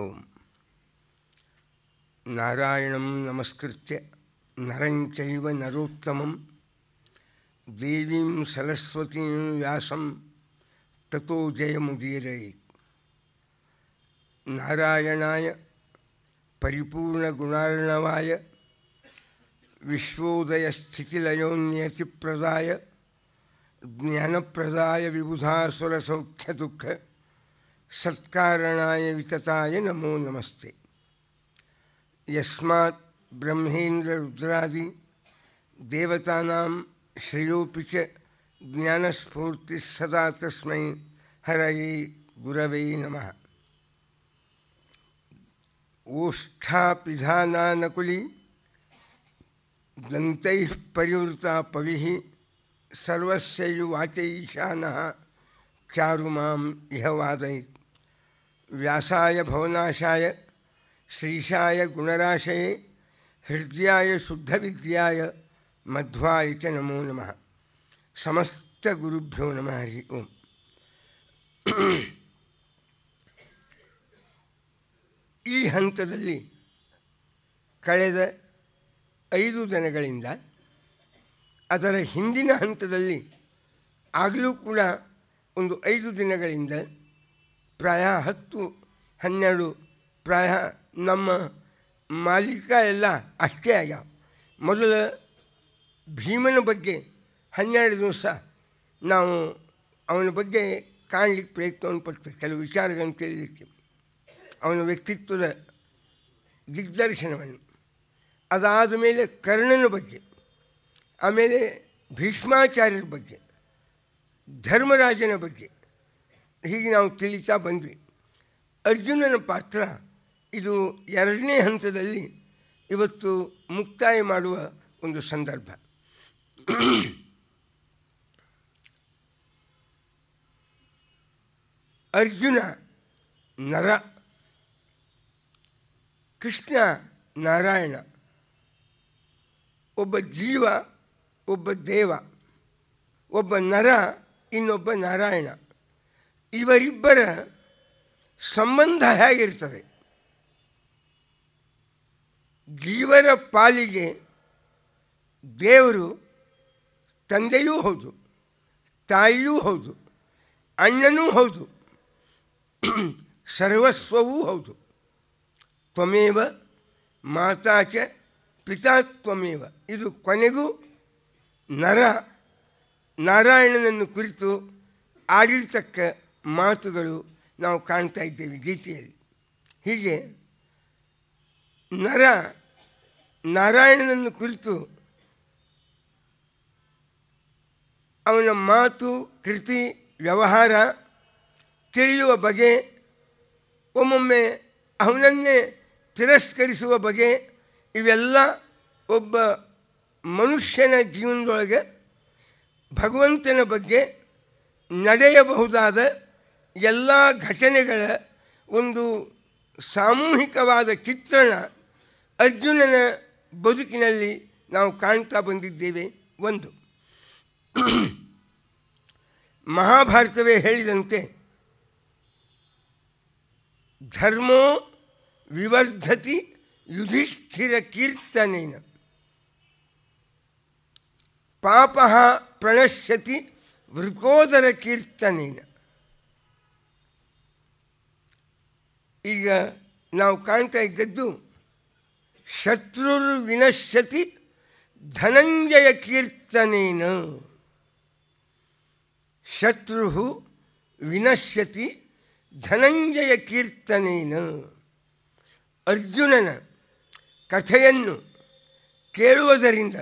ओम नारायणं नमस्कृत्य नरञ्चैव नरोत्तमं देवीं सरस्वतीं व्यासं ततो जयमुदीरयेत् नारायणाय परिपूर्णगुणार्णवाय विश्वोदयस्थितिलयोन्यतिप्रदाय ज्ञानप्रदाय दुख सत्कारणाय वितताय नमो नमस्ते ब्रह्मेन्द्र रुद्रादि देवतानां श्रेयोऽपि च ज्ञानस्फूर्तिस्सदा तस्मै हरये गुरवे नमः ओष्ठापिधानानकुली दन्तैः परिवृता पविः सर्वस्य युवाचैशानः चारु इह वादयत् ವ್ಯಾಸಾಯ ಭವನಾಶಾಯ ಶ್ರೀಶಾಯ ಗುಣರಾಶಯ ಹೃದಯಾಯ ಶುದ್ಧವಿದ್ಯಾಯ ಮಧ್ವಾಯ ಚ ನಮೋ ನಮಃ ಸಮಸ್ತ ಗುರುಭ್ಯೋ ನಮಃ ಹರಿ ಓಂ ಈ ಹಂತದಲ್ಲಿ ಕಳೆದ ಐದು ದಿನಗಳಿಂದ ಅದರ ಹಿಂದಿನ ಹಂತದಲ್ಲಿ ಆಗಲೂ ಕೂಡ ಒಂದು ಐದು ದಿನಗಳಿಂದ ಪ್ರಾಯ ಹತ್ತು ಹನ್ನೆರಡು ಪ್ರಾಯ ನಮ್ಮ ಮಾಲೀಕ ಎಲ್ಲ ಅಷ್ಟೇ ಆಗ ಮೊದಲು ಭೀಮನ ಬಗ್ಗೆ ಹನ್ನೆರಡು ದಿವಸ ನಾವು ಅವನ ಬಗ್ಗೆ ಕಾಣಲಿಕ್ಕೆ ಪ್ರಯತ್ನವನ್ನು ಪಡ್ತೇವೆ ಕೆಲವು ವಿಚಾರಗಳನ್ನು ತಿಳಿದಕ್ಕೆ ಅವನ ವ್ಯಕ್ತಿತ್ವದ ದಿಗ್ದರ್ಶನವನ್ನು ಅದಾದ ಮೇಲೆ ಕರ್ಣನ ಬಗ್ಗೆ ಆಮೇಲೆ ಭೀಷ್ಮಾಚಾರ್ಯರ ಬಗ್ಗೆ ಧರ್ಮರಾಜನ ಬಗ್ಗೆ ಹೀಗೆ ನಾವು ತಿಳಿತಾ ಬಂದ್ವಿ ಅರ್ಜುನನ ಪಾತ್ರ ಇದು ಎರಡನೇ ಹಂತದಲ್ಲಿ ಇವತ್ತು ಮುಕ್ತಾಯ ಮಾಡುವ ಒಂದು ಸಂದರ್ಭ ಅರ್ಜುನ ನರ ಕೃಷ್ಣ ನಾರಾಯಣ ಒಬ್ಬ ಜೀವ ಒಬ್ಬ ದೇವ ಒಬ್ಬ ನರ ಇನ್ನೊಬ್ಬ ನಾರಾಯಣ ಇವರಿಬ್ಬರ ಸಂಬಂಧ ಹೇಗಿರ್ತದೆ ಜೀವರ ಪಾಲಿಗೆ ದೇವರು ತಂದೆಯೂ ಹೌದು ತಾಯಿಯೂ ಹೌದು ಅಣ್ಣನೂ ಹೌದು ಸರ್ವಸ್ವವೂ ಹೌದು ತ್ವಮೇವ ಮಾತಾಚ ಪಿತಾ ತ್ವಮೇವ ಇದು ಕೊನೆಗೂ ನರ ನಾರಾಯಣನನ್ನು ಕುರಿತು ಆಡಿರ್ತಕ್ಕ ಮಾತುಗಳು ನಾವು ಕಾಣ್ತಾ ಇದ್ದೇವೆ ಗೀತೆಯಲ್ಲಿ ಹೀಗೆ ನರ ನಾರಾಯಣನನ್ನು ಕುರಿತು ಅವನ ಮಾತು ಕೃತಿ ವ್ಯವಹಾರ ತಿಳಿಯುವ ಬಗೆ ಒಮ್ಮೊಮ್ಮೆ ಅವನನ್ನೇ ತಿರಸ್ಕರಿಸುವ ಬಗೆ ಇವೆಲ್ಲ ಒಬ್ಬ ಮನುಷ್ಯನ ಜೀವನದೊಳಗೆ ಭಗವಂತನ ಬಗ್ಗೆ ನಡೆಯಬಹುದಾದ ಎಲ್ಲ ಘಟನೆಗಳ ಒಂದು ಸಾಮೂಹಿಕವಾದ ಚಿತ್ರಣ ಅರ್ಜುನನ ಬದುಕಿನಲ್ಲಿ ನಾವು ಕಾಣ್ತಾ ಬಂದಿದ್ದೇವೆ ಒಂದು ಮಹಾಭಾರತವೇ ಹೇಳಿದಂತೆ ಧರ್ಮೋ ವಿವರ್ಧತಿ ಯುಧಿಷ್ಠಿರ ಕೀರ್ತನೇನ ಪಾಪ ಪ್ರಣಶ್ಯತಿ ವೃಕೋದರ ಕೀರ್ತನೇನ ಈಗ ನಾವು ಕಾಣ್ತಾ ಇದ್ದದ್ದು ಶತ್ರುರು ವಿನಶ್ಯತಿ ಧನಂಜಯ ಕೀರ್ತನೇನ ಶತ್ರು ವಿನಶ್ಯತಿ ಧನಂಜಯ ಕೀರ್ತನೇನ ಅರ್ಜುನನ ಕಥೆಯನ್ನು ಕೇಳುವುದರಿಂದ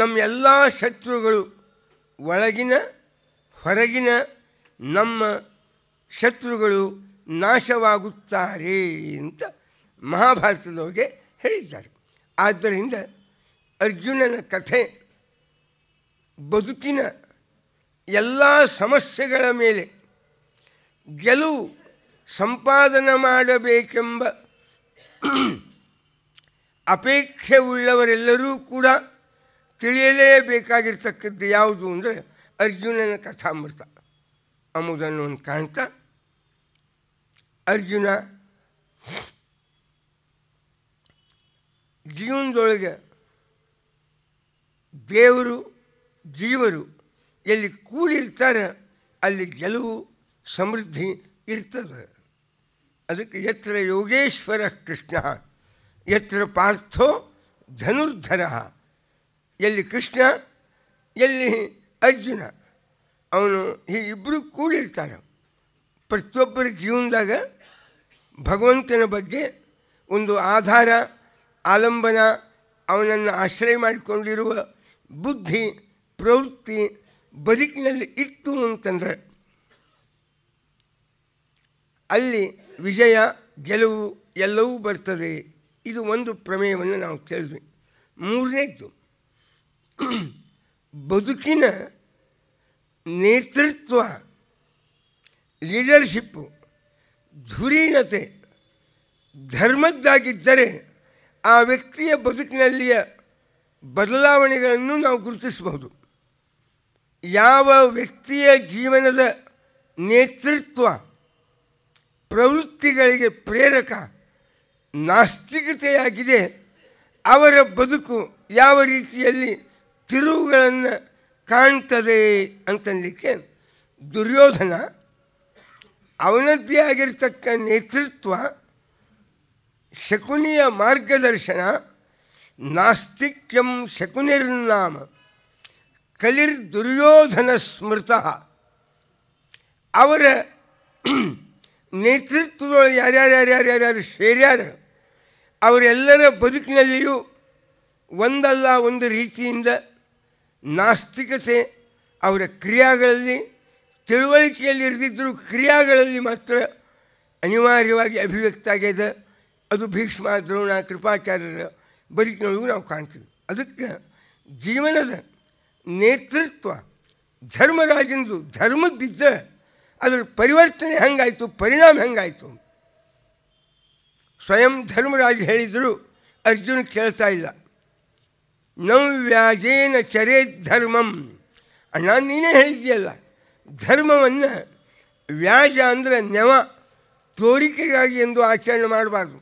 ನಮ್ಮೆಲ್ಲ ಶತ್ರುಗಳು ಒಳಗಿನ ಹೊರಗಿನ ನಮ್ಮ ಶತ್ರುಗಳು ನಾಶವಾಗುತ್ತಾರೆ ಅಂತ ಮಹಾಭಾರತದವ್ರಿಗೆ ಹೇಳಿದ್ದಾರೆ ಆದ್ದರಿಂದ ಅರ್ಜುನನ ಕಥೆ ಬದುಕಿನ ಎಲ್ಲ ಸಮಸ್ಯೆಗಳ ಮೇಲೆ ಗೆಲುವು ಸಂಪಾದನೆ ಮಾಡಬೇಕೆಂಬ ಅಪೇಕ್ಷೆ ಉಳ್ಳವರೆಲ್ಲರೂ ಕೂಡ ತಿಳಿಯಲೇಬೇಕಾಗಿರ್ತಕ್ಕದ್ದು ಯಾವುದು ಅಂದರೆ ಅರ್ಜುನನ ಕಥಾಮೃತ ಅಂಬುದನ್ನು ಒಂದು ಕಾಣ್ತಾ ಅರ್ಜುನ ಜೀವನದೊಳಗೆ ದೇವರು ಜೀವರು ಎಲ್ಲಿ ಕೂಡಿರ್ತಾರೆ ಅಲ್ಲಿ ಗೆಲುವು ಸಮೃದ್ಧಿ ಇರ್ತದೆ ಅದಕ್ಕೆ ಯತ್ರ ಯೋಗೇಶ್ವರ ಕೃಷ್ಣ ಯತ್ರ ಪಾರ್ಥೋ ಧನುರ್ಧರ ಎಲ್ಲಿ ಕೃಷ್ಣ ಎಲ್ಲಿ ಅರ್ಜುನ ಅವನು ಹೀಗಿಬ್ಬರು ಕೂಡಿರ್ತಾರೆ ಪ್ರತಿಯೊಬ್ಬರ ಜೀವನದಾಗ ಭಗವಂತನ ಬಗ್ಗೆ ಒಂದು ಆಧಾರ ಆಲಂಬನ ಅವನನ್ನು ಆಶ್ರಯ ಮಾಡಿಕೊಂಡಿರುವ ಬುದ್ಧಿ ಪ್ರವೃತ್ತಿ ಬದುಕಿನಲ್ಲಿ ಇತ್ತು ಅಂತಂದರೆ ಅಲ್ಲಿ ವಿಜಯ ಗೆಲುವು ಎಲ್ಲವೂ ಬರ್ತದೆ ಇದು ಒಂದು ಪ್ರಮೇಯವನ್ನು ನಾವು ಕೇಳಿದ್ವಿ ಮೂರನೇದ್ದು ಬದುಕಿನ ನೇತೃತ್ವ ಲೀಡರ್ಶಿಪ್ಪು ಧುರೀಣತೆ ಧರ್ಮದ್ದಾಗಿದ್ದರೆ ಆ ವ್ಯಕ್ತಿಯ ಬದುಕಿನಲ್ಲಿಯ ಬದಲಾವಣೆಗಳನ್ನು ನಾವು ಗುರುತಿಸಬಹುದು ಯಾವ ವ್ಯಕ್ತಿಯ ಜೀವನದ ನೇತೃತ್ವ ಪ್ರವೃತ್ತಿಗಳಿಗೆ ಪ್ರೇರಕ ನಾಸ್ತಿಕತೆಯಾಗಿದೆ ಅವರ ಬದುಕು ಯಾವ ರೀತಿಯಲ್ಲಿ ತಿರುವುಗಳನ್ನು ಕಾಣ್ತದೆ ಅಂತನ್ಲಿಕ್ಕೆ ದುರ್ಯೋಧನ ಅವನದ್ದೇ ಆಗಿರ್ತಕ್ಕ ನೇತೃತ್ವ ಶಕುನಿಯ ಮಾರ್ಗದರ್ಶನ ನಾಸ್ತಿಕ್ಯಂ ಶಕುನಿರ್ನಾಮ ಕಲಿರ್ ದುರ್ಯೋಧನ ಸ್ಮೃತ ಅವರ ನೇತೃತ್ವದೊಳಗೆ ಯಾರ್ಯಾರು ಸೇರ್ಯಾರ ಅವರೆಲ್ಲರ ಬದುಕಿನಲ್ಲಿಯೂ ಒಂದಲ್ಲ ಒಂದು ರೀತಿಯಿಂದ ನಾಸ್ತಿಕತೆ ಅವರ ಕ್ರಿಯಾಗಳಲ್ಲಿ ತಿಳುವಳಿಕೆಯಲ್ಲಿ ಕ್ರಿಯಾಗಳಲ್ಲಿ ಮಾತ್ರ ಅನಿವಾರ್ಯವಾಗಿ ಅಭಿವ್ಯಕ್ತ ಆಗ್ಯದ ಅದು ಭೀಷ್ಮ ದ್ರೋಣ ಕೃಪಾಚಾರ್ಯರ ಬದುಕಿನೊಳಗೂ ನಾವು ಕಾಣ್ತೀವಿ ಅದಕ್ಕೆ ಜೀವನದ ನೇತೃತ್ವ ಧರ್ಮರಾಜನದು ಧರ್ಮದ್ದಿದ್ದ ಅದರ ಪರಿವರ್ತನೆ ಹೆಂಗಾಯಿತು ಪರಿಣಾಮ ಹೆಂಗಾಯಿತು ಸ್ವಯಂ ಧರ್ಮರಾಜ ಹೇಳಿದರು ಅರ್ಜುನ ಕೇಳ್ತಾ ಇಲ್ಲ ನವ್ಯಾಜೇನ ಚರೇ ಧರ್ಮಂ ಅಣ್ಣ ನೀನೇ ಹೇಳಿದ್ಯಲ್ಲ ಧರ್ಮವನ್ನು ವ್ಯಾಜ ಅಂದರೆ ನೆವ ತೋರಿಕೆಗಾಗಿ ಎಂದು ಆಚರಣೆ ಮಾಡಬಾರ್ದು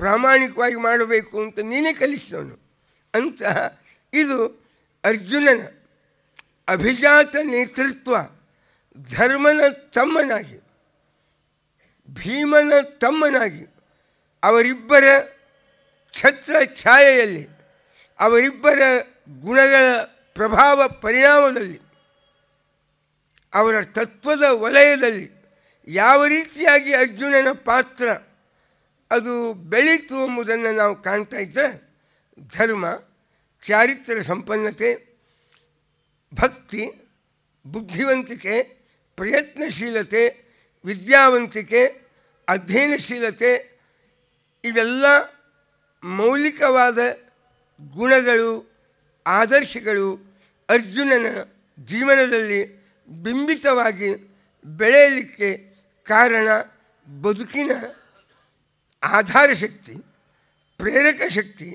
ಪ್ರಾಮಾಣಿಕವಾಗಿ ಮಾಡಬೇಕು ಅಂತ ನೀನೇ ಕಲಿಸಿದವನು ಅಂತ ಇದು ಅರ್ಜುನನ ಅಭಿಜಾತ ನೇತೃತ್ವ ಧರ್ಮನ ತಮ್ಮನಾಗಿ ಭೀಮನ ತಮ್ಮನಾಗಿ ಅವರಿಬ್ಬರ ಛತ್ರ ಛಾಯೆಯಲ್ಲಿ ಅವರಿಬ್ಬರ ಗುಣಗಳ ಪ್ರಭಾವ ಪರಿಣಾಮದಲ್ಲಿ ಅವರ ತತ್ವದ ವಲಯದಲ್ಲಿ ಯಾವ ರೀತಿಯಾಗಿ ಅರ್ಜುನನ ಪಾತ್ರ ಅದು ಬೆಳೀತು ಎಂಬುದನ್ನು ನಾವು ಕಾಣ್ತಾ ಇದ್ದರೆ ಧರ್ಮ ಚಾರಿತ್ರ್ಯ ಸಂಪನ್ನತೆ ಭಕ್ತಿ ಬುದ್ಧಿವಂತಿಕೆ ಪ್ರಯತ್ನಶೀಲತೆ ವಿದ್ಯಾವಂತಿಕೆ ಅಧ್ಯಯನಶೀಲತೆ ಇವೆಲ್ಲ ಮೌಲಿಕವಾದ ಗುಣಗಳು ಆದರ್ಶಗಳು ಅರ್ಜುನನ ಜೀವನದಲ್ಲಿ ಬಿಂಬಿತವಾಗಿ ಬೆಳೆಯಲಿಕ್ಕೆ ಕಾರಣ ಬದುಕಿನ ಆಧಾರ ಶಕ್ತಿ ಪ್ರೇರಕ ಶಕ್ತಿ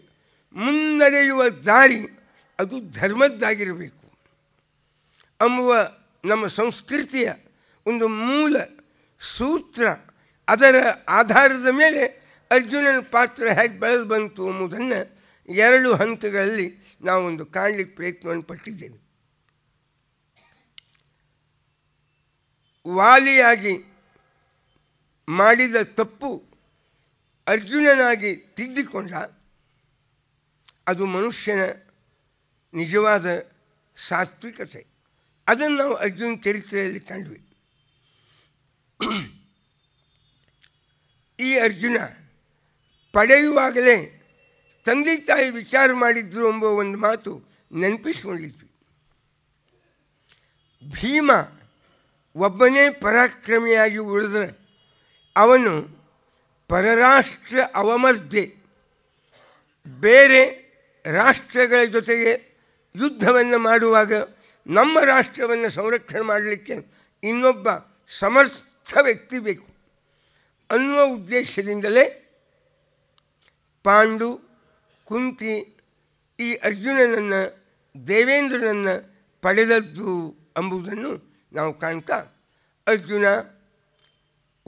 ಮುನ್ನಡೆಯುವ ದಾರಿ ಅದು ಧರ್ಮದ್ದಾಗಿರಬೇಕು ಅಂಬುವ ನಮ್ಮ ಸಂಸ್ಕೃತಿಯ ಒಂದು ಮೂಲ ಸೂತ್ರ ಅದರ ಆಧಾರದ ಮೇಲೆ ಅರ್ಜುನನ ಪಾತ್ರ ಹೇಗೆ ಬೆಳೆದು ಬಂತು ಎಂಬುದನ್ನು ಎರಡು ಹಂತಗಳಲ್ಲಿ ನಾವೊಂದು ಕಾಣಲಿಕ್ಕೆ ಪ್ರಯತ್ನವನ್ನು ಪಟ್ಟಿದ್ದೇವೆ ವಾಲಿಯಾಗಿ ಮಾಡಿದ ತಪ್ಪು ಅರ್ಜುನನಾಗಿ ತಿದ್ದಿಕೊಂಡ ಅದು ಮನುಷ್ಯನ ನಿಜವಾದ ಸಾತ್ವಿಕತೆ ಅದನ್ನು ನಾವು ಅರ್ಜುನ ಚರಿತ್ರೆಯಲ್ಲಿ ಕಂಡ್ವಿ ಈ ಅರ್ಜುನ ಪಡೆಯುವಾಗಲೇ ತಂದೆ ತಾಯಿ ವಿಚಾರ ಮಾಡಿದ್ರು ಎಂಬ ಒಂದು ಮಾತು ನೆನಪಿಸಿಕೊಂಡಿದ್ವಿ ಭೀಮ ಒಬ್ಬನೇ ಪರಾಕ್ರಮಿಯಾಗಿ ಉಳಿದ್ರೆ ಅವನು ಪರರಾಷ್ಟ್ರ ಅವಮರ್ಧೆ ಬೇರೆ ರಾಷ್ಟ್ರಗಳ ಜೊತೆಗೆ ಯುದ್ಧವನ್ನು ಮಾಡುವಾಗ ನಮ್ಮ ರಾಷ್ಟ್ರವನ್ನು ಸಂರಕ್ಷಣೆ ಮಾಡಲಿಕ್ಕೆ ಇನ್ನೊಬ್ಬ ಸಮರ್ಥ ವ್ಯಕ್ತಿ ಬೇಕು ಅನ್ನುವ ಉದ್ದೇಶದಿಂದಲೇ ಪಾಂಡು ಕುಂತಿ ಈ ಅರ್ಜುನನನ್ನು ದೇವೇಂದ್ರನನ್ನು ಪಡೆದದ್ದು ಎಂಬುದನ್ನು ನಾವು ಕಾಣ್ತಾ ಅರ್ಜುನ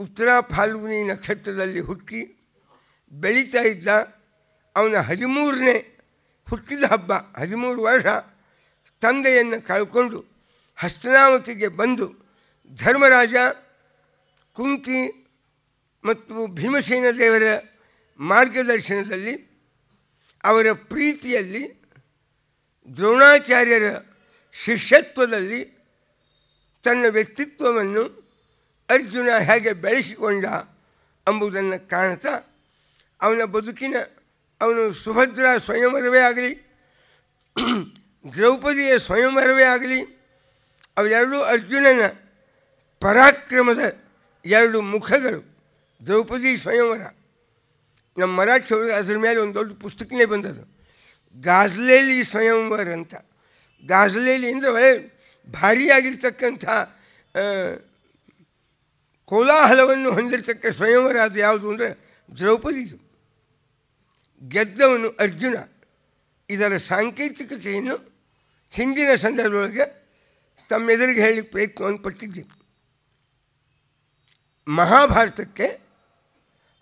ಉತ್ತರ ಫಾಲ್ಗುನಿ ನಕ್ಷತ್ರದಲ್ಲಿ ಹುಟ್ಟಿ ಬೆಳೀತಾ ಇದ್ದ ಅವನ ಹದಿಮೂರನೇ ಹುಟ್ಟಿದ ಹಬ್ಬ ಹದಿಮೂರು ವರ್ಷ ತಂದೆಯನ್ನು ಕಳ್ಕೊಂಡು ಹಸ್ತನಾವತಿಗೆ ಬಂದು ಧರ್ಮರಾಜ ಕುಂತಿ ಮತ್ತು ಭೀಮಸೇನ ದೇವರ ಮಾರ್ಗದರ್ಶನದಲ್ಲಿ ಅವರ ಪ್ರೀತಿಯಲ್ಲಿ ದ್ರೋಣಾಚಾರ್ಯರ ಶಿಷ್ಯತ್ವದಲ್ಲಿ ತನ್ನ ವ್ಯಕ್ತಿತ್ವವನ್ನು ಅರ್ಜುನ ಹೇಗೆ ಬೆಳೆಸಿಕೊಂಡ ಎಂಬುದನ್ನು ಕಾಣ್ತಾ ಅವನ ಬದುಕಿನ ಅವನು ಸುಭದ್ರ ಸ್ವಯಂವರವೇ ಆಗಲಿ ದ್ರೌಪದಿಯ ಸ್ವಯಂವರವೇ ಆಗಲಿ ಅವೆರಡೂ ಅರ್ಜುನನ ಪರಾಕ್ರಮದ ಎರಡು ಮುಖಗಳು ದ್ರೌಪದಿ ಸ್ವಯಂವರ ನಮ್ಮ ಅವರು ಅದರ ಮೇಲೆ ಒಂದು ದೊಡ್ಡ ಪುಸ್ತಕನೇ ಬಂದದು ಗಾಜ್ಲೇಲಿ ಸ್ವಯಂವರ ಅಂತ ಗಾಜ್ಲೇಲಿ ಅಂದರೆ ಒಳ್ಳೆ ಭಾರಿಯಾಗಿರ್ತಕ್ಕಂಥ ಕೋಲಾಹಲವನ್ನು ಹೊಂದಿರತಕ್ಕ ಸ್ವಯಂವರ ಅದು ಯಾವುದು ಅಂದರೆ ದ್ರೌಪದಿದು ಗೆದ್ದವನು ಅರ್ಜುನ ಇದರ ಸಾಂಕೇತಿಕತೆಯನ್ನು ಹಿಂದಿನ ಸಂದರ್ಭದೊಳಗೆ ತಮ್ಮೆದುರಿಗೆ ಹೇಳಿ ಪ್ರಯತ್ನವನ್ನು ಪಟ್ಟಿದ್ದೆ ಮಹಾಭಾರತಕ್ಕೆ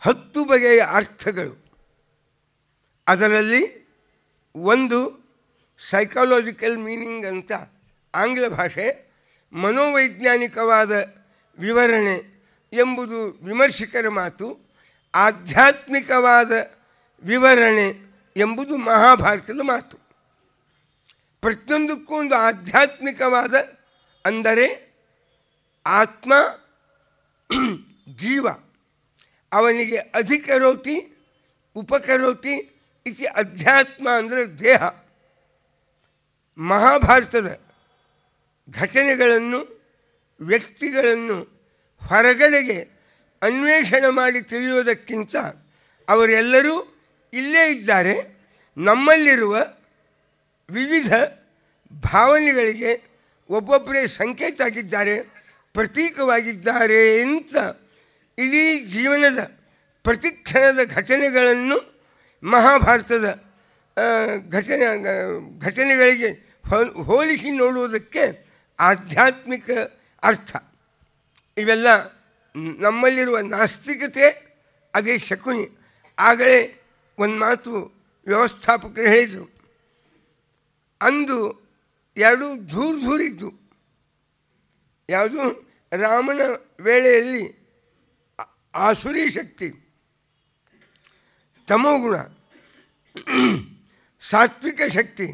ಹತ್ತು ಬಗೆಯ ಅರ್ಥಗಳು ಅದರಲ್ಲಿ ಒಂದು ಸೈಕಾಲಜಿಕಲ್ ಮೀನಿಂಗ್ ಅಂತ ಆಂಗ್ಲ ಭಾಷೆ ಮನೋವೈಜ್ಞಾನಿಕವಾದ ವಿವರಣೆ ಎಂಬುದು ವಿಮರ್ಶಕರ ಮಾತು ಆಧ್ಯಾತ್ಮಿಕವಾದ ವಿವರಣೆ ಎಂಬುದು ಮಹಾಭಾರತದ ಮಾತು ಪ್ರತಿಯೊಂದಕ್ಕೂ ಒಂದು ಆಧ್ಯಾತ್ಮಿಕವಾದ ಅಂದರೆ ಆತ್ಮ ಜೀವ ಅವನಿಗೆ ಅಧಿಕರೋತಿ ಉಪಕರೋತಿ ಇತಿ ಅಧ್ಯಾತ್ಮ ಅಂದರೆ ದೇಹ ಮಹಾಭಾರತದ ಘಟನೆಗಳನ್ನು ವ್ಯಕ್ತಿಗಳನ್ನು ಹೊರಗಡೆಗೆ ಅನ್ವೇಷಣೆ ಮಾಡಿ ತಿಳಿಯುವುದಕ್ಕಿಂತ ಅವರೆಲ್ಲರೂ ಇಲ್ಲೇ ಇದ್ದಾರೆ ನಮ್ಮಲ್ಲಿರುವ ವಿವಿಧ ಭಾವನೆಗಳಿಗೆ ಒಬ್ಬೊಬ್ಬರೇ ಸಂಕೇತ ಆಗಿದ್ದಾರೆ ಪ್ರತೀಕವಾಗಿದ್ದಾರೆ ಅಂತ ಇಡೀ ಜೀವನದ ಪ್ರತಿಕ್ಷಣದ ಘಟನೆಗಳನ್ನು ಮಹಾಭಾರತದ ಘಟನೆ ಘಟನೆಗಳಿಗೆ ಹೋಲಿಸಿ ನೋಡುವುದಕ್ಕೆ ಆಧ್ಯಾತ್ಮಿಕ ಅರ್ಥ ಇವೆಲ್ಲ ನಮ್ಮಲ್ಲಿರುವ ನಾಸ್ತಿಕತೆ ಅದೇ ಶಕುನಿ ಆಗಲೇ ಒಂದು ಮಾತು ವ್ಯವಸ್ಥಾಪಕರು ಹೇಳಿದರು ಅಂದು ಎರಡು ಧೂರ್ ಧೂರಿದ್ದು ಯಾವುದು ರಾಮನ ವೇಳೆಯಲ್ಲಿ ಆಸುರಿ ಶಕ್ತಿ ತಮೋಗುಣ ಸಾತ್ವಿಕ ಶಕ್ತಿ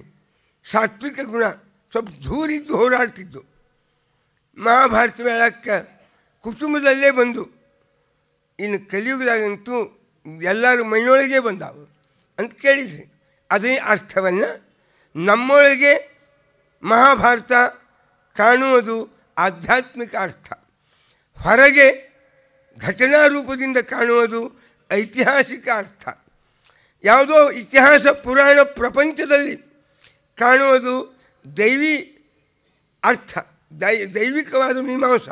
ಸಾತ್ವಿಕ ಗುಣ ಸ್ವಲ್ಪ ದೂರಿದ್ದು ಹೋರಾಡ್ತಿದ್ದು ಮಹಾಭಾರತ ಮೇಳಕ್ಕೆ ಕುಟುಂಬದಲ್ಲೇ ಬಂದು ಇನ್ನು ಕಲಿಯುಗದಾಗಂತೂ ಎಲ್ಲರೂ ಮೈನೊಳಗೆ ಬಂದವು ಅಂತ ಕೇಳಿದ್ರಿ ಅದೇ ಅರ್ಥವನ್ನು ನಮ್ಮೊಳಗೆ ಮಹಾಭಾರತ ಕಾಣುವುದು ಆಧ್ಯಾತ್ಮಿಕ ಅರ್ಥ ಹೊರಗೆ ಘಟನಾ ರೂಪದಿಂದ ಕಾಣುವುದು ಐತಿಹಾಸಿಕ ಅರ್ಥ ಯಾವುದೋ ಇತಿಹಾಸ ಪುರಾಣ ಪ್ರಪಂಚದಲ್ಲಿ ಕಾಣುವುದು ದೈವಿ ಅರ್ಥ ದೈ ದೈವಿಕವಾದ ಮೀಮಾಂಸ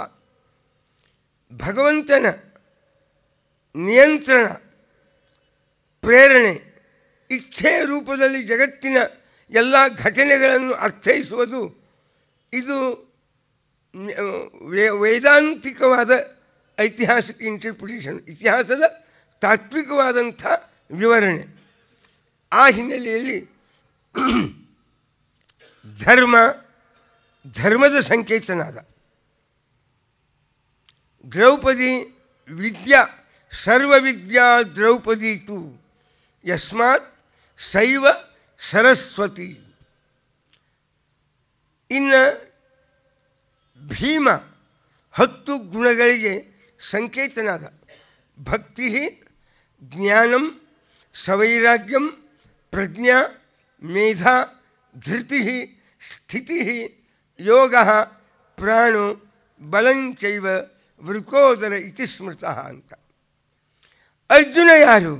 ಭಗವಂತನ ನಿಯಂತ್ರಣ ಪ್ರೇರಣೆ ಇಚ್ಛೆಯ ರೂಪದಲ್ಲಿ ಜಗತ್ತಿನ ಎಲ್ಲ ಘಟನೆಗಳನ್ನು ಅರ್ಥೈಸುವುದು ಇದು ವೇದಾಂತಿಕವಾದ ಐತಿಹಾಸಿಕ ಇಂಟರ್ಪ್ರಿಟೇಷನ್ ಇತಿಹಾಸದ ತಾತ್ವಿಕವಾದಂಥ ವಿವರಣೆ ಆ ಹಿನ್ನೆಲೆಯಲ್ಲಿ धर्म धर्मद संकेतनद द्रौपदी विद्या द्रौपदी तू सैव, सरस्वती इन भीम हत् गुण संकेतन भक्ती ज्ञान सवैराग्यम, प्रज्ञा मेधा धृती ಸ್ಥಿತಿ ಯೋಗ ಪ್ರಾಣು ಬಲಂಚೈವ ವೃಕೋದರ ಇತಿ ಸ್ಮೃತ ಅಂತ ಅರ್ಜುನ ಯಾರು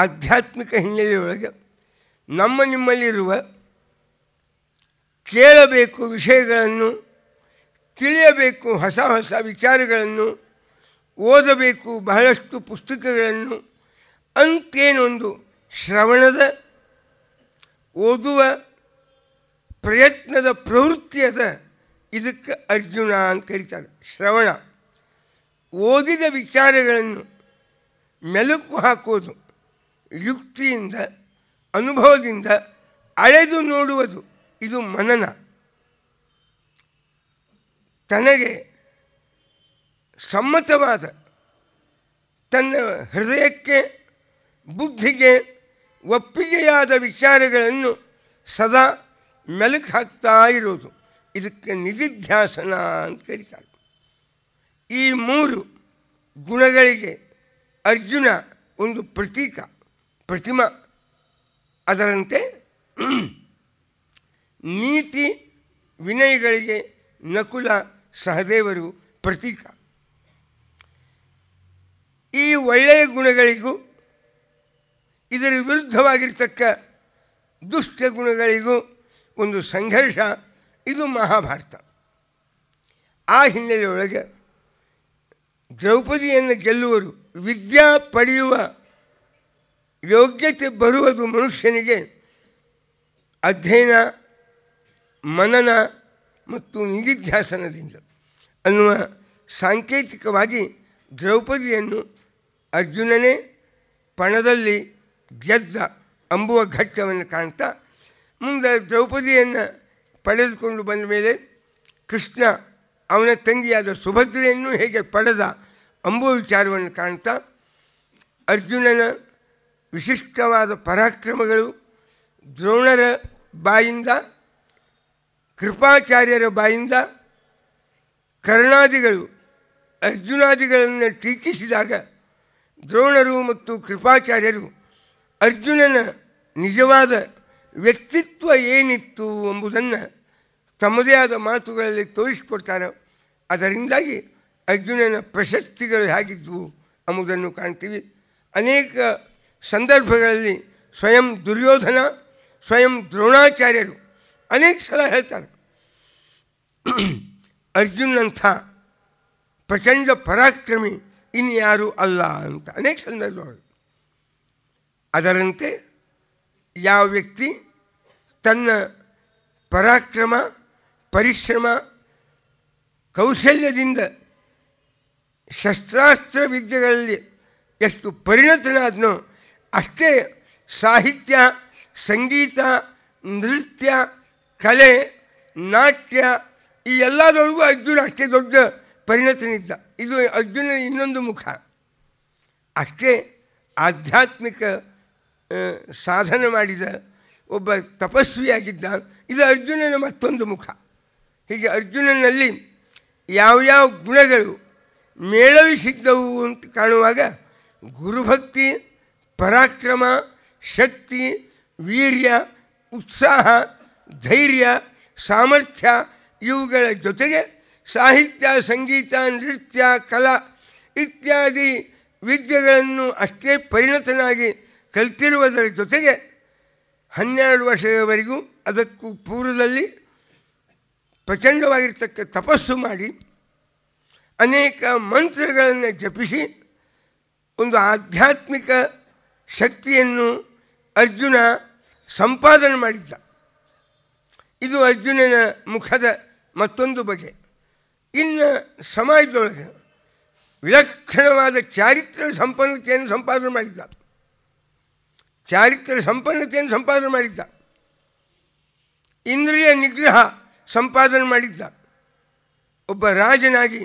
ಆಧ್ಯಾತ್ಮಿಕ ಹಿನ್ನೆಲೆಯೊಳಗೆ ನಮ್ಮ ನಿಮ್ಮಲ್ಲಿರುವ ಕೇಳಬೇಕು ವಿಷಯಗಳನ್ನು ತಿಳಿಯಬೇಕು ಹೊಸ ಹೊಸ ವಿಚಾರಗಳನ್ನು ಓದಬೇಕು ಬಹಳಷ್ಟು ಪುಸ್ತಕಗಳನ್ನು ಅಂತೇನೊಂದು ಶ್ರವಣದ ಓದುವ ಪ್ರಯತ್ನದ ಪ್ರವೃತ್ತಿ ಅದ ಇದಕ್ಕೆ ಅರ್ಜುನ ಅಂತ ಕರೀತಾರೆ ಶ್ರವಣ ಓದಿದ ವಿಚಾರಗಳನ್ನು ಮೆಲುಕು ಹಾಕೋದು ಯುಕ್ತಿಯಿಂದ ಅನುಭವದಿಂದ ಅಳೆದು ನೋಡುವುದು ಇದು ಮನನ ತನಗೆ ಸಮ್ಮತವಾದ ತನ್ನ ಹೃದಯಕ್ಕೆ ಬುದ್ಧಿಗೆ ಒಪ್ಪಿಗೆಯಾದ ವಿಚಾರಗಳನ್ನು ಸದಾ ಮೆಲುಕು ಹಾಕ್ತಾ ಇರೋದು ಇದಕ್ಕೆ ನಿಧಿಧ್ಯಾಸನ ಅಂತ ಕರೀತಾರೆ ಈ ಮೂರು ಗುಣಗಳಿಗೆ ಅರ್ಜುನ ಒಂದು ಪ್ರತೀಕ ಪ್ರತಿಮಾ ಅದರಂತೆ ನೀತಿ ವಿನಯಗಳಿಗೆ ನಕುಲ ಸಹದೇವರು ಪ್ರತೀಕ ಈ ಒಳ್ಳೆಯ ಗುಣಗಳಿಗೂ ಇದರ ವಿರುದ್ಧವಾಗಿರ್ತಕ್ಕ ದುಷ್ಟ ಗುಣಗಳಿಗೂ ಒಂದು ಸಂಘರ್ಷ ಇದು ಮಹಾಭಾರತ ಆ ಹಿನ್ನೆಲೆಯೊಳಗೆ ದ್ರೌಪದಿಯನ್ನು ಗೆಲ್ಲುವರು ವಿದ್ಯಾ ಪಡೆಯುವ ಯೋಗ್ಯತೆ ಬರುವುದು ಮನುಷ್ಯನಿಗೆ ಅಧ್ಯಯನ ಮನನ ಮತ್ತು ನಿಧಿಧ್ಯಾಸನದಿಂದ ಅನ್ನುವ ಸಾಂಕೇತಿಕವಾಗಿ ದ್ರೌಪದಿಯನ್ನು ಅರ್ಜುನನೇ ಪಣದಲ್ಲಿ ಗೆದ್ದ ಅಂಬುವ ಘಟ್ಟವನ್ನು ಕಾಣ್ತಾ ಮುಂದೆ ದ್ರೌಪದಿಯನ್ನು ಪಡೆದುಕೊಂಡು ಬಂದ ಮೇಲೆ ಕೃಷ್ಣ ಅವನ ತಂಗಿಯಾದ ಸುಭದ್ರೆಯನ್ನು ಹೇಗೆ ಪಡೆದ ಅಂಬುವ ವಿಚಾರವನ್ನು ಕಾಣ್ತಾ ಅರ್ಜುನನ ವಿಶಿಷ್ಟವಾದ ಪರಾಕ್ರಮಗಳು ದ್ರೋಣರ ಬಾಯಿಂದ ಕೃಪಾಚಾರ್ಯರ ಬಾಯಿಂದ ಕರ್ಣಾದಿಗಳು ಅರ್ಜುನಾದಿಗಳನ್ನು ಟೀಕಿಸಿದಾಗ ದ್ರೋಣರು ಮತ್ತು ಕೃಪಾಚಾರ್ಯರು ಅರ್ಜುನನ ನಿಜವಾದ ವ್ಯಕ್ತಿತ್ವ ಏನಿತ್ತು ಎಂಬುದನ್ನು ತಮ್ಮದೇ ಆದ ಮಾತುಗಳಲ್ಲಿ ತೋರಿಸಿಕೊಡ್ತಾರೆ ಅದರಿಂದಾಗಿ ಅರ್ಜುನನ ಪ್ರಶಸ್ತಿಗಳು ಹೇಗಿದ್ವು ಎಂಬುದನ್ನು ಕಾಣ್ತೀವಿ ಅನೇಕ ಸಂದರ್ಭಗಳಲ್ಲಿ ಸ್ವಯಂ ದುರ್ಯೋಧನ ಸ್ವಯಂ ದ್ರೋಣಾಚಾರ್ಯರು ಅನೇಕ ಸಲ ಹೇಳ್ತಾರೆ ಅರ್ಜುನಂಥ ಪ್ರಚಂಡ ಪರಾಕ್ರಮಿ ಇನ್ಯಾರೂ ಅಲ್ಲ ಅಂತ ಅನೇಕ ಸಂದರ್ಭಗಳು ಅದರಂತೆ ಯಾವ ವ್ಯಕ್ತಿ ತನ್ನ ಪರಾಕ್ರಮ ಪರಿಶ್ರಮ ಕೌಶಲ್ಯದಿಂದ ಶಸ್ತ್ರಾಸ್ತ್ರ ವಿದ್ಯೆಗಳಲ್ಲಿ ಎಷ್ಟು ಪರಿಣತನಾದ್ನೋ ಅಷ್ಟೇ ಸಾಹಿತ್ಯ ಸಂಗೀತ ನೃತ್ಯ ಕಲೆ ನಾಟ್ಯ ಈ ಎಲ್ಲದೊಳಗೂ ಅರ್ಜುನ ಅಷ್ಟೇ ದೊಡ್ಡ ಪರಿಣತನಿದ್ದ ಇದು ಅರ್ಜುನ ಇನ್ನೊಂದು ಮುಖ ಅಷ್ಟೇ ಆಧ್ಯಾತ್ಮಿಕ ಸಾಧನೆ ಮಾಡಿದ ಒಬ್ಬ ತಪಸ್ವಿಯಾಗಿದ್ದ ಇದು ಅರ್ಜುನನ ಮತ್ತೊಂದು ಮುಖ ಹೀಗೆ ಅರ್ಜುನನಲ್ಲಿ ಯಾವ್ಯಾವ ಗುಣಗಳು ಮೇಳವಿಸಿದ್ದವು ಅಂತ ಕಾಣುವಾಗ ಗುರುಭಕ್ತಿ ಪರಾಕ್ರಮ ಶಕ್ತಿ ವೀರ್ಯ ಉತ್ಸಾಹ ಧೈರ್ಯ ಸಾಮರ್ಥ್ಯ ಇವುಗಳ ಜೊತೆಗೆ ಸಾಹಿತ್ಯ ಸಂಗೀತ ನೃತ್ಯ ಕಲಾ ಇತ್ಯಾದಿ ವಿದ್ಯೆಗಳನ್ನು ಅಷ್ಟೇ ಪರಿಣತನಾಗಿ ಕಲ್ತಿರುವುದರ ಜೊತೆಗೆ ಹನ್ನೆರಡು ವರ್ಷದವರೆಗೂ ಅದಕ್ಕೂ ಪೂರ್ವದಲ್ಲಿ ಪ್ರಚಂಡವಾಗಿರ್ತಕ್ಕ ತಪಸ್ಸು ಮಾಡಿ ಅನೇಕ ಮಂತ್ರಗಳನ್ನು ಜಪಿಸಿ ಒಂದು ಆಧ್ಯಾತ್ಮಿಕ ಶಕ್ತಿಯನ್ನು ಅರ್ಜುನ ಸಂಪಾದನೆ ಮಾಡಿದ್ದ ಇದು ಅರ್ಜುನನ ಮುಖದ ಮತ್ತೊಂದು ಬಗೆ ಇನ್ನು ಸಮಾಜದೊಳಗೆ ವಿಲಕ್ಷಣವಾದ ಚಾರಿತ್ರ ಸಂಪನ್ನತೆಯನ್ನು ಸಂಪಾದನೆ ಮಾಡಿದ್ದ ಚಾರಿತ್ರ್ಯ ಸಂಪನ್ನತೆಯನ್ನು ಸಂಪಾದನೆ ಮಾಡಿದ್ದ ಇಂದ್ರಿಯ ನಿಗ್ರಹ ಸಂಪಾದನೆ ಮಾಡಿದ್ದ ಒಬ್ಬ ರಾಜನಾಗಿ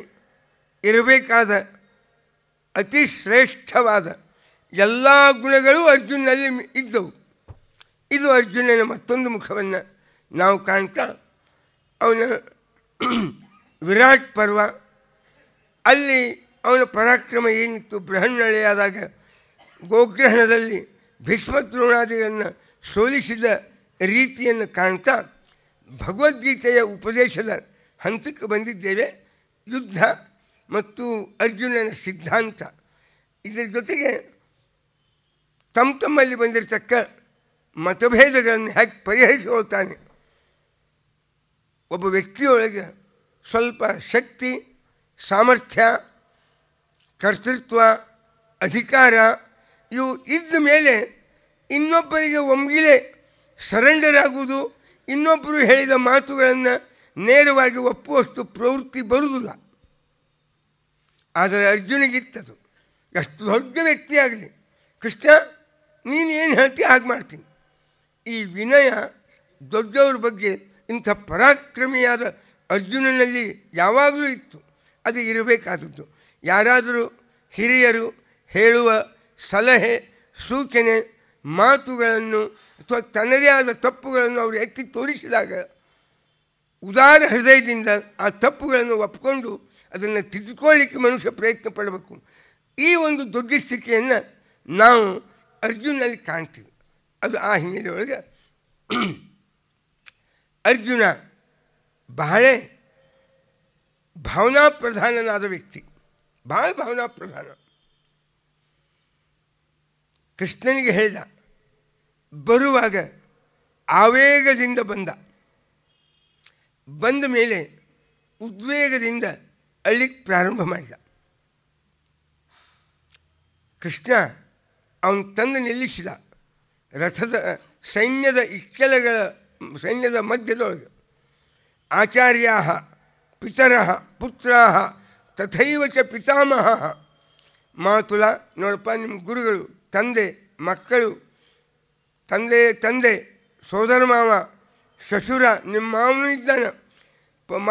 ಇರಬೇಕಾದ ಅತಿ ಶ್ರೇಷ್ಠವಾದ ಎಲ್ಲ ಗುಣಗಳು ಅರ್ಜುನಲ್ಲಿ ಇದ್ದವು ಇದು ಅರ್ಜುನನ ಮತ್ತೊಂದು ಮುಖವನ್ನು ನಾವು ಕಾಣ್ತಾ ಅವನ ವಿರಾಟ್ ಪರ್ವ ಅಲ್ಲಿ ಅವನ ಪರಾಕ್ರಮ ಏನಿತ್ತು ಬೃಹನ್ನಳೆಯಾದಾಗ ಗೋಗ್ರಹಣದಲ್ಲಿ ಭೀಷ್ಮದ್ರೋಣಾದಿಗಳನ್ನು ಸೋಲಿಸಿದ ರೀತಿಯನ್ನು ಕಾಣ್ತಾ ಭಗವದ್ಗೀತೆಯ ಉಪದೇಶದ ಹಂತಕ್ಕೆ ಬಂದಿದ್ದೇವೆ ಯುದ್ಧ ಮತ್ತು ಅರ್ಜುನನ ಸಿದ್ಧಾಂತ ಇದರ ಜೊತೆಗೆ ತಮ್ಮ ತಮ್ಮಲ್ಲಿ ಬಂದಿರತಕ್ಕ ಮತಭೇದಗಳನ್ನು ಹೇಗೆ ಪರಿಹರಿಸಿಕೊಳ್ತಾನೆ ಒಬ್ಬ ವ್ಯಕ್ತಿಯೊಳಗೆ ಸ್ವಲ್ಪ ಶಕ್ತಿ ಸಾಮರ್ಥ್ಯ ಕರ್ತೃತ್ವ ಅಧಿಕಾರ ಇವು ಇದ್ದ ಮೇಲೆ ಇನ್ನೊಬ್ಬರಿಗೆ ಒಮ್ಮಿಲೆ ಸರೆಂಡರ್ ಆಗುವುದು ಇನ್ನೊಬ್ಬರು ಹೇಳಿದ ಮಾತುಗಳನ್ನು ನೇರವಾಗಿ ಒಪ್ಪುವಷ್ಟು ಪ್ರವೃತ್ತಿ ಬರುವುದಿಲ್ಲ ಆದರೆ ಅರ್ಜುನಿಗಿತ್ತದು ಎಷ್ಟು ದೊಡ್ಡ ವ್ಯಕ್ತಿಯಾಗಲಿ ಕೃಷ್ಣ ನೀನು ಏನು ಹೇಳ್ತೀಯ ಹಾಗೆ ಮಾಡ್ತೀನಿ ಈ ವಿನಯ ದೊಡ್ಡವ್ರ ಬಗ್ಗೆ ಇಂಥ ಪರಾಕ್ರಮಿಯಾದ ಅರ್ಜುನನಲ್ಲಿ ಯಾವಾಗಲೂ ಇತ್ತು ಅದು ಇರಬೇಕಾದದ್ದು ಯಾರಾದರೂ ಹಿರಿಯರು ಹೇಳುವ ಸಲಹೆ ಸೂಚನೆ ಮಾತುಗಳನ್ನು ಅಥವಾ ತನ್ನದೇ ಆದ ತಪ್ಪುಗಳನ್ನು ಅವರು ಎತ್ತಿ ತೋರಿಸಿದಾಗ ಉದಾರ ಹೃದಯದಿಂದ ಆ ತಪ್ಪುಗಳನ್ನು ಒಪ್ಪಿಕೊಂಡು ಅದನ್ನು ತಿದ್ದುಕೊಳ್ಳಿಕ್ಕೆ ಮನುಷ್ಯ ಪ್ರಯತ್ನ ಪಡಬೇಕು ಈ ಒಂದು ದೊಡ್ಡ ಸ್ಥಿತಿಯನ್ನು ನಾವು ಅರ್ಜುನಲ್ಲಿ ಕಾಣ್ತೀವಿ ಅದು ಆ ಹಿನ್ನೆಲೆಯೊಳಗೆ ಅರ್ಜುನ ಬಹಳ ಭಾವನಾ ಪ್ರಧಾನನಾದ ವ್ಯಕ್ತಿ ಭಾಳ ಭಾವನಾ ಪ್ರಧಾನ ಕೃಷ್ಣನಿಗೆ ಹೇಳಿದ ಬರುವಾಗ ಆವೇಗದಿಂದ ಬಂದ ಬಂದ ಮೇಲೆ ಉದ್ವೇಗದಿಂದ ಅಳ್ಳಿಕ್ಕೆ ಪ್ರಾರಂಭ ಮಾಡಿದ ಕೃಷ್ಣ ಅವನು ತಂದು ನಿಲ್ಲಿಸಿದ ರಥದ ಸೈನ್ಯದ ಇಕ್ಕೆಲಗಳ ಸೈನ್ಯದ ಮಧ್ಯದೊಳಗೆ ಆಚಾರ್ಯ ಪಿತರ ಪುತ್ರ ತಥೈವ ಚ ಪಿತಾಮಹ ಮಾತುಲ ನೋಡಪ್ಪ ನಿಮ್ಮ ಗುರುಗಳು ತಂದೆ ಮಕ್ಕಳು ತಂದೆ ತಂದೆ ಸೋದರ ಮಾವ ಶಶುರ ನಿಮ್ಮ ಮಾವನೂ ಇದ್ದಾನೆ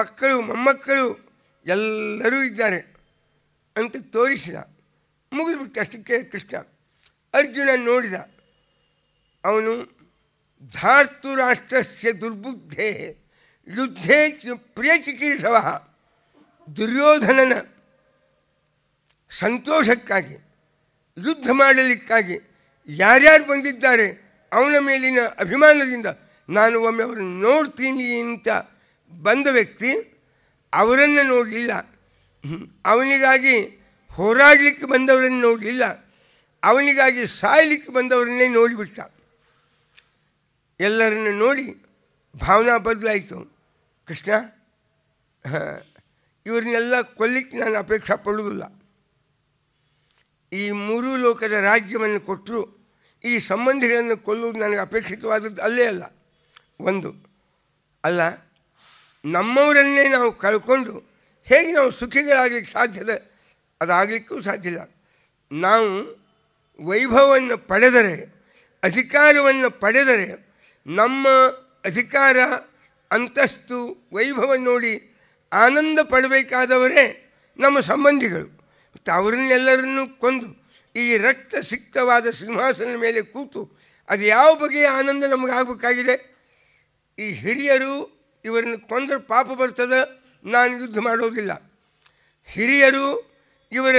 ಮಕ್ಕಳು ಮೊಮ್ಮಕ್ಕಳು ಎಲ್ಲರೂ ಇದ್ದಾರೆ ಅಂತ ತೋರಿಸಿದ ಮುಗಿದ್ಬಿಟ್ಟು ಅಷ್ಟಕ್ಕೆ ಕೃಷ್ಣ ಅರ್ಜುನ ನೋಡಿದ ಅವನು ಧಾರ್ತು ರಾಷ್ಟ್ರಸ್ಯ ದುರ್ಬುದ್ಧೇ ಯುದ್ಧೇ ಚಿಕಿತ್ಸವ ದುರ್ಯೋಧನನ ಸಂತೋಷಕ್ಕಾಗಿ ಯುದ್ಧ ಮಾಡಲಿಕ್ಕಾಗಿ ಯಾರ್ಯಾರು ಬಂದಿದ್ದಾರೆ ಅವನ ಮೇಲಿನ ಅಭಿಮಾನದಿಂದ ನಾನು ಒಮ್ಮೆ ಅವರನ್ನು ನೋಡ್ತೀನಿ ಅಂತ ಬಂದ ವ್ಯಕ್ತಿ ಅವರನ್ನು ನೋಡಲಿಲ್ಲ ಅವನಿಗಾಗಿ ಹೋರಾಡಲಿಕ್ಕೆ ಬಂದವರನ್ನು ನೋಡಲಿಲ್ಲ ಅವನಿಗಾಗಿ ಸಾಯಲಿಕ್ಕೆ ಬಂದವರನ್ನೇ ನೋಡಿಬಿಟ್ಟ ಎಲ್ಲರನ್ನು ನೋಡಿ ಭಾವನಾ ಬದಲಾಯಿತು ಕೃಷ್ಣ ಇವರನ್ನೆಲ್ಲ ಕೊಲ್ಲಿಕ್ಕೆ ನಾನು ಅಪೇಕ್ಷೆ ಪಡುವುದಿಲ್ಲ ಈ ಮೂರೂ ಲೋಕದ ರಾಜ್ಯವನ್ನು ಕೊಟ್ಟರು ಈ ಸಂಬಂಧಿಗಳನ್ನು ಕೊಲ್ಲುವುದು ನನಗೆ ಅಪೇಕ್ಷಿತವಾದದ್ದು ಅಲ್ಲೇ ಅಲ್ಲ ಒಂದು ಅಲ್ಲ ನಮ್ಮವರನ್ನೇ ನಾವು ಕಳ್ಕೊಂಡು ಹೇಗೆ ನಾವು ಸುಖಿಗಳಾಗಲಿಕ್ಕೆ ಸಾಧ್ಯದ ಅದಾಗಲಿಕ್ಕೂ ಸಾಧ್ಯ ಇಲ್ಲ ನಾವು ವೈಭವವನ್ನು ಪಡೆದರೆ ಅಧಿಕಾರವನ್ನು ಪಡೆದರೆ ನಮ್ಮ ಅಧಿಕಾರ ಅಂತಸ್ತು ವೈಭವ ನೋಡಿ ಆನಂದ ಪಡಬೇಕಾದವರೇ ನಮ್ಮ ಸಂಬಂಧಿಗಳು ಅವರನ್ನೆಲ್ಲರನ್ನೂ ಕೊಂದು ಈ ರಕ್ತ ಸಿಕ್ತವಾದ ಸಿಂಹಾಸನದ ಮೇಲೆ ಕೂತು ಅದು ಯಾವ ಬಗೆಯ ಆನಂದ ನಮಗಾಗಬೇಕಾಗಿದೆ ಈ ಹಿರಿಯರು ಇವರನ್ನು ಕೊಂದರೆ ಪಾಪ ಬರ್ತದೆ ನಾನು ಯುದ್ಧ ಮಾಡೋದಿಲ್ಲ ಹಿರಿಯರು ಇವರ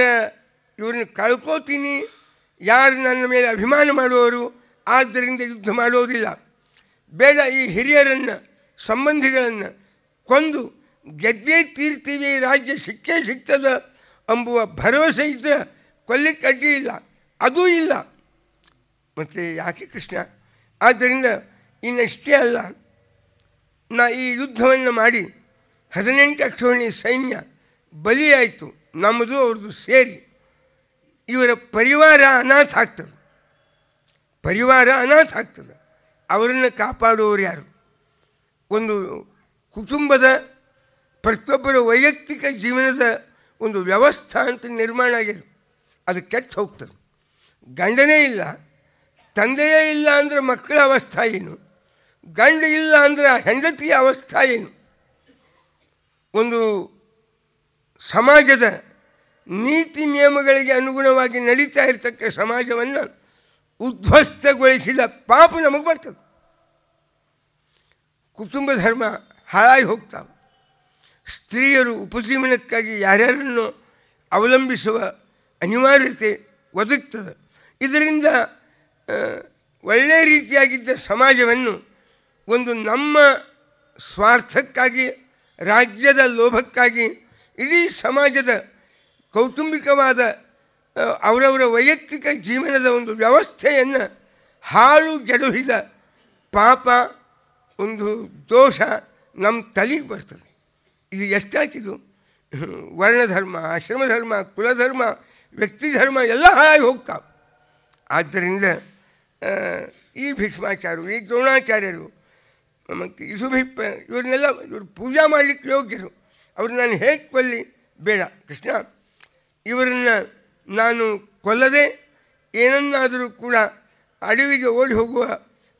ಇವ್ರನ್ನ ಕಳ್ಕೋತೀನಿ ಯಾರು ನನ್ನ ಮೇಲೆ ಅಭಿಮಾನ ಮಾಡುವವರು ಆದ್ದರಿಂದ ಯುದ್ಧ ಮಾಡೋದಿಲ್ಲ ಬೇಡ ಈ ಹಿರಿಯರನ್ನು ಸಂಬಂಧಿಗಳನ್ನು ಕೊಂದು ಗೆದ್ದೇ ತೀರ್ತೀವಿ ರಾಜ್ಯ ಸಿಕ್ಕೇ ಸಿಗ್ತದೆ ಅಂಬುವ ಭರವಸೆ ಇದ್ದರೆ ಕೊಲ್ಲಿಕ್ಕೆ ಅಡ್ಡಿ ಇಲ್ಲ ಅದೂ ಇಲ್ಲ ಮತ್ತು ಯಾಕೆ ಕೃಷ್ಣ ಆದ್ದರಿಂದ ಇನ್ನಷ್ಟೇ ಅಲ್ಲ ನಾ ಈ ಯುದ್ಧವನ್ನು ಮಾಡಿ ಹದಿನೆಂಟು ಅಕ್ಷೋಣಿ ಸೈನ್ಯ ಬಲಿಯಾಯಿತು ನಮ್ಮದು ಅವ್ರದ್ದು ಸೇರಿ ಇವರ ಪರಿವಾರ ಅನಾಥ ಆಗ್ತದೆ ಪರಿವಾರ ಅನಾಥ ಆಗ್ತದೆ ಅವರನ್ನು ಕಾಪಾಡುವವರು ಯಾರು ಒಂದು ಕುಟುಂಬದ ಪ್ರತಿಯೊಬ್ಬರ ವೈಯಕ್ತಿಕ ಜೀವನದ ಒಂದು ವ್ಯವಸ್ಥೆ ಅಂತ ನಿರ್ಮಾಣ ಆಗಿದೆ ಅದು ಕೆಟ್ಟು ಹೋಗ್ತದೆ ಗಂಡನೇ ಇಲ್ಲ ತಂದೆಯೇ ಇಲ್ಲ ಅಂದರೆ ಮಕ್ಕಳ ಅವಸ್ಥೆ ಏನು ಗಂಡ ಇಲ್ಲ ಅಂದರೆ ಹೆಂಡತಿಯ ಅವಸ್ಥೆ ಏನು ಒಂದು ಸಮಾಜದ ನೀತಿ ನಿಯಮಗಳಿಗೆ ಅನುಗುಣವಾಗಿ ನಡೀತಾ ಇರ್ತಕ್ಕ ಸಮಾಜವನ್ನು ಉದ್ವಸ್ತಗೊಳಿಸಿದ ಪಾಪ ನಮಗೆ ಬರ್ತದೆ ಕುಟುಂಬ ಧರ್ಮ ಹಾಳಾಗಿ ಹೋಗ್ತಾವೆ ಸ್ತ್ರೀಯರು ಉಪಜೀವನಕ್ಕಾಗಿ ಯಾರ್ಯಾರನ್ನು ಅವಲಂಬಿಸುವ ಅನಿವಾರ್ಯತೆ ಒದಗ್ತದೆ ಇದರಿಂದ ಒಳ್ಳೆಯ ರೀತಿಯಾಗಿದ್ದ ಸಮಾಜವನ್ನು ಒಂದು ನಮ್ಮ ಸ್ವಾರ್ಥಕ್ಕಾಗಿ ರಾಜ್ಯದ ಲೋಭಕ್ಕಾಗಿ ಇಡೀ ಸಮಾಜದ ಕೌಟುಂಬಿಕವಾದ ಅವರವರ ವೈಯಕ್ತಿಕ ಜೀವನದ ಒಂದು ವ್ಯವಸ್ಥೆಯನ್ನು ಹಾಳು ಜಡುಹಿದ ಪಾಪ ಒಂದು ದೋಷ ನಮ್ಮ ತಲೆಗೆ ಬರ್ತದೆ ಇದು ಎಷ್ಟಾಯ್ತಿದು ವರ್ಣಧರ್ಮ ಆಶ್ರಮಧರ್ಮ ಕುಲಧರ್ಮ ವ್ಯಕ್ತಿ ಧರ್ಮ ಎಲ್ಲ ಹಾಳಾಗಿ ಹೋಗ್ತಾ ಆದ್ದರಿಂದ ಈ ಭೀಷ್ಮಾಚಾರ್ಯರು ಈ ದ್ರೋಣಾಚಾರ್ಯರು ಮತ್ತು ಇಸುಭಿಪ್ಪ ಇವ್ರನ್ನೆಲ್ಲ ಇವರು ಪೂಜಾ ಮಾಡಲಿಕ್ಕೆ ಯೋಗ್ಯರು ಅವ್ರನ್ನ ನಾನು ಹೇಗೆ ಕೊಲ್ಲಿ ಬೇಡ ಕೃಷ್ಣ ಇವರನ್ನು ನಾನು ಕೊಲ್ಲದೆ ಏನನ್ನಾದರೂ ಕೂಡ ಅಡವಿಗೆ ಓಡಿ ಹೋಗುವ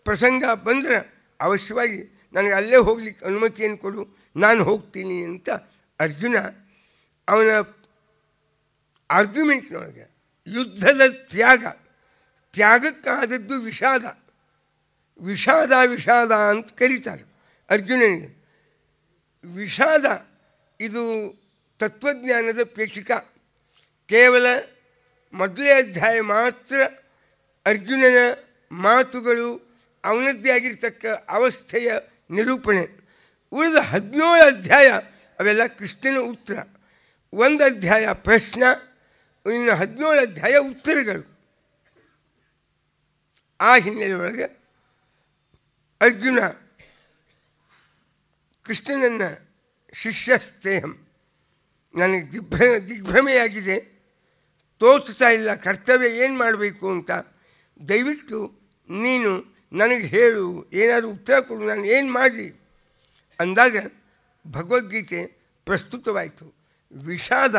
ಪ್ರಸಂಗ ಬಂದರೆ ಅವಶ್ಯವಾಗಿ ನನಗೆ ಅಲ್ಲೇ ಹೋಗ್ಲಿಕ್ಕೆ ಅನುಮತಿಯನ್ನು ಕೊಡು ನಾನು ಹೋಗ್ತೀನಿ ಅಂತ ಅರ್ಜುನ ಅವನ ಆರ್ಗ್ಯುಮೆಂಟ್ನೊಳಗೆ ಯುದ್ಧದ ತ್ಯಾಗ ತ್ಯಾಗಕ್ಕಾದದ್ದು ವಿಷಾದ ವಿಷಾದ ವಿಷಾದ ಅಂತ ಕರೀತಾರೆ ಅರ್ಜುನನಿಗೆ ವಿಷಾದ ಇದು ತತ್ವಜ್ಞಾನದ ಪ್ರೇಕ್ಷಿಕ ಕೇವಲ ಮೊದಲೇ ಅಧ್ಯಾಯ ಮಾತ್ರ ಅರ್ಜುನನ ಮಾತುಗಳು ಅವನದ್ದೇ ಆಗಿರ್ತಕ್ಕ ಅವಸ್ಥೆಯ ನಿರೂಪಣೆ ಉಳಿದ ಹದಿನೇಳು ಅಧ್ಯಾಯ ಅವೆಲ್ಲ ಕೃಷ್ಣನ ಉತ್ತರ ಒಂದು ಅಧ್ಯಾಯ ಪ್ರಶ್ನ ಇನ್ನು ಹದಿನೇಳು ಅಧ್ಯಾಯ ಉತ್ತರಗಳು ಆ ಒಳಗೆ ಅರ್ಜುನ ಕೃಷ್ಣನನ್ನು ಶಿಷ್ಯ ಸ್ನೇಹಂ ನನಗೆ ದಿಗ್ಭ್ರ ದಿಗ್ಭ್ರಮೆಯಾಗಿದೆ ತೋರಿಸ್ತಾ ಇಲ್ಲ ಕರ್ತವ್ಯ ಏನು ಮಾಡಬೇಕು ಅಂತ ದಯವಿಟ್ಟು ನೀನು ನನಗೆ ಹೇಳು ಏನಾದರೂ ಉತ್ತರ ಕೊಡು ನಾನು ಏನು ಮಾಡಿ ಅಂದಾಗ ಭಗವದ್ಗೀತೆ ಪ್ರಸ್ತುತವಾಯಿತು ವಿಷಾದ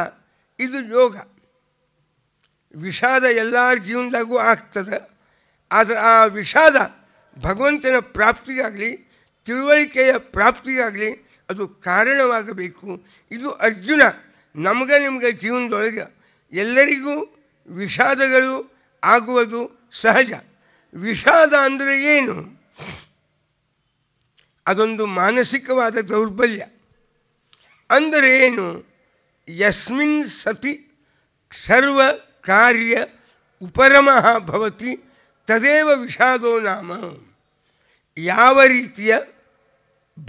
ಇದು ಯೋಗ ವಿಷಾದ ಎಲ್ಲ ಜೀವನದಾಗೂ ಆಗ್ತದೆ ಆದರೆ ಆ ವಿಷಾದ ಭಗವಂತನ ಪ್ರಾಪ್ತಿಗಾಗಲಿ ತಿಳುವಳಿಕೆಯ ಪ್ರಾಪ್ತಿಗಾಗಲಿ ಅದು ಕಾರಣವಾಗಬೇಕು ಇದು ಅರ್ಜುನ ನಮಗೆ ನಿಮಗೆ ಜೀವನದೊಳಗೆ ಎಲ್ಲರಿಗೂ ವಿಷಾದಗಳು ಆಗುವುದು ಸಹಜ ವಿಷಾದ ಅಂದರೆ ಏನು ಅದೊಂದು ಮಾನಸಿಕವಾದ ದೌರ್ಬಲ್ಯ ಅಂದರೆ ಏನು ಯಸ್ಮಿನ್ ಸತಿ ಸರ್ವ ಕಾರ್ಯ ಉಪರಮಃ ಭವತಿ ತದೇವ ವಿಷಾದೋ ನಾಮ ಯಾವ ರೀತಿಯ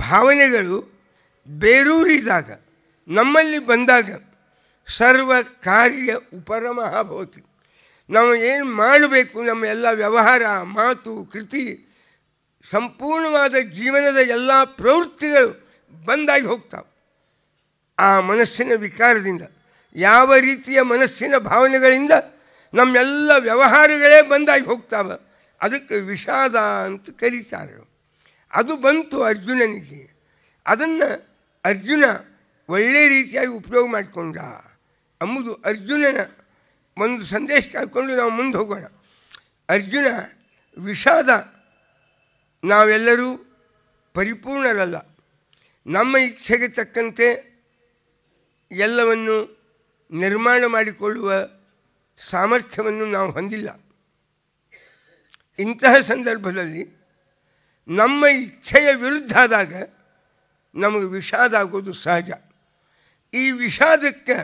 ಭಾವನೆಗಳು ಬೇರೂರಿದಾಗ ನಮ್ಮಲ್ಲಿ ಬಂದಾಗ ಸರ್ವ ಕಾರ್ಯ ಉಪರಮಃ ಭವತಿ ನಾವು ಏನು ಮಾಡಬೇಕು ನಮ್ಮ ಎಲ್ಲ ವ್ಯವಹಾರ ಮಾತು ಕೃತಿ ಸಂಪೂರ್ಣವಾದ ಜೀವನದ ಎಲ್ಲ ಪ್ರವೃತ್ತಿಗಳು ಬಂದಾಗಿ ಹೋಗ್ತಾವೆ ಆ ಮನಸ್ಸಿನ ವಿಕಾರದಿಂದ ಯಾವ ರೀತಿಯ ಮನಸ್ಸಿನ ಭಾವನೆಗಳಿಂದ ನಮ್ಮೆಲ್ಲ ವ್ಯವಹಾರಗಳೇ ಬಂದಾಗಿ ಹೋಗ್ತಾವೆ ಅದಕ್ಕೆ ವಿಷಾದ ಅಂತ ಕರೀತಾರೆ ಅದು ಬಂತು ಅರ್ಜುನನಿಗೆ ಅದನ್ನು ಅರ್ಜುನ ಒಳ್ಳೆ ರೀತಿಯಾಗಿ ಉಪಯೋಗ ಮಾಡಿಕೊಂಡ ಅಂಬುದು ಅರ್ಜುನನ ಒಂದು ಸಂದೇಶ ಕಳ್ಕೊಂಡು ನಾವು ಮುಂದೆ ಹೋಗೋಣ ಅರ್ಜುನ ವಿಷಾದ ನಾವೆಲ್ಲರೂ ಪರಿಪೂರ್ಣರಲ್ಲ ನಮ್ಮ ಇಚ್ಛೆಗೆ ತಕ್ಕಂತೆ ಎಲ್ಲವನ್ನು ನಿರ್ಮಾಣ ಮಾಡಿಕೊಳ್ಳುವ ಸಾಮರ್ಥ್ಯವನ್ನು ನಾವು ಹೊಂದಿಲ್ಲ ಇಂತಹ ಸಂದರ್ಭದಲ್ಲಿ ನಮ್ಮ ಇಚ್ಛೆಯ ವಿರುದ್ಧ ಆದಾಗ ನಮಗೆ ವಿಷಾದ ಆಗೋದು ಸಹಜ ಈ ವಿಷಾದಕ್ಕೆ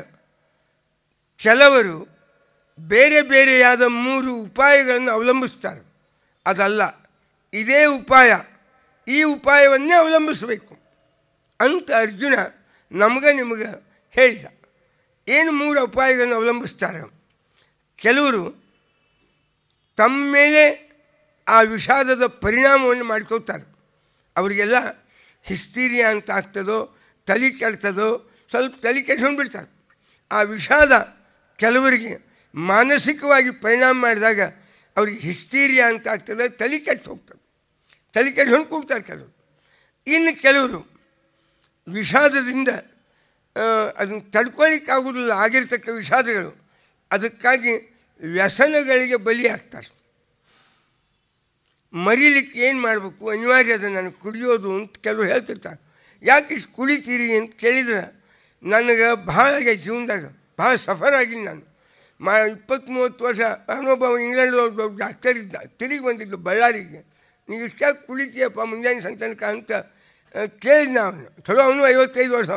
ಕೆಲವರು ಬೇರೆ ಬೇರೆಯಾದ ಮೂರು ಉಪಾಯಗಳನ್ನು ಅವಲಂಬಿಸ್ತಾರೆ ಅದಲ್ಲ ಇದೇ ಉಪಾಯ ಈ ಉಪಾಯವನ್ನೇ ಅವಲಂಬಿಸಬೇಕು ಅಂತ ಅರ್ಜುನ ನಮಗೆ ನಿಮಗೆ ಹೇಳಿದ ಏನು ಮೂರು ಉಪಾಯಗಳನ್ನು ಅವಲಂಬಿಸ್ತಾರೆ ಕೆಲವರು ತಮ್ಮ ಮೇಲೆ ಆ ವಿಷಾದದ ಪರಿಣಾಮವನ್ನು ಮಾಡ್ಕೋತಾರೆ ಅವರಿಗೆಲ್ಲ ಹಿಸ್ತೀರಿಯ ಅಂತ ಆಗ್ತದೋ ತಲೆ ಕೆಡ್ತದೋ ಸ್ವಲ್ಪ ತಲೆ ಬಿಡ್ತಾರೆ ಆ ವಿಷಾದ ಕೆಲವರಿಗೆ ಮಾನಸಿಕವಾಗಿ ಪರಿಣಾಮ ಮಾಡಿದಾಗ ಅವ್ರಿಗೆ ಹಿಸ್ತೀರಿಯ ಅಂತ ಆಗ್ತದೆ ತಲೆ ಕೆಟ್ಟು ಹೋಗ್ತದೆ ತಲೆ ಕೆಡ್ಸ್ಕೊಂಡು ಕೂಗ್ತಾರೆ ಕೆಲವರು ಇನ್ನು ಕೆಲವರು ವಿಷಾದದಿಂದ ಅದನ್ನು ತಡ್ಕೊಳಿಕ್ಕಾಗೋದಿಲ್ಲ ಆಗಿರ್ತಕ್ಕ ವಿಷಾದಗಳು ಅದಕ್ಕಾಗಿ ವ್ಯಸನಗಳಿಗೆ ಬಲಿ ಹಾಕ್ತಾರೆ ಮರೀಲಿಕ್ಕೆ ಏನು ಮಾಡಬೇಕು ಅನಿವಾರ್ಯ ಅದನ್ನು ನನಗೆ ಕುಡಿಯೋದು ಅಂತ ಕೆಲವರು ಹೇಳ್ತಿರ್ತಾರೆ ಯಾಕೆ ಇಷ್ಟು ಕುಡಿತೀರಿ ಅಂತ ಕೇಳಿದ್ರೆ ನನಗೆ ಭಾಳ ಜೀವನದಾಗ ಭಾಳ ಸಫರ್ ಆಗಿಲ್ಲ ನಾನು ಮಾ ಇಪ್ಪತ್ತು ಮೂವತ್ತು ವರ್ಷ ನಾನೊಬ್ಬ ಇಂಗ್ಲೆಂಡ್ದೊಬ್ಬ ಡಾಕ್ಟರ್ ಇದ್ದ ತಿರುಗಿ ಬಂದಿದ್ದು ಬಳ್ಳಾರಿಗೆ ನೀವು ಇಷ್ಟಾಗಿ ಕುಳಿತೀಯಪ್ಪ ಮುಂಜಾನೆ ಸಂತನಕ ಅಂತ ಕೇಳಿದ್ನ ಅವನು ಚಲೋ ಅವನು ಐವತ್ತೈದು ವರ್ಷ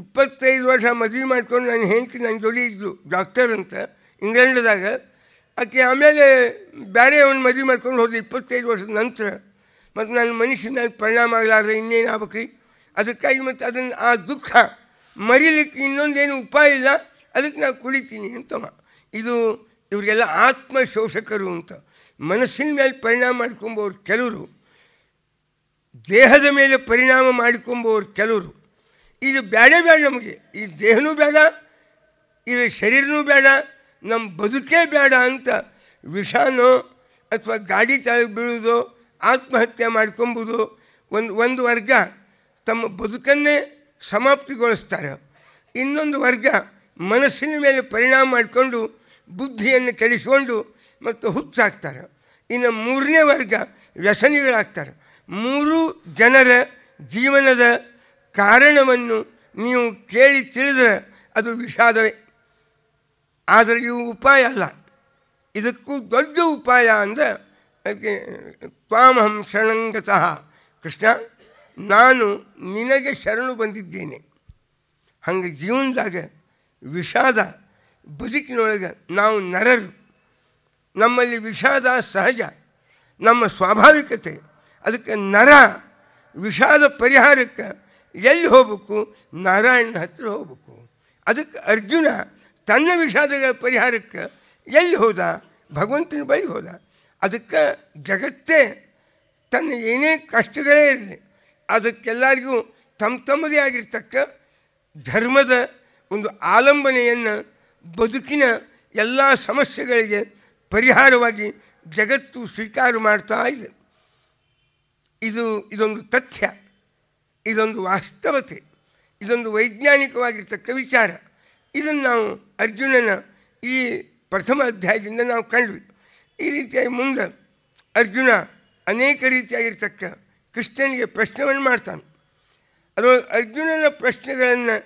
ಇಪ್ಪತ್ತೈದು ವರ್ಷ ಮದುವೆ ಮಾಡ್ಕೊಂಡು ನಾನು ಹೆಂಡತಿ ನನ್ನ ಜೋಡಿ ಇದ್ದರು ಡಾಕ್ಟರ್ ಅಂತ ಇಂಗ್ಲೆಂಡ್ದಾಗ ಆಕೆ ಆಮೇಲೆ ಬೇರೆ ಅವ್ನು ಮದುವೆ ಮಾಡ್ಕೊಂಡು ಹೋದ ಇಪ್ಪತ್ತೈದು ವರ್ಷದ ನಂತರ ಮತ್ತು ನನ್ನ ಮನುಷ್ಯನ ಪರಿಣಾಮ ಆಗಲಾರ್ದೆ ಇನ್ನೇನು ಆಗ್ಬೇಕ್ರಿ ಅದಕ್ಕಾಗಿ ಮತ್ತು ಅದನ್ನು ಆ ದುಃಖ ಮರಿಲಿಕ್ಕೆ ಇನ್ನೊಂದೇನು ಉಪಾಯ ಇಲ್ಲ ಅದಕ್ಕೆ ನಾನು ಕುಳಿತೀನಿ ಅಂತವ ಇದು ಇವರಿಗೆಲ್ಲ ಆತ್ಮ ಶೋಷಕರು ಅಂತ ಮನಸ್ಸಿನ ಮೇಲೆ ಪರಿಣಾಮ ಮಾಡ್ಕೊಂಬೋರು ಕೆಲವರು ದೇಹದ ಮೇಲೆ ಪರಿಣಾಮ ಮಾಡ್ಕೊಂಬೋರು ಕೆಲವರು ಇದು ಬೇಡ ಬೇಡ ನಮಗೆ ಈ ದೇಹನೂ ಬೇಡ ಇದು ಶರೀರನೂ ಬೇಡ ನಮ್ಮ ಬದುಕೇ ಬೇಡ ಅಂತ ವಿಷಾನೋ ಅಥವಾ ಗಾಡಿ ಕೆಳಗೆ ಬೀಳೋದು ಆತ್ಮಹತ್ಯೆ ಮಾಡ್ಕೊಂಬೋದು ಒಂದು ಒಂದು ವರ್ಗ ತಮ್ಮ ಬದುಕನ್ನೇ ಸಮಾಪ್ತಿಗೊಳಿಸ್ತಾರೆ ಇನ್ನೊಂದು ವರ್ಗ ಮನಸ್ಸಿನ ಮೇಲೆ ಪರಿಣಾಮ ಮಾಡಿಕೊಂಡು ಬುದ್ಧಿಯನ್ನು ಕೆಡಿಸಿಕೊಂಡು ಮತ್ತು ಹುಚ್ಚಾಗ್ತಾರೆ ಇನ್ನು ಮೂರನೇ ವರ್ಗ ವ್ಯಸನಿಗಳಾಗ್ತಾರೆ ಮೂರು ಜನರ ಜೀವನದ ಕಾರಣವನ್ನು ನೀವು ಕೇಳಿ ತಿಳಿದರೆ ಅದು ವಿಷಾದವೇ ಆದರೆ ಇವು ಉಪಾಯ ಅಲ್ಲ ಇದಕ್ಕೂ ದೊಡ್ಡ ಉಪಾಯ ಅಂದರೆ ಅದಕ್ಕೆ ತ್ವಾಮಹಂ ಶರಣಂಗತಃ ಕೃಷ್ಣ ನಾನು ನಿನಗೆ ಶರಣು ಬಂದಿದ್ದೇನೆ ಹಂಗೆ ಜೀವನದಾಗ ವಿಷಾದ ಬದುಕಿನೊಳಗೆ ನಾವು ನರರು ನಮ್ಮಲ್ಲಿ ವಿಷಾದ ಸಹಜ ನಮ್ಮ ಸ್ವಾಭಾವಿಕತೆ ಅದಕ್ಕೆ ನರ ವಿಷಾದ ಪರಿಹಾರಕ್ಕೆ ಎಲ್ಲಿ ಹೋಗಬೇಕು ನಾರಾಯಣನ ಹತ್ತಿರ ಹೋಗಬೇಕು ಅದಕ್ಕೆ ಅರ್ಜುನ ತನ್ನ ವಿಷಾದಗಳ ಪರಿಹಾರಕ್ಕೆ ಎಲ್ಲಿ ಹೋದ ಭಗವಂತನ ಬಳಿ ಹೋದ ಅದಕ್ಕೆ ಜಗತ್ತೇ ತನ್ನ ಏನೇ ಕಷ್ಟಗಳೇ ಇರಲಿ ಅದಕ್ಕೆಲ್ಲರಿಗೂ ತಮ್ಮ ತಮ್ಮದೇ ಆಗಿರ್ತಕ್ಕ ಧರ್ಮದ ಒಂದು ಆಲಂಬನೆಯನ್ನು ಬದುಕಿನ ಎಲ್ಲ ಸಮಸ್ಯೆಗಳಿಗೆ ಪರಿಹಾರವಾಗಿ ಜಗತ್ತು ಸ್ವೀಕಾರ ಮಾಡ್ತಾ ಇದೆ ಇದು ಇದೊಂದು ತಥ್ಯ ಇದೊಂದು ವಾಸ್ತವತೆ ಇದೊಂದು ವೈಜ್ಞಾನಿಕವಾಗಿರ್ತಕ್ಕ ವಿಚಾರ ಇದನ್ನು ನಾವು ಅರ್ಜುನನ ಈ ಪ್ರಥಮ ಅಧ್ಯಾಯದಿಂದ ನಾವು ಕಂಡ್ವಿ ಈ ರೀತಿಯಾಗಿ ಮುಂದೆ ಅರ್ಜುನ ಅನೇಕ ರೀತಿಯಾಗಿರ್ತಕ್ಕ ಕೃಷ್ಣನಿಗೆ ಪ್ರಶ್ನೆಗಳನ್ನು ಮಾಡ್ತಾನೆ ಅದು ಅರ್ಜುನನ ಪ್ರಶ್ನೆಗಳನ್ನು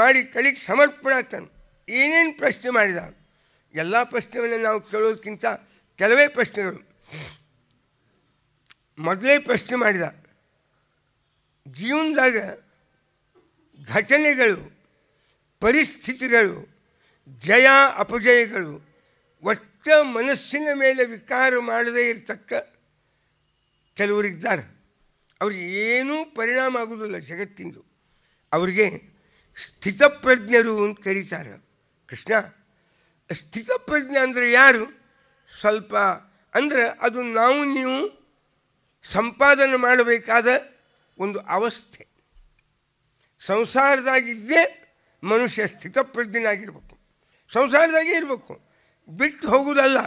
ಮಾಡಿ ಕಳಿಗೆ ಆಗ್ತಾನೆ ಏನೇನು ಪ್ರಶ್ನೆ ಮಾಡಿದ ಎಲ್ಲ ಪ್ರಶ್ನೆಗಳನ್ನು ನಾವು ಕೇಳೋದಕ್ಕಿಂತ ಕೆಲವೇ ಪ್ರಶ್ನೆಗಳು ಮೊದಲೇ ಪ್ರಶ್ನೆ ಮಾಡಿದ ಜೀವನದಾಗ ಘಟನೆಗಳು ಪರಿಸ್ಥಿತಿಗಳು ಜಯ ಅಪಜಯಗಳು ಒಟ್ಟ ಮನಸ್ಸಿನ ಮೇಲೆ ವಿಕಾರ ಮಾಡದೇ ಇರತಕ್ಕ ಕೆಲವರಿದ್ದಾರೆ ಅವ್ರಿಗೆ ಏನೂ ಪರಿಣಾಮ ಆಗುವುದಿಲ್ಲ ಜಗತ್ತಿಂದು ಅವರಿಗೆ ಸ್ಥಿತಪ್ರಜ್ಞರು ಅಂತ ಕರೀತಾರೆ ಕೃಷ್ಣ ಪ್ರಜ್ಞೆ ಅಂದರೆ ಯಾರು ಸ್ವಲ್ಪ ಅಂದರೆ ಅದು ನಾವು ನೀವು ಸಂಪಾದನೆ ಮಾಡಬೇಕಾದ ಒಂದು ಅವಸ್ಥೆ ಸಂಸಾರದಾಗಿದ್ದೇ ಮನುಷ್ಯ ಸ್ಥಿತಪ್ರಜ್ಞನಾಗಿರ್ಬೇಕು ಸಂಸಾರದಾಗೆ ಇರಬೇಕು ಬಿಟ್ಟು ಹೋಗುವುದಲ್ಲ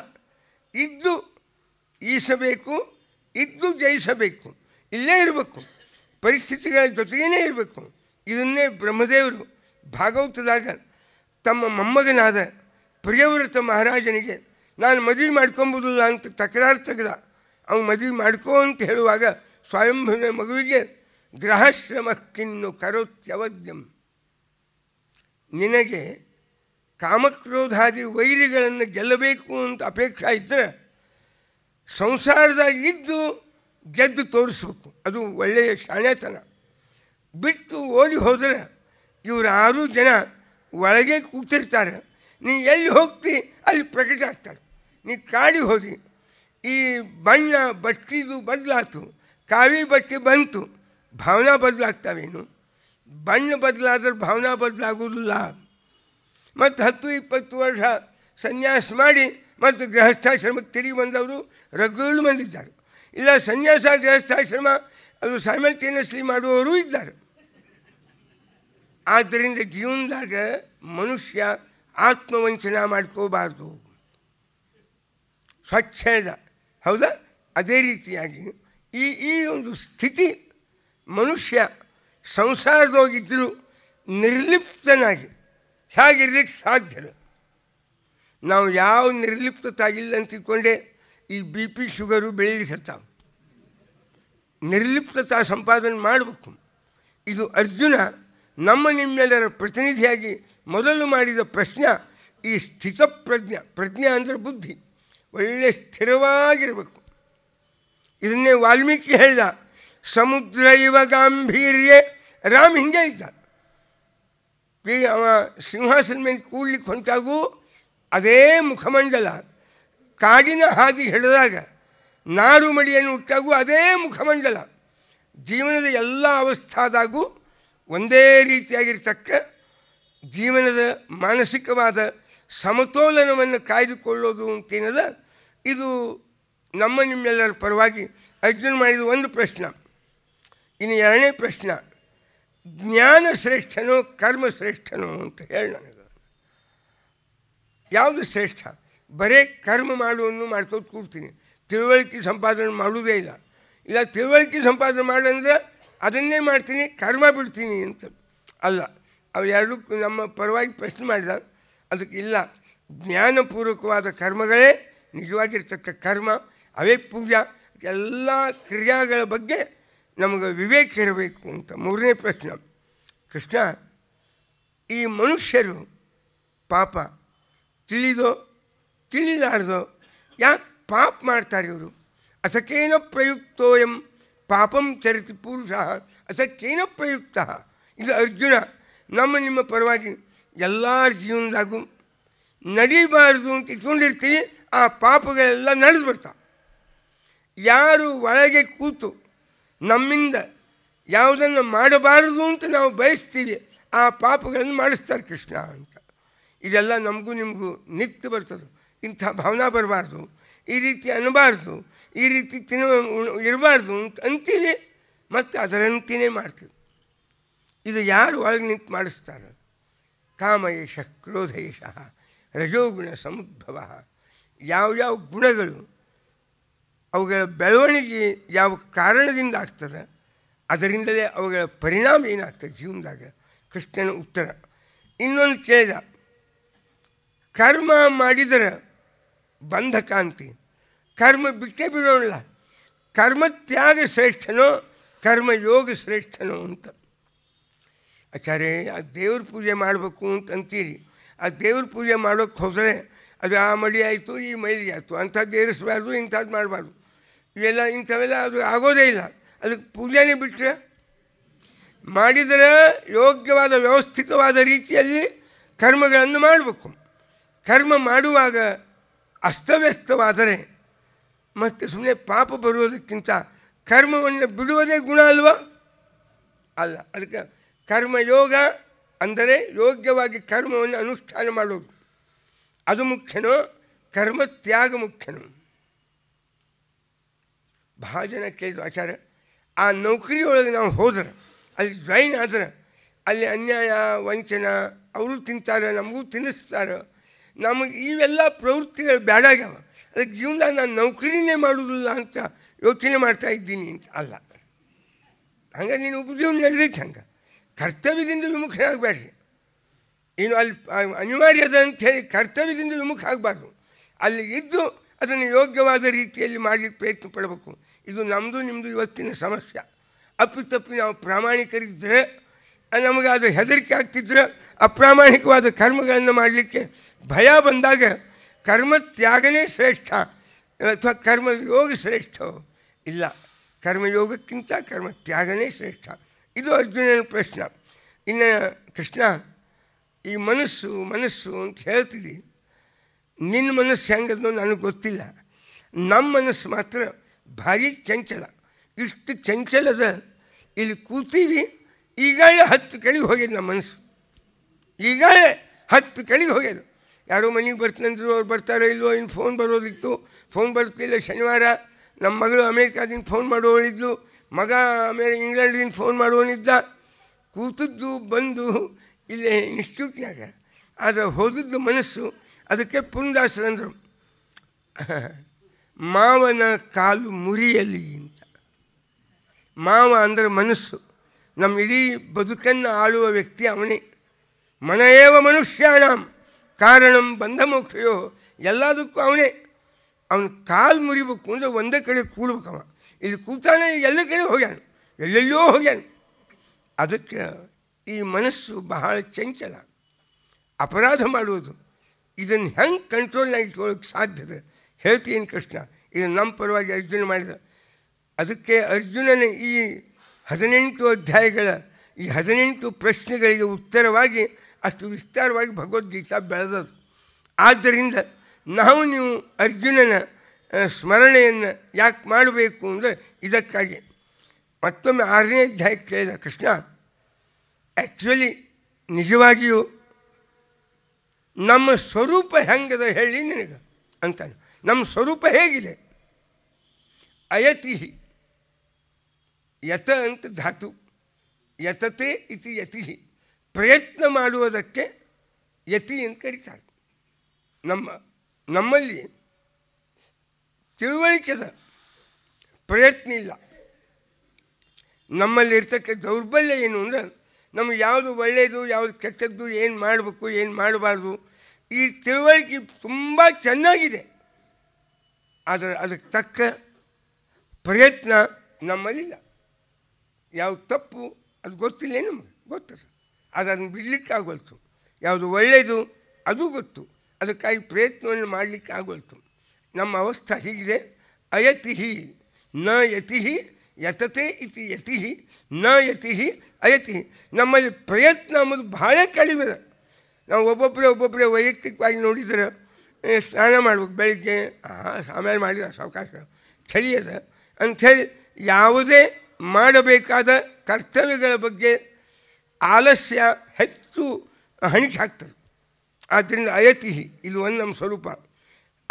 ಇದ್ದು ಈಸಬೇಕು ಇದ್ದು ಜಯಿಸಬೇಕು ಇಲ್ಲೇ ಇರಬೇಕು ಪರಿಸ್ಥಿತಿಗಳ ಜೊತೆಗೇನೇ ಇರಬೇಕು ಇದನ್ನೇ ಬ್ರಹ್ಮದೇವರು ಭಾಗವತದಾಗ ತಮ್ಮ ಮೊಮ್ಮಗನಾದ ಪ್ರಿಯವ್ರತ ಮಹಾರಾಜನಿಗೆ ನಾನು ಮದುವೆ ಮಾಡ್ಕೊಂಬುದಿಲ್ಲ ಅಂತ ತಕರಾರು ತೆಗೆದ ಅವನು ಮದುವೆ ಮಾಡ್ಕೋ ಅಂತ ಹೇಳುವಾಗ ಸ್ವಯಂಭವ ಮಗುವಿಗೆ ಗ್ರಹಶ್ರಮಕ್ಕಿನ್ನು ಕರೋತ್ಯವದ್ಯಂ ನಿನಗೆ ಕಾಮಕ್ರೋಧಾದಿ ವೈರಿಗಳನ್ನು ಗೆಲ್ಲಬೇಕು ಅಂತ ಅಪೇಕ್ಷೆ ಇದ್ದರೆ ಸಂಸಾರದಾಗ ಇದ್ದು ಗೆದ್ದು ತೋರಿಸ್ಬೇಕು ಅದು ಒಳ್ಳೆಯ ಶಾಣೆತನ ಬಿಟ್ಟು ಓಡಿ ಹೋದರೆ ಇವರಾರು ಜನ ಒಳಗೆ ಕೂತಿರ್ತಾರೆ ನೀ ಎಲ್ಲಿ ಹೋಗ್ತಿ ಅಲ್ಲಿ ಪ್ರಕಟ ಆಗ್ತಾರೆ ನೀ ಕಾಡಿ ಹೋಗಿ ಈ ಬಣ್ಣ ಬಟ್ಟಿದು ಬದಲಾಯ್ತು ಕಾವಿ ಬಟ್ಟೆ ಬಂತು ಭಾವನಾ ಬದಲಾಗ್ತಾವೇನು ಬಣ್ಣ ಬದಲಾದ್ರೆ ಭಾವನಾ ಬದಲಾಗುವುದಿಲ್ಲ ಮತ್ತು ಹತ್ತು ಇಪ್ಪತ್ತು ವರ್ಷ ಸನ್ಯಾಸ ಮಾಡಿ ಮತ್ತು ಗೃಹಸ್ಥಾಶ್ರಮಕ್ಕೆ ತಿರುಗಿ ಬಂದವರು ರಘುಗಳು ಬಂದಿದ್ದಾರೆ ಇಲ್ಲ ಸನ್ಯಾಸ ಗೃಹಸ್ಥಾಶ್ರಮ ಅದು ಸೈಮಲ್ಟೇನಿಯಸ್ಲಿ ಮಾಡುವವರು ಇದ್ದಾರೆ ಆದ್ದರಿಂದ ಜೀವನದಾಗ ಮನುಷ್ಯ ಆತ್ಮವಂಚನ ಮಾಡ್ಕೋಬಾರ್ದು ಸ್ವಚ್ಛದ ಹೌದಾ ಅದೇ ರೀತಿಯಾಗಿ ಈ ಈ ಒಂದು ಸ್ಥಿತಿ ಮನುಷ್ಯ ಸಂಸಾರದೋಗಿದ್ದರೂ ನಿರ್ಲಿಪ್ತನಾಗಿ ಹೇಗಿರ್ಲಿಕ್ಕೆ ಸಾಧ್ಯ ನಾವು ಯಾವ ನಿರ್ಲಿಪ್ತತಾಗಿಲ್ಲ ಅಂತ ತಿಳ್ಕೊಂಡೆ ಈ ಬಿ ಪಿ ಶುಗರು ಬೆಳೀಲಿಕ್ಕೆ ನಿರ್ಲಿಪ್ತತಾ ಸಂಪಾದನೆ ಮಾಡಬೇಕು ಇದು ಅರ್ಜುನ ನಮ್ಮ ನಿಮ್ಮೆಲ್ಲರ ಪ್ರತಿನಿಧಿಯಾಗಿ ಮೊದಲು ಮಾಡಿದ ಪ್ರಶ್ನೆ ಈ ಸ್ಥಿತಪ್ರಜ್ಞ ಪ್ರಜ್ಞೆ ಅಂದರೆ ಬುದ್ಧಿ ಒಳ್ಳೆ ಸ್ಥಿರವಾಗಿರಬೇಕು ಇದನ್ನೇ ವಾಲ್ಮೀಕಿ ಹೇಳಿದ ಸಮುದ್ರ ಇವ ಗಾಂಭೀರ್ಯ ರಾಮ್ ಹಿಂಗೆ ಇದ್ದ ಅವ ಸಿಂಹಾಸನ ಮೇಲೆ ಕೂಡ್ಲಿಕ್ಕೆ ಹೊಂಟಾಗೂ ಅದೇ ಮುಖಮಂಡಲ ಕಾಡಿನ ಹಾದಿ ಹಿಡಿದಾಗ ನಾರು ಮಡಿಯನ್ನು ಹುಟ್ಟಾಗೂ ಅದೇ ಮುಖಮಂಡಲ ಜೀವನದ ಎಲ್ಲ ಅವಸ್ಥಾದಾಗೂ ಒಂದೇ ರೀತಿಯಾಗಿರ್ತಕ್ಕ ಜೀವನದ ಮಾನಸಿಕವಾದ ಸಮತೋಲನವನ್ನು ಕಾಯ್ದುಕೊಳ್ಳೋದು ಅಂತೇನದ ಇದು ನಮ್ಮ ನಿಮ್ಮೆಲ್ಲರ ಪರವಾಗಿ ಅರ್ಜುನ್ ಮಾಡಿದ ಒಂದು ಪ್ರಶ್ನೆ ಇನ್ನು ಎರಡನೇ ಪ್ರಶ್ನೆ ಜ್ಞಾನ ಶ್ರೇಷ್ಠನೋ ಕರ್ಮ ಶ್ರೇಷ್ಠನೋ ಅಂತ ಹೇಳಿ ನನಗೆ ಯಾವುದು ಶ್ರೇಷ್ಠ ಬರೇ ಕರ್ಮ ಮಾಡುವನ್ನು ಮಾಡ್ಕೊಂಡು ಕೂಡ್ತೀನಿ ತಿಳುವಳಿಕೆ ಸಂಪಾದನೆ ಮಾಡುವುದೇ ಇಲ್ಲ ಇಲ್ಲ ತಿಳುವಳಿಕೆ ಸಂಪಾದನೆ ಮಾಡಂದ್ರೆ ಅದನ್ನೇ ಮಾಡ್ತೀನಿ ಕರ್ಮ ಬಿಡ್ತೀನಿ ಅಂತ ಅಲ್ಲ ಅವೆರಡೂ ನಮ್ಮ ಪರವಾಗಿ ಪ್ರಶ್ನೆ ಮಾಡಿದ ಅದಕ್ಕೆ ಇಲ್ಲ ಜ್ಞಾನಪೂರ್ವಕವಾದ ಕರ್ಮಗಳೇ ನಿಜವಾಗಿರ್ತಕ್ಕ ಕರ್ಮ ಅವೇ ಪೂಜಾ ಎಲ್ಲ ಕ್ರಿಯಾಗಳ ಬಗ್ಗೆ ನಮಗೆ ವಿವೇಕ ಇರಬೇಕು ಅಂತ ಮೂರನೇ ಪ್ರಶ್ನೆ ಕೃಷ್ಣ ಈ ಮನುಷ್ಯರು ಪಾಪ ತಿಳಿದೋ ತಿಳಿಲಾರ್ದೋ ಯಾಕೆ ಪಾಪ ಮಾಡ್ತಾರೆ ಇವರು ಅಸಕೇನ ಪ್ರಯುಕ್ತೋಯಂ ಪಾಪಂ ಚರಿತಿ ಪುರುಷ ಅಸಕೇನ ಪ್ರಯುಕ್ತ ಇದು ಅರ್ಜುನ ನಮ್ಮ ನಿಮ್ಮ ಪರವಾಗಿ ಎಲ್ಲರ ಜೀವನದಾಗೂ ನಡೀಬಾರ್ದು ಅಂತ ಇಟ್ಕೊಂಡಿರ್ತೀವಿ ಆ ಪಾಪಗಳೆಲ್ಲ ನಡೆದು ಬರ್ತಾವೆ ಯಾರು ಒಳಗೆ ಕೂತು ನಮ್ಮಿಂದ ಯಾವುದನ್ನು ಮಾಡಬಾರದು ಅಂತ ನಾವು ಬಯಸ್ತೀವಿ ಆ ಪಾಪಗಳನ್ನು ಮಾಡಿಸ್ತಾರೆ ಕೃಷ್ಣ ಅಂತ ಇದೆಲ್ಲ ನಮಗೂ ನಿಮಗೂ ನಿತ್ಯ ಬರ್ತದೆ ಇಂಥ ಭಾವನಾ ಬರಬಾರ್ದು ಈ ರೀತಿ ಅನ್ನಬಾರ್ದು ಈ ರೀತಿ ತಿನ್ನ ಇರಬಾರ್ದು ಅಂತ ಅಂತೀವಿ ಮತ್ತು ಅದರಂತೆಯೇ ಮಾಡ್ತೀವಿ ಇದು ಯಾರು ಒಳಗೆ ನಿಂತು ಮಾಡಿಸ್ತಾರೆ ಕಾಮಯೇಷ ಕ್ರೋಧಯೇಷ ರಜೋಗುಣ ಸಮುದ್ಭವ ಯಾವ ಗುಣಗಳು ಅವುಗಳ ಬೆಳವಣಿಗೆ ಯಾವ ಕಾರಣದಿಂದ ಆಗ್ತದೆ ಅದರಿಂದಲೇ ಅವುಗಳ ಪರಿಣಾಮ ಏನಾಗ್ತದೆ ಜೀವನದಾಗ ಕೃಷ್ಣನ ಉತ್ತರ ಇನ್ನೊಂದು ಕೇಳಿದ ಕರ್ಮ ಮಾಡಿದರೆ ಬಂಧಕಾಂತಿ ಕರ್ಮ ಬಿಟ್ಟೇ ಬಿಡೋಣ ಕರ್ಮ ತ್ಯಾಗ ಶ್ರೇಷ್ಠನೋ ಕರ್ಮಯೋಗ ಶ್ರೇಷ್ಠನೋ ಅಂತ ಆಚಾರ್ಯ ಆ ದೇವ್ರ ಪೂಜೆ ಮಾಡಬೇಕು ಅಂತ ಅಂತೀರಿ ಆ ದೇವ್ರ ಪೂಜೆ ಮಾಡೋಕ್ಕೆ ಹೋದರೆ ಅದು ಆ ಮಡಿ ಆಯಿತು ಈ ಮೈಲಿ ಆಯಿತು ಅಂಥದ್ದು ಏರಿಸಬಾರ್ದು ಇಂಥದ್ದು ಮಾಡಬಾರ್ದು ಇವೆಲ್ಲ ಇಂಥವೆಲ್ಲ ಅದು ಆಗೋದೇ ಇಲ್ಲ ಅದಕ್ಕೆ ಪೂಜೆನೇ ಬಿಟ್ಟರೆ ಮಾಡಿದರೆ ಯೋಗ್ಯವಾದ ವ್ಯವಸ್ಥಿತವಾದ ರೀತಿಯಲ್ಲಿ ಕರ್ಮಗಳನ್ನು ಮಾಡಬೇಕು ಕರ್ಮ ಮಾಡುವಾಗ ಅಸ್ತವ್ಯಸ್ತವಾದರೆ ಮತ್ತು ಸುಮ್ಮನೆ ಪಾಪ ಬರುವುದಕ್ಕಿಂತ ಕರ್ಮವನ್ನು ಬಿಡುವುದೇ ಗುಣ ಅಲ್ವಾ ಅಲ್ಲ ಅದಕ್ಕೆ ಕರ್ಮಯೋಗ ಅಂದರೆ ಯೋಗ್ಯವಾಗಿ ಕರ್ಮವನ್ನು ಅನುಷ್ಠಾನ ಮಾಡೋದು ಅದು ಮುಖ್ಯನೋ ಕರ್ಮ ತ್ಯಾಗ ಮುಖ್ಯನೋ ಭಾಳ ಜನ ಕೇಳಿದ್ರು ಆಚಾರ ಆ ನೌಕರಿಯೊಳಗೆ ನಾವು ಹೋದ್ರೆ ಅಲ್ಲಿ ಜಾಯಿನ್ ಆದ್ರೆ ಅಲ್ಲಿ ಅನ್ಯಾಯ ವಂಚನೆ ಅವರು ತಿಂತಾರೆ ನಮಗೂ ತಿನ್ನಿಸ್ತಾರೆ ನಮಗೆ ಇವೆಲ್ಲ ಪ್ರವೃತ್ತಿಗಳು ಬ್ಯಾಡಾಗ್ಯಾವ ಅದಕ್ಕೆ ಜೀವನ ನಾನು ನೌಕರಿನೇ ಮಾಡೋದಿಲ್ಲ ಅಂತ ಯೋಚನೆ ಮಾಡ್ತಾ ಇದ್ದೀನಿ ಅಂತ ಅಲ್ಲ ಹಂಗೆ ನೀನು ಉಪಜೀವನ ನಡೆದೈತೆ ಹಂಗೆ ಕರ್ತವ್ಯದಿಂದ ವಿಮುಖ ಆಗಬೇಡ್ರಿ ಇನ್ನು ಅಲ್ಲಿ ಅನಿವಾರ್ಯದ ಅಂಥೇಳಿ ಕರ್ತವ್ಯದಿಂದ ವಿಮುಖ ಆಗಬಾರ್ದು ಅಲ್ಲಿ ಇದ್ದು ಅದನ್ನು ಯೋಗ್ಯವಾದ ರೀತಿಯಲ್ಲಿ ಮಾಡಲಿಕ್ಕೆ ಪ್ರಯತ್ನ ಪಡಬೇಕು ಇದು ನಮ್ಮದು ನಿಮ್ಮದು ಇವತ್ತಿನ ಸಮಸ್ಯೆ ತಪ್ಪು ನಾವು ಪ್ರಾಮಾಣಿಕರಿದ್ದರೆ ನಮಗೆ ಅದು ಹೆದರಿಕೆ ಆಗ್ತಿದ್ರೆ ಅಪ್ರಾಮಾಣಿಕವಾದ ಕರ್ಮಗಳನ್ನು ಮಾಡಲಿಕ್ಕೆ ಭಯ ಬಂದಾಗ ಕರ್ಮ ತ್ಯಾಗನೇ ಶ್ರೇಷ್ಠ ಅಥವಾ ಕರ್ಮ ಯೋಗ ಶ್ರೇಷ್ಠ ಇಲ್ಲ ಕರ್ಮಯೋಗಕ್ಕಿಂತ ಕರ್ಮ ತ್ಯಾಗನೇ ಶ್ರೇಷ್ಠ ಇದು ಅರ್ಜುನನ ಪ್ರಶ್ನೆ ಇನ್ನು ಕೃಷ್ಣ ಈ ಮನಸ್ಸು ಮನಸ್ಸು ಅಂತ ಹೇಳ್ತೀವಿ ನಿನ್ನ ಮನಸ್ಸು ಹೆಂಗದೋ ನನಗೆ ಗೊತ್ತಿಲ್ಲ ನಮ್ಮ ಮನಸ್ಸು ಮಾತ್ರ ಭಾರಿ ಚಂಚಲ ಇಷ್ಟು ಚಂಚಲದ ಇಲ್ಲಿ ಕೂತೀವಿ ಈಗಾಗಲೇ ಹತ್ತು ಕೆಳಗೆ ಹೋಗ್ಯದ ನಮ್ಮ ಮನಸ್ಸು ಈಗಾಗಲೇ ಹತ್ತು ಕೆಳಗೆ ಹೋಗ್ಯದು ಯಾರೋ ಮನೆಗೆ ಬರ್ತಂದ್ರು ಅವ್ರು ಬರ್ತಾರೋ ಇಲ್ವೋ ಇನ್ನು ಫೋನ್ ಬರೋದಿತ್ತು ಫೋನ್ ಬರುತ್ತಿಲ್ಲ ಶನಿವಾರ ನಮ್ಮ ಮಗಳು ಅಮೇರಿಕಾದಿಂದ ಫೋನ್ ಮಾಡೋಳಿದ್ಲು ಮಗ ಆಮೇಲೆ ಇಂಗ್ಲೆಂಡಿಂದ ಫೋನ್ ಮಾಡುವನಿದ್ದ ಕೂತದ್ದು ಬಂದು ಇಲ್ಲೇ ಇನ್ಸ್ಟಿಟ್ಯೂಟ್ನಾಗ ಆದರೆ ಹೋದದ್ದು ಮನಸ್ಸು ಅದಕ್ಕೆ ಪುಂದಾಸರಂದರು ಮಾವನ ಕಾಲು ಮುರಿಯಲಿ ಅಂತ ಮಾವ ಅಂದರೆ ಮನಸ್ಸು ನಮ್ಮ ಇಡೀ ಬದುಕನ್ನು ಆಳುವ ವ್ಯಕ್ತಿ ಅವನೇ ಮನಯೇವ ಮನುಷ್ಯಾಣ ಕಾರಣಂ ಬಂಧ ಮೋಕ್ಷಯೋ ಎಲ್ಲದಕ್ಕೂ ಅವನೇ ಅವನು ಕಾಲು ಮುರಿಬೇಕು ಅಂದರೆ ಒಂದೇ ಕಡೆ ಕೂಡ್ಬೇಕವ ಇಲ್ಲಿ ಕೂತಾನೆ ಎಲ್ಲ ಕಡೆ ಹೋಗ್ಯಾನು ಎಲ್ಲೆಲ್ಲೋ ಹೋಗ್ಯಾನು ಅದಕ್ಕೆ ಈ ಮನಸ್ಸು ಬಹಳ ಚಂಚಲ ಅಪರಾಧ ಮಾಡುವುದು ಇದನ್ನು ಹೆಂಗೆ ಕಂಟ್ರೋಲ್ನಾಗಿ ಇಟ್ಕೊಳ್ಳೋಕೆ ಸಾಧ್ಯದ ಹೇಳ್ತೀನಿ ಕೃಷ್ಣ ಇದು ನಮ್ಮ ಪರವಾಗಿ ಅರ್ಜುನ ಮಾಡಿದ ಅದಕ್ಕೆ ಅರ್ಜುನನ ಈ ಹದಿನೆಂಟು ಅಧ್ಯಾಯಗಳ ಈ ಹದಿನೆಂಟು ಪ್ರಶ್ನೆಗಳಿಗೆ ಉತ್ತರವಾಗಿ ಅಷ್ಟು ವಿಸ್ತಾರವಾಗಿ ಭಗವದ್ಗೀತಾ ಬೆಳೆದದು ಆದ್ದರಿಂದ ನಾವು ನೀವು ಅರ್ಜುನನ ಸ್ಮರಣೆಯನ್ನು ಯಾಕೆ ಮಾಡಬೇಕು ಅಂದರೆ ಇದಕ್ಕಾಗಿ ಮತ್ತೊಮ್ಮೆ ಆರನೇ ಅಧ್ಯಾಯಕ್ಕೆ ಕೇಳಿದ ಕೃಷ್ಣ ಆ್ಯಕ್ಚುಲಿ ನಿಜವಾಗಿಯೂ ನಮ್ಮ ಸ್ವರೂಪ ಹೆಂಗದ ಹೇಳಿ ನಿನಗೆ ಅಂತಾನೆ ನಮ್ಮ ಸ್ವರೂಪ ಹೇಗಿದೆ ಅಯತಿ ಯತ ಅಂತ ಧಾತು ಯತತೆ ಇತಿ ಯತಿ ಪ್ರಯತ್ನ ಮಾಡುವುದಕ್ಕೆ ಯತಿ ಅಂತ ಕರೀತಾರೆ ನಮ್ಮ ನಮ್ಮಲ್ಲಿ ತಿಳುವಳಿಕೆದ ಪ್ರಯತ್ನ ಇಲ್ಲ ನಮ್ಮಲ್ಲಿರ್ತಕ್ಕ ದೌರ್ಬಲ್ಯ ಏನು ಅಂದರೆ ನಮಗೆ ಯಾವುದು ಒಳ್ಳೆಯದು ಯಾವುದು ಕೆಟ್ಟದ್ದು ಏನು ಮಾಡಬೇಕು ಏನು ಮಾಡಬಾರ್ದು ಈ ತಿಳುವಳಿಕೆ ತುಂಬ ಚೆನ್ನಾಗಿದೆ ಆದರೆ ಅದಕ್ಕೆ ತಕ್ಕ ಪ್ರಯತ್ನ ನಮ್ಮಲ್ಲಿಲ್ಲ ಯಾವ ತಪ್ಪು ಅದು ಗೊತ್ತಿಲ್ಲ ನಮಗೆ ಗೊತ್ತದ ಅದನ್ನು ಬಿಡಲಿಕ್ಕೆ ಆಗೋಲ್ತು ಯಾವುದು ಒಳ್ಳೆಯದು ಅದು ಗೊತ್ತು ಅದಕ್ಕಾಗಿ ಪ್ರಯತ್ನವನ್ನು ಮಾಡಲಿಕ್ಕೆ ಆಗೋಲ್ತು ನಮ್ಮ ಅವಸ್ಥೆ ಹೀಗಿದೆ ಅಯತಿಹಿ ನ ಯತಿಹಿ ಯತತೆ ಇತಿ ಯತಿಹಿ ನ ಯತಿಹಿ ಅಯತಿಹಿ ನಮ್ಮಲ್ಲಿ ಪ್ರಯತ್ನ ಅನ್ನೋದು ಭಾಳ ಕಡಿಮೆ ನಾವು ಒಬ್ಬೊಬ್ಬರೇ ಒಬ್ಬೊಬ್ಬರೇ ವೈಯಕ್ತಿಕವಾಗಿ ನೋಡಿದ್ರೆ ಸ್ನಾನ ಮಾಡ್ಬೇಕು ಬೆಳಿಗ್ಗೆ ಆಮೇಲೆ ಮಾಡಿದ ಸಾವಕಾಶ ಚಳಿಯದ ಅಂಥೇಳಿ ಯಾವುದೇ ಮಾಡಬೇಕಾದ ಕರ್ತವ್ಯಗಳ ಬಗ್ಗೆ ಆಲಸ್ಯ ಹೆಚ್ಚು ಹಣಿಕೆ ಹಾಕ್ತದೆ ಆದ್ದರಿಂದ ಅಯತಿಹಿ ಇದು ಒಂದು ನಮ್ಮ ಸ್ವರೂಪ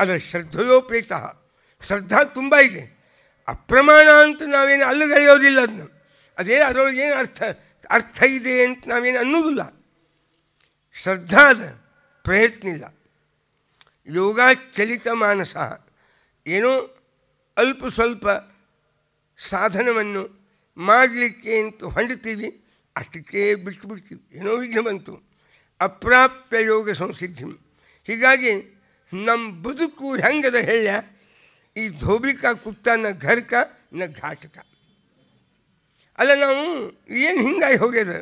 ಅದು ಶ್ರದ್ಧೆಯೋಪೇತ ಶ್ರದ್ಧಾ ತುಂಬ ಇದೆ ಅಪ್ರಮಾಣ ಅಂತ ನಾವೇನು ಅಲ್ಲಗಳೆಯೋದಿಲ್ಲ ಅದನ್ನ ಅದೇ ಏನು ಅರ್ಥ ಅರ್ಥ ಇದೆ ಅಂತ ನಾವೇನು ಅನ್ನೋದಿಲ್ಲ ಶ್ರದ್ಧಾ ಅದ ಪ್ರಯತ್ನ ಇಲ್ಲ ಯೋಗ ಚಲಿತ ಮಾನಸ ಏನೋ ಅಲ್ಪ ಸ್ವಲ್ಪ ಸಾಧನವನ್ನು ಮಾಡಲಿಕ್ಕೆ ಅಂತ ಹೊಂಡ್ತೀವಿ ಅಷ್ಟಕ್ಕೆ ಬಿಟ್ಟು ಬಿಡ್ತೀವಿ ಏನೋ ವಿಘ್ನ ಬಂತು ಅಪ್ರಾಪ್ಯ ಯೋಗ ಸಂಸಿದ್ಧಿ ಹೀಗಾಗಿ ನಮ್ಮ ಬದುಕು ಹೆಂಗದ ಹೇಳ ಈ ಧೋಬಿಕಾ ಕುಪ್ತ ಕುತ್ತ ನ ಘರ್ಕ ನ ಘಾಟಕ ಅಲ್ಲ ನಾವು ಏನು ಹಿಂಗಾಗಿ ಹೋಗ್ಯದ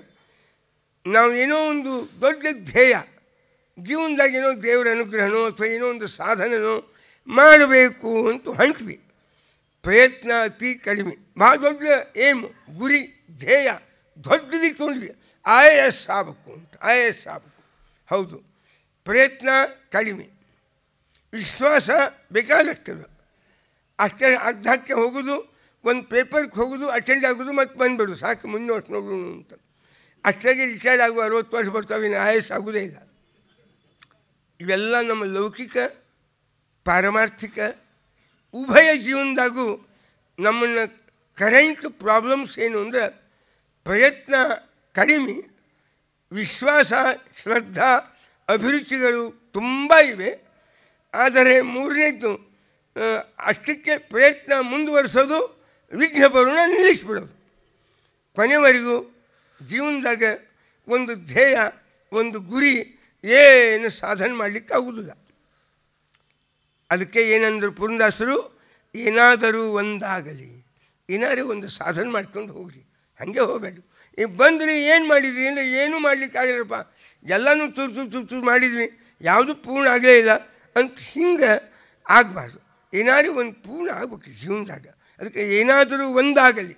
ನಾವು ಏನೋ ಒಂದು ದೊಡ್ಡ ಧ್ಯೇಯ ಜೀವನದಾಗ ಏನೋ ದೇವರ ಅನುಗ್ರಹನೋ ಅಥವಾ ಏನೋ ಒಂದು ಸಾಧನನೋ ಮಾಡಬೇಕು ಅಂತ ಹೊಂಟ್ವಿ ಪ್ರಯತ್ನ ಅತಿ ಕಡಿಮೆ ಭಾಳ ದೊಡ್ಡ ಏಮ್ ಗುರಿ ಧ್ಯೇಯ ದೊಡ್ಡದಿಟ್ಕೊಂಡ್ವಿ ಐ ಆಯಸ್ ಆಗಬೇಕು ಅಂತ ಆಯಸ್ ಆಗಬೇಕು ಹೌದು ಪ್ರಯತ್ನ ಕಡಿಮೆ ವಿಶ್ವಾಸ ಬೇಕಾದಷ್ಟದು ಅಷ್ಟೇ ಅರ್ಧಕ್ಕೆ ಹೋಗೋದು ಒಂದು ಪೇಪರ್ಗೆ ಹೋಗೋದು ಅಟೆಂಡ್ ಆಗೋದು ಮತ್ತು ಬಂದುಬಿಡು ಸಾಕು ಮುಂದೆ ನೋಡೋಣ ಅಂತ ಅಷ್ಟಾಗಿ ರಿಟೈರ್ಡ್ ಆಗುವ ಅರವತ್ತು ವರ್ಷ ಬರ್ತಾವೆ ಇನ್ನು ಆಯಸ್ ಆಗೋದೇ ಇಲ್ಲ ಇವೆಲ್ಲ ನಮ್ಮ ಲೌಕಿಕ ಪಾರಮಾರ್ಥಿಕ ಉಭಯ ಜೀವನದಾಗೂ ನಮ್ಮನ್ನು ಕರೆಂಟ್ ಪ್ರಾಬ್ಲಮ್ಸ್ ಏನು ಅಂದರೆ ಪ್ರಯತ್ನ ಕಡಿಮೆ ವಿಶ್ವಾಸ ಶ್ರದ್ಧಾ ಅಭಿರುಚಿಗಳು ತುಂಬ ಇವೆ ಆದರೆ ಮೂರನೇದ್ದು ಅಷ್ಟಕ್ಕೆ ಪ್ರಯತ್ನ ಮುಂದುವರಿಸೋದು ವಿಘ್ನ ಬರೋಣ ನಿಲ್ಲಿಸ್ಬಿಡೋದು ಕೊನೆವರೆಗೂ ಜೀವನದಾಗ ಒಂದು ಧ್ಯೇಯ ಒಂದು ಗುರಿ ಏನು ಸಾಧನೆ ಮಾಡಲಿಕ್ಕೆ ಆಗುವುದಿಲ್ಲ ಅದಕ್ಕೆ ಏನಂದರು ಪುರಂದಾಸರು ಏನಾದರೂ ಒಂದಾಗಲಿ ಏನಾದರೂ ಒಂದು ಸಾಧನೆ ಮಾಡ್ಕೊಂಡು ಹೋಗ್ರಿ ಹಾಗೆ ಹೋಗಬೇಡ ಈಗ ಬಂದ್ರಿ ಏನು ಮಾಡಿದ್ರಿ ಅಂದರೆ ಏನೂ ಮಾಡಲಿಕ್ಕಾಗಲ್ಲಪ್ಪ ಎಲ್ಲನೂ ಚುರು ಚುರು ಚುರು ಚುರು ಮಾಡಿದ್ವಿ ಯಾವುದು ಪೂರ್ಣ ಆಗಲೇ ಇಲ್ಲ ಅಂತ ಹಿಂಗೆ ಆಗಬಾರ್ದು ಏನಾದರೂ ಒಂದು ಪೂರ್ಣ ಆಗ್ಬೇಕು ಜೀವನದಾಗ ಅದಕ್ಕೆ ಏನಾದರೂ ಒಂದಾಗಲಿ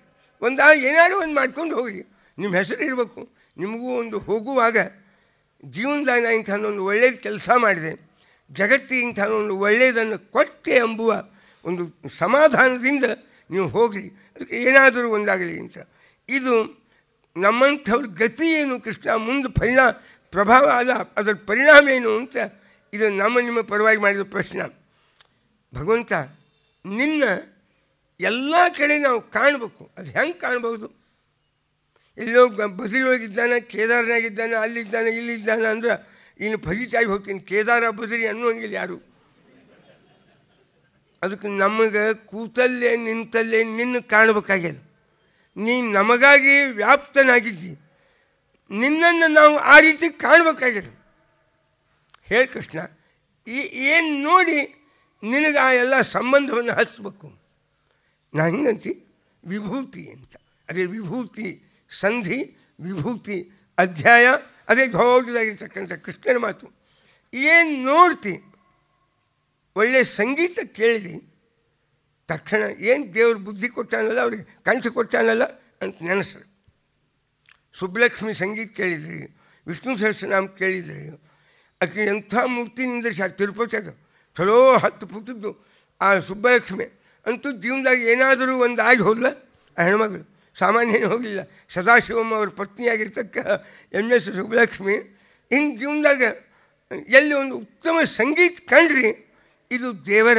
ಒಂದಾಗ ಏನಾದರೂ ಒಂದು ಮಾಡ್ಕೊಂಡು ಹೋಗಲಿ ನಿಮ್ಮ ಹೆಸರು ಇರಬೇಕು ನಿಮಗೂ ಒಂದು ಹೋಗುವಾಗ ಜೀವನದಾಗ ನಾನು ಒಂದು ಒಳ್ಳೆಯದು ಕೆಲಸ ಮಾಡಿದೆ ಜಗತ್ತಿಗೆ ಒಂದು ಒಳ್ಳೆಯದನ್ನು ಕೊಟ್ಟೆ ಎಂಬುವ ಒಂದು ಸಮಾಧಾನದಿಂದ ನೀವು ಹೋಗಲಿ ಅದಕ್ಕೆ ಏನಾದರೂ ಒಂದಾಗಲಿ ಅಂತ ಇದು ನಮ್ಮಂಥವ್ರ ಗತಿ ಏನು ಕೃಷ್ಣ ಮುಂದೆ ಪರಿಣಾಮ ಪ್ರಭಾವ ಅಲ್ಲ ಅದರ ಪರಿಣಾಮ ಏನು ಅಂತ ಇದು ನಮ್ಮ ನಿಮ್ಮ ಪರವಾಗಿ ಮಾಡಿದ ಪ್ರಶ್ನೆ ಭಗವಂತ ನಿನ್ನ ಎಲ್ಲ ಕಡೆ ನಾವು ಕಾಣಬೇಕು ಅದು ಹೆಂಗೆ ಕಾಣ್ಬೋದು ಎಲ್ಲೋ ಬದ್ರಿಯೊಳಗಿದ್ದಾನೆ ಕೇದಾರನಾಗಿದ್ದಾನೆ ಅಲ್ಲಿದ್ದಾನೆ ಇಲ್ಲಿದ್ದಾನೆ ಅಂದ್ರೆ ಇನ್ನು ಫಲಿತಾಗಿ ಹೋಗ್ತೀನಿ ಕೇದಾರ ಬದ್ರಿ ಅನ್ನೋಂಗಿಲ್ಲ ಯಾರು ಅದಕ್ಕೆ ನಮಗೆ ಕೂತಲ್ಲೇ ನಿಂತಲ್ಲೇ ನಿನ್ನ ಕಾಣಬೇಕಾಗ್ಯದ ನೀ ನಮಗಾಗಿ ವ್ಯಾಪ್ತನಾಗಿದ್ದಿ ನಿನ್ನನ್ನು ನಾವು ಆ ರೀತಿ ಕಾಣಬೇಕಾಗ್ಯದ ಹೇಳಿ ಕೃಷ್ಣ ಈ ಏನು ನೋಡಿ ನಿನಗೆ ಆ ಎಲ್ಲ ಸಂಬಂಧವನ್ನು ಹಚ್ಚಬೇಕು ನಾನು ಹಿಂಗಂತಿ ವಿಭೂತಿ ಅಂತ ಅದೇ ವಿಭೂತಿ ಸಂಧಿ ವಿಭೂತಿ ಅಧ್ಯಾಯ ಅದೇ ದೊಡ್ಡದಾಗಿರ್ತಕ್ಕಂಥ ಕೃಷ್ಣನ ಮಾತು ಏನು ನೋಡ್ತಿ ಒಳ್ಳೆಯ ಸಂಗೀತ ಕೇಳಿದಿ ತಕ್ಷಣ ಏನು ದೇವ್ರ ಬುದ್ಧಿ ಕೊಟ್ಟಾನಲ್ಲ ಅವ್ರಿಗೆ ಕಂಠ ಕೊಟ್ಟಾನಲ್ಲ ಅಂತ ನೆನೆಸ್ರಿ ಸುಬ್ಬಲಕ್ಷ್ಮಿ ಸಂಗೀತ ಕೇಳಿದ್ರಿ ವಿಷ್ಣು ಸಹಸ್ರನಾಮ ಕೇಳಿದ್ರಿ ಆಕೆ ಎಂಥ ಮೂರ್ತಿ ನಿಂದ್ರೆ ತಿರುಪತಿಯಾಗ ಚಲೋ ಹತ್ತು ಪುಟ್ಟಿದ್ದು ಆ ಸುಬ್ಬಲಕ್ಷ್ಮಿ ಅಂತೂ ಜೀವನದಾಗ ಏನಾದರೂ ಒಂದು ಆಗಿ ಹೋದಲ್ಲ ಆ ಹೆಣ್ಮಗಳು ಸಾಮಾನ್ಯನೇ ಹೋಗಲಿಲ್ಲ ಸದಾಶಿವಮ್ಮ ಅವ್ರ ಪತ್ನಿಯಾಗಿರ್ತಕ್ಕ ಎಮ್ ಎಸ್ ಸುಬ್ಬಲಕ್ಷ್ಮಿ ಹಿಂಗೆ ಜೀವನದಾಗ ಎಲ್ಲಿ ಒಂದು ಉತ್ತಮ ಸಂಗೀತ ಕಂಡ್ರಿ ಇದು ದೇವರ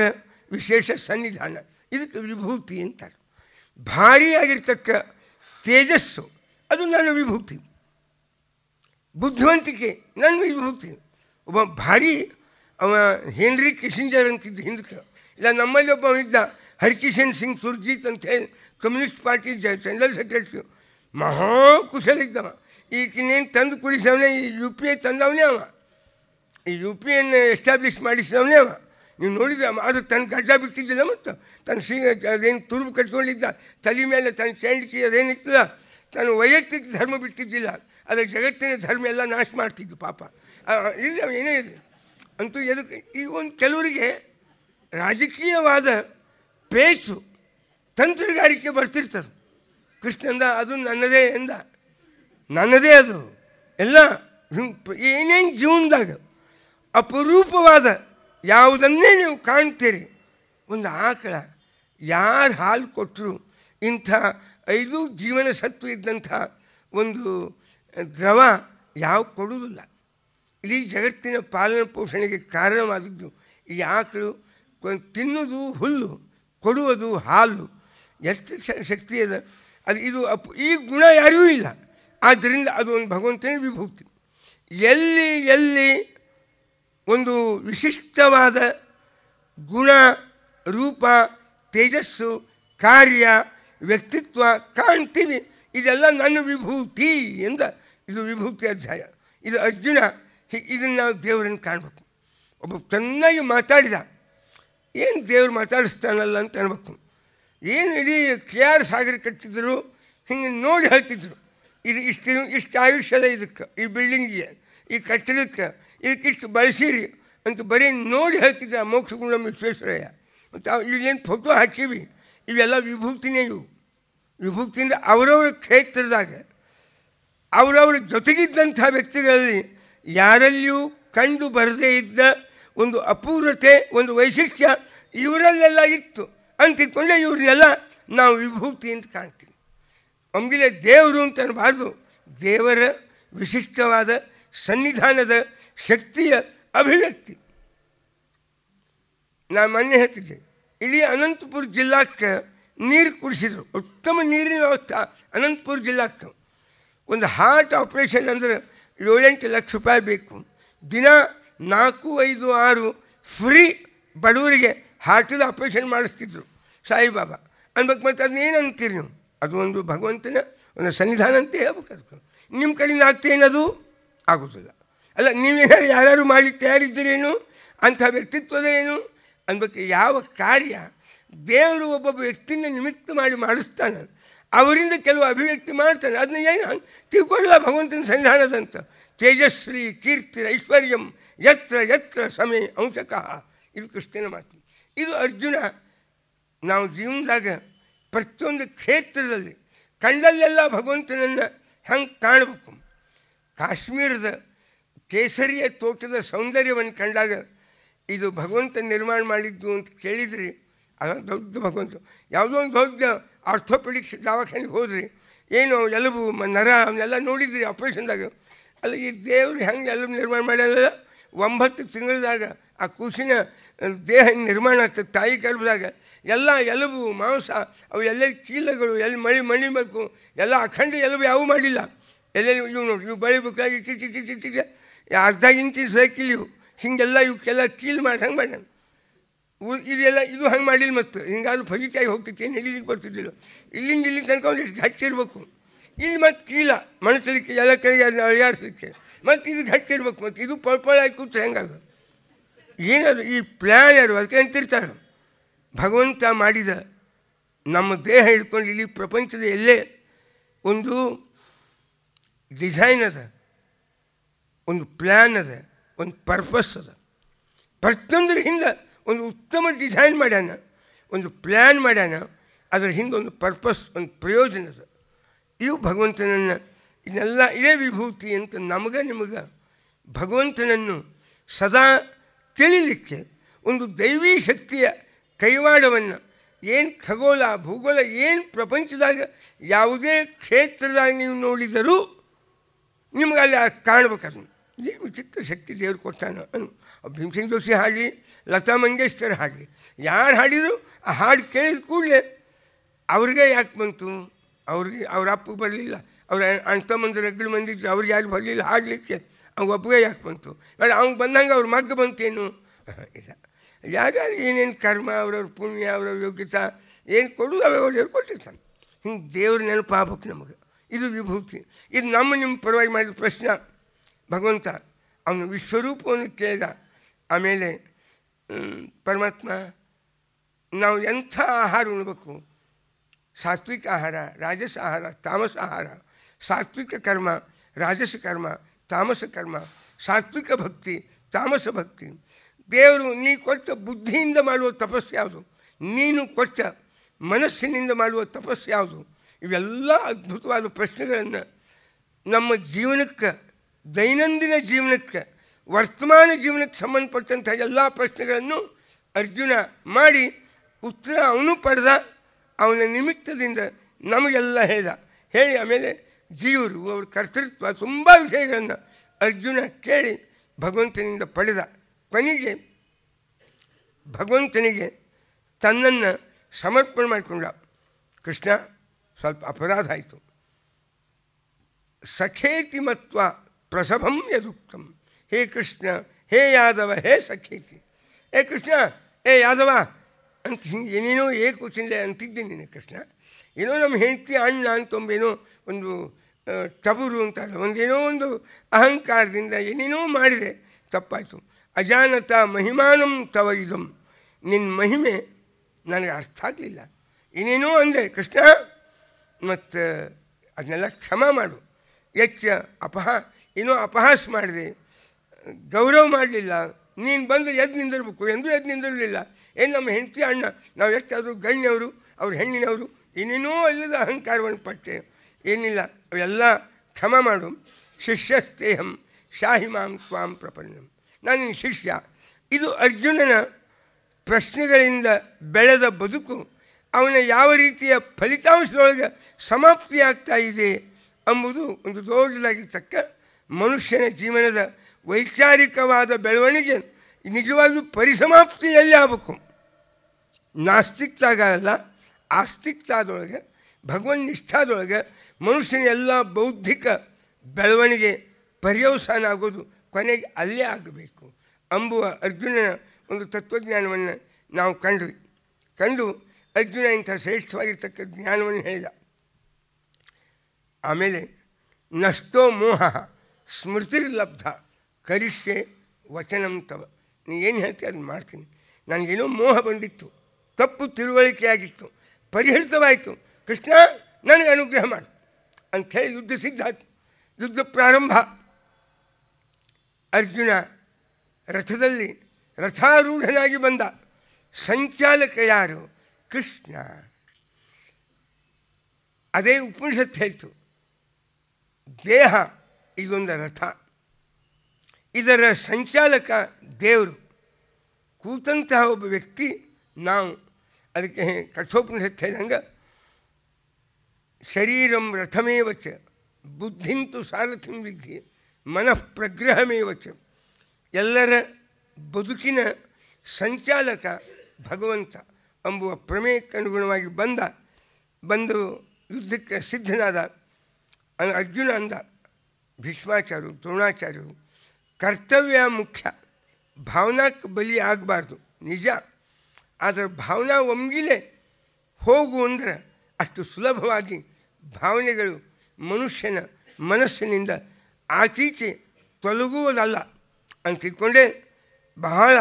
ವಿಶೇಷ ಸನ್ನಿಧಾನ ಇದಕ್ಕೆ ವಿಭೂತಿ ಅಂತಾರೆ ಆಗಿರ್ತಕ್ಕ ತೇಜಸ್ಸು ಅದು ನನ್ನ ವಿಭೂತಿ ಬುದ್ಧಿವಂತಿಕೆ ನನ್ನ ವಿಭೂತಿ ಒಬ್ಬ ಭಾರಿ ಅವ ಹೆನ್ರಿ ಕಿಸಿಂಜರ್ ಅಂತಿದ್ದ ಹಿಂದಕ್ಕೆ ಇಲ್ಲ ನಮ್ಮಲ್ಲಿ ಒಬ್ಬ ಇದ್ದ ಹರಿಕಿಶನ್ ಸಿಂಗ್ ಸುರ್ಜಿತ್ ಅಂತ ಹೇಳಿ ಕಮ್ಯುನಿಸ್ಟ್ ಪಾರ್ಟಿ ಜನರಲ್ ಸೆಕ್ರೆಟರಿ ಮಹಾ ಕುಶಲ ಇದ್ದವ ಈಗಿನೇನು ತಂದು ಕುಡಿಸವನೇ ಈ ಯು ಪಿ ಐ ತಂದವನೇ ಅವ ಈ ಯು ಪಿ ಐನ ಎಸ್ಟಾಬ್ಲಿಷ್ ಮಾಡಿಸಿದವನೇ ಅವ ನೀವು ನೋಡಿದ್ರೆ ಅದು ತನ್ನ ಗಡ್ಡ ಬಿಟ್ಟಿದ್ದಿಲ್ಲ ಮತ್ತು ತನ್ನ ಸಿ ಅದೇನು ತುರುಬು ಕಟ್ಕೊಂಡಿದ್ದ ತಲೆ ಮೇಲೆ ತನ್ನ ಚಂಡಿಕೆ ಅದೇನಿರ್ತದ ತನ್ನ ವೈಯಕ್ತಿಕ ಧರ್ಮ ಬಿಟ್ಟಿದ್ದಿಲ್ಲ ಅದರ ಜಗತ್ತಿನ ಧರ್ಮ ಎಲ್ಲ ನಾಶ ಮಾಡ್ತಿದ್ದು ಪಾಪ ಇಲ್ಲ ಏನೇ ಇರಲಿ ಅಂತೂ ಎದಕ್ಕೆ ಈಗ ಒಂದು ಕೆಲವರಿಗೆ ರಾಜಕೀಯವಾದ ಪೇಸು ತಂತ್ರಗಾರಿಕೆ ಬರ್ತಿರ್ತಾರೆ ಕೃಷ್ಣಂದ ಅದು ನನ್ನದೇ ಎಂದ ನನ್ನದೇ ಅದು ಎಲ್ಲ ಏನೇನು ಜೀವನದಾಗ ಅಪರೂಪವಾದ ಯಾವುದನ್ನೇ ನೀವು ಕಾಣ್ತೀರಿ ಒಂದು ಆಕಳ ಯಾರು ಹಾಲು ಕೊಟ್ಟರು ಇಂಥ ಐದು ಜೀವನ ಸತ್ವ ಇದ್ದಂಥ ಒಂದು ದ್ರವ ಯಾವ ಕೊಡುವುದಿಲ್ಲ ಇಡೀ ಜಗತ್ತಿನ ಪಾಲನೆ ಪೋಷಣೆಗೆ ಕಾರಣವಾದದ್ದು ಈ ಆಕಳು ತಿನ್ನೋದು ಹುಲ್ಲು ಕೊಡುವುದು ಹಾಲು ಎಷ್ಟು ಶಕ್ತಿ ಅದ ಅದು ಇದು ಅಪ್ ಈ ಗುಣ ಯಾರಿಗೂ ಇಲ್ಲ ಆದ್ದರಿಂದ ಅದು ಒಂದು ಭಗವಂತನೇ ವಿಭೂತಿ ಎಲ್ಲಿ ಎಲ್ಲಿ ಒಂದು ವಿಶಿಷ್ಟವಾದ ಗುಣ ರೂಪ ತೇಜಸ್ಸು ಕಾರ್ಯ ವ್ಯಕ್ತಿತ್ವ ಕಾಣ್ತೀವಿ ಇದೆಲ್ಲ ನನ್ನ ವಿಭೂತಿ ಎಂದ ಇದು ವಿಭೂತಿ ಅಧ್ಯಾಯ ಇದು ಅರ್ಜುನ ಇದನ್ನು ನಾವು ದೇವರನ್ನು ಕಾಣಬೇಕು ಒಬ್ಬ ಚೆನ್ನಾಗಿ ಮಾತಾಡಿದ ಏನು ದೇವರು ಮಾತಾಡಿಸ್ತಾನಲ್ಲ ಅಂತ ಅನ್ಬೇಕು ಏನು ಇಡೀ ಕೆ ಆರ್ ಸಾಗರ್ ಕಟ್ಟಿದ್ರು ಹಿಂಗೆ ನೋಡಿ ಹೇಳ್ತಿದ್ರು ಇದು ಇಷ್ಟು ಇಷ್ಟು ಆಯುಷ್ಯದ ಇದಕ್ಕೆ ಈ ಬಿಲ್ಡಿಂಗಿಗೆ ಈ ಕಟ್ಟಡಕ್ಕೆ ಇದಕ್ಕಿಷ್ಟು ಬಳಸಿರಿ ಅಂತ ಬರೀ ನೋಡಿ ಹೇಳ್ತಿದ್ದ ಮೋಕ್ಷಗುಂಡಂ ವಿಶ್ವೇಶ್ವರಯ್ಯ ಮತ್ತು ಇಲ್ಲೇನು ಫೋಟೋ ಹಾಕೀವಿ ಇವೆಲ್ಲ ವಿಭೂತಿನೇ ಇವು ವಿಭೂತಿಯಿಂದ ಅವರವ್ರ ಕ್ಷೇತ್ರದಾಗ ಅವರವ್ರ ಜೊತೆಗಿದ್ದಂಥ ವ್ಯಕ್ತಿಗಳಲ್ಲಿ ಯಾರಲ್ಲಿಯೂ ಕಂಡು ಬರದೇ ಇದ್ದ ಒಂದು ಅಪೂರ್ವತೆ ಒಂದು ವೈಶಿಷ್ಟ್ಯ ಇವರಲ್ಲೆಲ್ಲ ಇತ್ತು ಅಂತಿಟ್ಕೊಂಡೆ ಇವ್ರನ್ನೆಲ್ಲ ನಾವು ವಿಭೂತಿ ಅಂತ ಕಾಣ್ತೀವಿ ಅಂಬಿಲೆ ದೇವರು ಅಂತ ಅನ್ನಬಾರ್ದು ದೇವರ ವಿಶಿಷ್ಟವಾದ ಸನ್ನಿಧಾನದ ಶಕ್ತಿಯ ಅಭಿವ್ಯಕ್ತಿ ನಾನು ಮೊನ್ನೆ ಹೇಳ್ತಿದ್ದೆ ಇಡೀ ಅನಂತಪುರ ಜಿಲ್ಲಾಕ್ಕೆ ನೀರು ಕುಡಿಸಿದರು ಉತ್ತಮ ನೀರಿನ ವ್ಯವಸ್ಥೆ ಅನಂತಪುರ ಜಿಲ್ಲಾಕ್ಕೆ ಒಂದು ಹಾರ್ಟ್ ಆಪ್ರೇಷನ್ ಅಂದರೆ ಏಳೆಂಟು ಲಕ್ಷ ರೂಪಾಯಿ ಬೇಕು ದಿನ ನಾಲ್ಕು ಐದು ಆರು ಫ್ರೀ ಬಡವರಿಗೆ ಹಾರ್ಟಿದ ಆಪ್ರೇಷನ್ ಮಾಡಿಸ್ತಿದ್ರು ಸಾಯಿಬಾಬಾ ಅನ್ಬೇಕು ಮತ್ತು ಅದನ್ನೇನು ಅಂತೀರಿ ನೀವು ಅದು ಒಂದು ಭಗವಂತನ ಒಂದು ಸನ್ನಿಧಾನ ಅಂತ ಹೇಳ್ಬೇಕು ಅದಕ್ಕೆ ನಿಮ್ಮ ಕಡೆಯಿಂದ ಆಗ್ತೇನದು ಆಗೋದಿಲ್ಲ ಅಲ್ಲ ನೀವೇನಾದ್ರು ಯಾರು ಮಾಡಿ ತಯಾರಿದ್ದೀರೇನು ಅಂಥ ವ್ಯಕ್ತಿತ್ವದ ಏನು ಅನ್ಬೇಕು ಯಾವ ಕಾರ್ಯ ದೇವರು ಒಬ್ಬೊಬ್ಬ ವ್ಯಕ್ತಿನ ನಿಮಿತ್ತ ಮಾಡಿ ಮಾಡಿಸ್ತಾನೆ ಅವರಿಂದ ಕೆಲವು ಅಭಿವ್ಯಕ್ತಿ ಮಾಡ್ತಾನೆ ಅದನ್ನ ಏನು ಹಂಗೆ ತಿಳ್ಕೊಳ್ಳಲ್ಲ ಭಗವಂತನ ಸಂಧಾನದಂತ ತೇಜಸ್ವಿ ಕೀರ್ತಿ ಐಶ್ವರ್ಯಂ ಯತ್ರ ಯತ್ರ ಸಮಯ ಅಂಶಕಃ ಇದು ಕೃಷ್ಣನ ಮಾತು ಇದು ಅರ್ಜುನ ನಾವು ಜೀವನದಾಗ ಪ್ರತಿಯೊಂದು ಕ್ಷೇತ್ರದಲ್ಲಿ ಕಂಡಲ್ಲೆಲ್ಲ ಭಗವಂತನನ್ನು ಹೆಂಗೆ ಕಾಣಬೇಕು ಕಾಶ್ಮೀರದ ಕೇಸರಿಯ ತೋಟದ ಸೌಂದರ್ಯವನ್ನು ಕಂಡಾಗ ಇದು ಭಗವಂತ ನಿರ್ಮಾಣ ಮಾಡಿದ್ದು ಅಂತ ಕೇಳಿದರೆ ಅದು ದೊಡ್ಡ ಭಗವಂತ ಯಾವುದೋ ಒಂದು ದೊಡ್ಡ ಆರ್ಥೋಪೆಡಿಕ್ಸ್ ದವಾಖಾನೆಗೆ ಹೋದ್ರಿ ಏನು ಎಲುಬು ನರ ಅವನ್ನೆಲ್ಲ ನೋಡಿದ್ರಿ ಆಪ್ರೇಷನ್ದಾಗ ಅಲ್ಲಿ ಈ ದೇವರು ಹೆಂಗೆ ಎಲುಬು ನಿರ್ಮಾಣ ಮಾಡ್ಯಾರಲ್ಲ ಒಂಬತ್ತು ತಿಂಗಳದಾಗ ಆ ಕೂಸಿನ ದೇಹ ನಿರ್ಮಾಣ ಆಗ್ತದೆ ತಾಯಿ ಗರ್ಭದಾಗ ಎಲ್ಲ ಎಲುಬು ಮಾಂಸ ಅವು ಎಲ್ಲೆಲ್ಲಿ ಚೀಲಗಳು ಎಲ್ಲಿ ಮಳಿ ಮಣಿಬೇಕು ಎಲ್ಲ ಅಖಂಡ ಎಲುಬು ಯಾವೂ ಮಾಡಿಲ್ಲ ಎಲ್ಲೆಲ್ಲಿ ಇವು ನೋಡಿ ಇವು ಬಳಿಬೇಕಾಗಿ ಅರ್ಧ ಇಂಚಿನ ಸೈಕಿಲ್ ಇವು ಹೀಗೆಲ್ಲ ಇವಕ್ಕೆಲ್ಲ ಚೀಲ್ ಮಾಡಿ ಹಂಗೆ ಮಾಡ್ಯಾನ ಇದೆಲ್ಲ ಇದು ಹಂಗೆ ಮಾಡಿಲ್ಲ ಮತ್ತು ಹಿಂಗಾದ್ರೂ ಫಲಿತಾಗಿ ಹೋಗ್ತೈತೆ ಏನು ಹಿಡಿಲಿಕ್ಕೆ ಬರ್ತಿದ್ದಿಲ್ಲ ಇಲ್ಲಿಂದ ಇಲ್ಲಿ ತನಕ ಒಂದು ಗಟ್ಟಿರಬೇಕು ಇಲ್ಲಿ ಮತ್ತು ಕೀಲ ಮನಸ್ಸಲಿಕ್ಕೆ ಎಲ್ಲ ಕೆಳಗೆ ಅದನ್ನ ಮತ್ತು ಇದು ಘಟ್ಟಿರ್ಬೇಕು ಮತ್ತು ಇದು ಪಳ್ಪಳ ಆಯ್ತು ಕೂತ್ರೆ ಹೆಂಗಾಗ ಏನದು ಈ ಪ್ಲ್ಯಾನ್ ಯಾರು ಅದಕ್ಕೆ ಅಂತಿರ್ತಾರೆ ಭಗವಂತ ಮಾಡಿದ ನಮ್ಮ ದೇಹ ಹಿಡ್ಕೊಂಡು ಇಲ್ಲಿ ಪ್ರಪಂಚದ ಎಲ್ಲೇ ಒಂದು ಡಿಸೈನ್ ಅದ ಒಂದು ಪ್ಲ್ಯಾನ್ ಅದ ಒಂದು ಪರ್ಪಸ್ ಅದ ಪ್ರತಿಯೊಂದರ ಹಿಂದೆ ಒಂದು ಉತ್ತಮ ಡಿಸೈನ್ ಮಾಡ್ಯಾನ ಒಂದು ಪ್ಲ್ಯಾನ್ ಮಾಡ್ಯಾನ ಅದರ ಹಿಂದೆ ಒಂದು ಪರ್ಪಸ್ ಒಂದು ಪ್ರಯೋಜನ ಅದು ಇವು ಭಗವಂತನನ್ನು ಇನ್ನೆಲ್ಲ ಇದೇ ವಿಭೂತಿ ಅಂತ ನಮಗೆ ನಿಮಗೆ ಭಗವಂತನನ್ನು ಸದಾ ತಿಳಿಲಿಕ್ಕೆ ಒಂದು ದೈವೀ ಶಕ್ತಿಯ ಕೈವಾಡವನ್ನು ಏನು ಖಗೋಲ ಭೂಗೋಳ ಏನು ಪ್ರಪಂಚದಾಗ ಯಾವುದೇ ಕ್ಷೇತ್ರದಾಗ ನೀವು ನೋಡಿದರೂ ನಿಮಗೆ ಅಲ್ಲಿ ಕಾಣಬೇಕು ಅದನ್ನು ಏನು ವಿಚಿತ್ರ ಶಕ್ತಿ ದೇವರು ಕೊಟ್ಟಾನ ಅನು ಭೀಮಸೇನ್ ಜೋಶಿ ಹಾಡಿ ಲತಾ ಮಂಗೇಶ್ಕರ್ ಹಾಡಿ ಯಾರು ಹಾಡಿದ್ರು ಆ ಹಾಡು ಕೇಳಿದ ಕೂಡಲೇ ಅವ್ರಿಗೆ ಯಾಕೆ ಬಂತು ಅವ್ರಿಗೆ ಅವ್ರ ಅಪ್ಪ ಬರಲಿಲ್ಲ ಅವ್ರ ಮಂದಿ ರಗ್ಳು ಮಂದಿದ್ರು ಅವ್ರಿಗೆ ಯಾರು ಬರಲಿಲ್ಲ ಹಾಡಲಿಕ್ಕೆ ಅವ್ಗೆ ಒಬ್ಬಗೆ ಯಾಕೆ ಬಂತು ಬೇಡ ಅವ್ನಿಗೆ ಬಂದಂಗೆ ಅವ್ರ ಮಗ್ಗ ಬಂತೇನು ಇಲ್ಲ ಯಾರ್ಯಾರು ಏನೇನು ಕರ್ಮ ಅವ್ರವ್ರ ಪುಣ್ಯ ಅವ್ರವ್ರ ಯೋಗ್ಯತ ಏನು ಕೊಡೋದು ಅವ್ರವ್ರು ಕೊಟ್ಟಿರ್ತಾನೆ ಹಿಂಗೆ ದೇವ್ರ ನೆನಪು ನಮಗೆ ಇದು ವಿಭೂತಿ ಇದು ನಮ್ಮ ನಿಮ್ಮ ಪರವಾಗಿ ಮಾಡಿದ ಪ್ರಶ್ನೆ ಭಗವಂತ ಅವನು ವಿಶ್ವರೂಪವನ್ನು ಕೇಳಿದ ಆಮೇಲೆ ಪರಮಾತ್ಮ ನಾವು ಎಂಥ ಆಹಾರ ಉಣಬೇಕು ಸಾತ್ವಿಕ ಆಹಾರ ರಾಜಸ ಆಹಾರ ತಾಮಸ ಆಹಾರ ಸಾತ್ವಿಕ ಕರ್ಮ ರಾಜಸ ಕರ್ಮ ತಾಮಸ ಕರ್ಮ ಸಾತ್ವಿಕ ಭಕ್ತಿ ತಾಮಸ ಭಕ್ತಿ ದೇವರು ನೀ ಕೊಟ್ಟ ಬುದ್ಧಿಯಿಂದ ಮಾಡುವ ತಪಸ್ಸು ಯಾವುದು ನೀನು ಕೊಟ್ಟ ಮನಸ್ಸಿನಿಂದ ಮಾಡುವ ತಪಸ್ಸು ಯಾವುದು ಇವೆಲ್ಲ ಅದ್ಭುತವಾದ ಪ್ರಶ್ನೆಗಳನ್ನು ನಮ್ಮ ಜೀವನಕ್ಕೆ ದೈನಂದಿನ ಜೀವನಕ್ಕೆ ವರ್ತಮಾನ ಜೀವನಕ್ಕೆ ಸಂಬಂಧಪಟ್ಟಂಥ ಎಲ್ಲ ಪ್ರಶ್ನೆಗಳನ್ನು ಅರ್ಜುನ ಮಾಡಿ ಉತ್ತರ ಅವನು ಪಡೆದ ಅವನ ನಿಮಿತ್ತದಿಂದ ನಮಗೆಲ್ಲ ಹೇಳಿದ ಹೇಳಿ ಆಮೇಲೆ ಜೀವರು ಅವ್ರ ಕರ್ತೃತ್ವ ತುಂಬ ವಿಷಯಗಳನ್ನು ಅರ್ಜುನ ಕೇಳಿ ಭಗವಂತನಿಂದ ಪಡೆದ ಕೊನೆಗೆ ಭಗವಂತನಿಗೆ ತನ್ನನ್ನು ಸಮರ್ಪಣೆ ಮಾಡಿಕೊಂಡ ಕೃಷ್ಣ ಸ್ವಲ್ಪ ಅಪರಾಧ ಆಯಿತು ಸಖೇತಿಮತ್ವ ಪ್ರಸಭಂ ಯದುಕ್ತಂ ಹೇ ಕೃಷ್ಣ ಹೇ ಯಾದವ ಹೇ ಸಖೇತಿ ಏ ಕೃಷ್ಣ ಏ ಯಾದವ ಅಂತ ಹಿಂಗೆ ಏನೇನೋ ಏ ಕೂತಿಂದೆ ಅಂತಿದ್ದೆ ನೀನು ಕೃಷ್ಣ ಏನೋ ನಮ್ಮ ಹೆಂಡತಿ ಅಣ್ಣ ಅಂತೊಂಬೇನೋ ಒಂದು ಟಬುರು ಅಂತ ಒಂದೇನೋ ಒಂದು ಅಹಂಕಾರದಿಂದ ಏನೇನೋ ಮಾಡಿದೆ ತಪ್ಪಾಯಿತು ಅಜಾನತ ಮಹಿಮಾನಂ ತವ ಇದಂ ನಿನ್ನ ಮಹಿಮೆ ನನಗೆ ಅರ್ಥ ಆಗಲಿಲ್ಲ ಏನೇನೋ ಅಂದೆ ಕೃಷ್ಣ ಮತ್ತು ಅದನ್ನೆಲ್ಲ ಕ್ಷಮ ಮಾಡು ಎಚ್ಚ ಅಪಹ ಏನೋ ಅಪಹಾಸ ಮಾಡಿದೆ ಗೌರವ ಮಾಡಲಿಲ್ಲ ನೀನು ಬಂದು ಎದ್ದು ನಿಂದಿರಬೇಕು ಎಂದೂ ಎದ್ದು ನಿಂದಿರಲಿಲ್ಲ ಏನು ನಮ್ಮ ಹೆಂಡತಿ ಅಣ್ಣ ನಾವು ಎಷ್ಟಾದರೂ ಗಣ್ಯವರು ಅವ್ರ ಹೆಣ್ಣಿನವರು ಇನ್ನೇನೋ ಅಲ್ಲದ ಅಹಂಕಾರವನ್ನು ಪಟ್ಟೆ ಏನಿಲ್ಲ ಅವೆಲ್ಲ ಕ್ಷಮ ಮಾಡು ಸ್ನೇಹಂ ಶಾಹಿ ಮಾಂ ಸ್ವಾಂ ಪ್ರಪನ್ನಂ ನಾನು ಶಿಷ್ಯ ಇದು ಅರ್ಜುನನ ಪ್ರಶ್ನೆಗಳಿಂದ ಬೆಳೆದ ಬದುಕು ಅವನ ಯಾವ ರೀತಿಯ ಫಲಿತಾಂಶದೊಳಗೆ ಸಮಾಪ್ತಿಯಾಗ್ತಾ ಇದೆ ಅಂಬುದು ಒಂದು ದೊಡ್ಡದಾಗಿರ್ತಕ್ಕ ಮನುಷ್ಯನ ಜೀವನದ ವೈಚಾರಿಕವಾದ ಬೆಳವಣಿಗೆ ನಿಜವಾದ ಪರಿಸಮಾಪ್ತಿಯಲ್ಲಿ ಆಗಬೇಕು ನಾಸ್ತಿಕ್ತಾಗಲ್ಲ ಆಸ್ತಿಕ್ತಾದೊಳಗೆ ಭಗವನ್ ನಿಷ್ಠಾದೊಳಗೆ ಮನುಷ್ಯನ ಎಲ್ಲ ಬೌದ್ಧಿಕ ಬೆಳವಣಿಗೆ ಪರ್ಯವಸಾನ ಆಗೋದು ಕೊನೆಗೆ ಅಲ್ಲೇ ಆಗಬೇಕು ಅಂಬುವ ಅರ್ಜುನನ ಒಂದು ತತ್ವಜ್ಞಾನವನ್ನು ನಾವು ಕಂಡ್ವಿ ಕಂಡು ಅರ್ಜುನ ಇಂಥ ಶ್ರೇಷ್ಠವಾಗಿರ್ತಕ್ಕ ಜ್ಞಾನವನ್ನು ಹೇಳಿದ ಆಮೇಲೆ ನಷ್ಟೋ ಮೋಹ ಸ್ಮೃತಿರ್ಲಬ್ಧ ಕರಿಷ್ಯೆ ವಚನಂ ತವ ನೀ ಏನು ಹೇಳ್ತೀಯ ಅದನ್ನು ಮಾಡ್ತೀನಿ ನನಗೇನೋ ಮೋಹ ಬಂದಿತ್ತು ತಪ್ಪು ಆಗಿತ್ತು ಪರಿಹೃತವಾಯಿತು ಕೃಷ್ಣ ನನಗೆ ಅನುಗ್ರಹ ಮಾಡು ಅಂಥೇಳಿ ಯುದ್ಧ ಸಿದ್ಧ ಯುದ್ಧ ಪ್ರಾರಂಭ ಅರ್ಜುನ ರಥದಲ್ಲಿ ರಥಾರೂಢನಾಗಿ ಬಂದ ಸಂಚಾಲಕ ಯಾರು ಕೃಷ್ಣ ಅದೇ ಉಪನಿಷತ್ತು ಹೇಳ್ತು ದೇಹ ಇದೊಂದು ರಥ ಇದರ ಸಂಚಾಲಕ ದೇವರು ಕೂತಂತಹ ಒಬ್ಬ ವ್ಯಕ್ತಿ ನಾವು ಅದಕ್ಕೆ ಕಠೋಪನಿಷತ್ತು ಹೇಳಿದಂಗೆ ಶರೀರಂ ರಥಮೇವಚ ಬುದ್ಧಿಂತು ಸಾರಥಿಂ ವಿದ್ಧಿ ಮನಃ ಚ ಎಲ್ಲರ ಬದುಕಿನ ಸಂಚಾಲಕ ಭಗವಂತ ಎಂಬುವ ಅನುಗುಣವಾಗಿ ಬಂದ ಬಂದು ಯುದ್ಧಕ್ಕೆ ಸಿದ್ಧನಾದ ಅರ್ಜುನ ಅಂದ ಭೀಷ್ಮಾಚಾರ್ಯರು ದ್ರೋಣಾಚಾರ್ಯರು ಕರ್ತವ್ಯ ಮುಖ್ಯ ಭಾವನಾಕ್ಕೆ ಬಲಿ ಆಗಬಾರ್ದು ನಿಜ ಆದರೆ ಭಾವನಾ ಒಮ್ಗಿಲೆ ಹೋಗು ಅಂದರೆ ಅಷ್ಟು ಸುಲಭವಾಗಿ ಭಾವನೆಗಳು ಮನುಷ್ಯನ ಮನಸ್ಸಿನಿಂದ ಆಚೀಚೆ ತೊಲಗುವುದಲ್ಲ ಅಂತ ಬಹಳ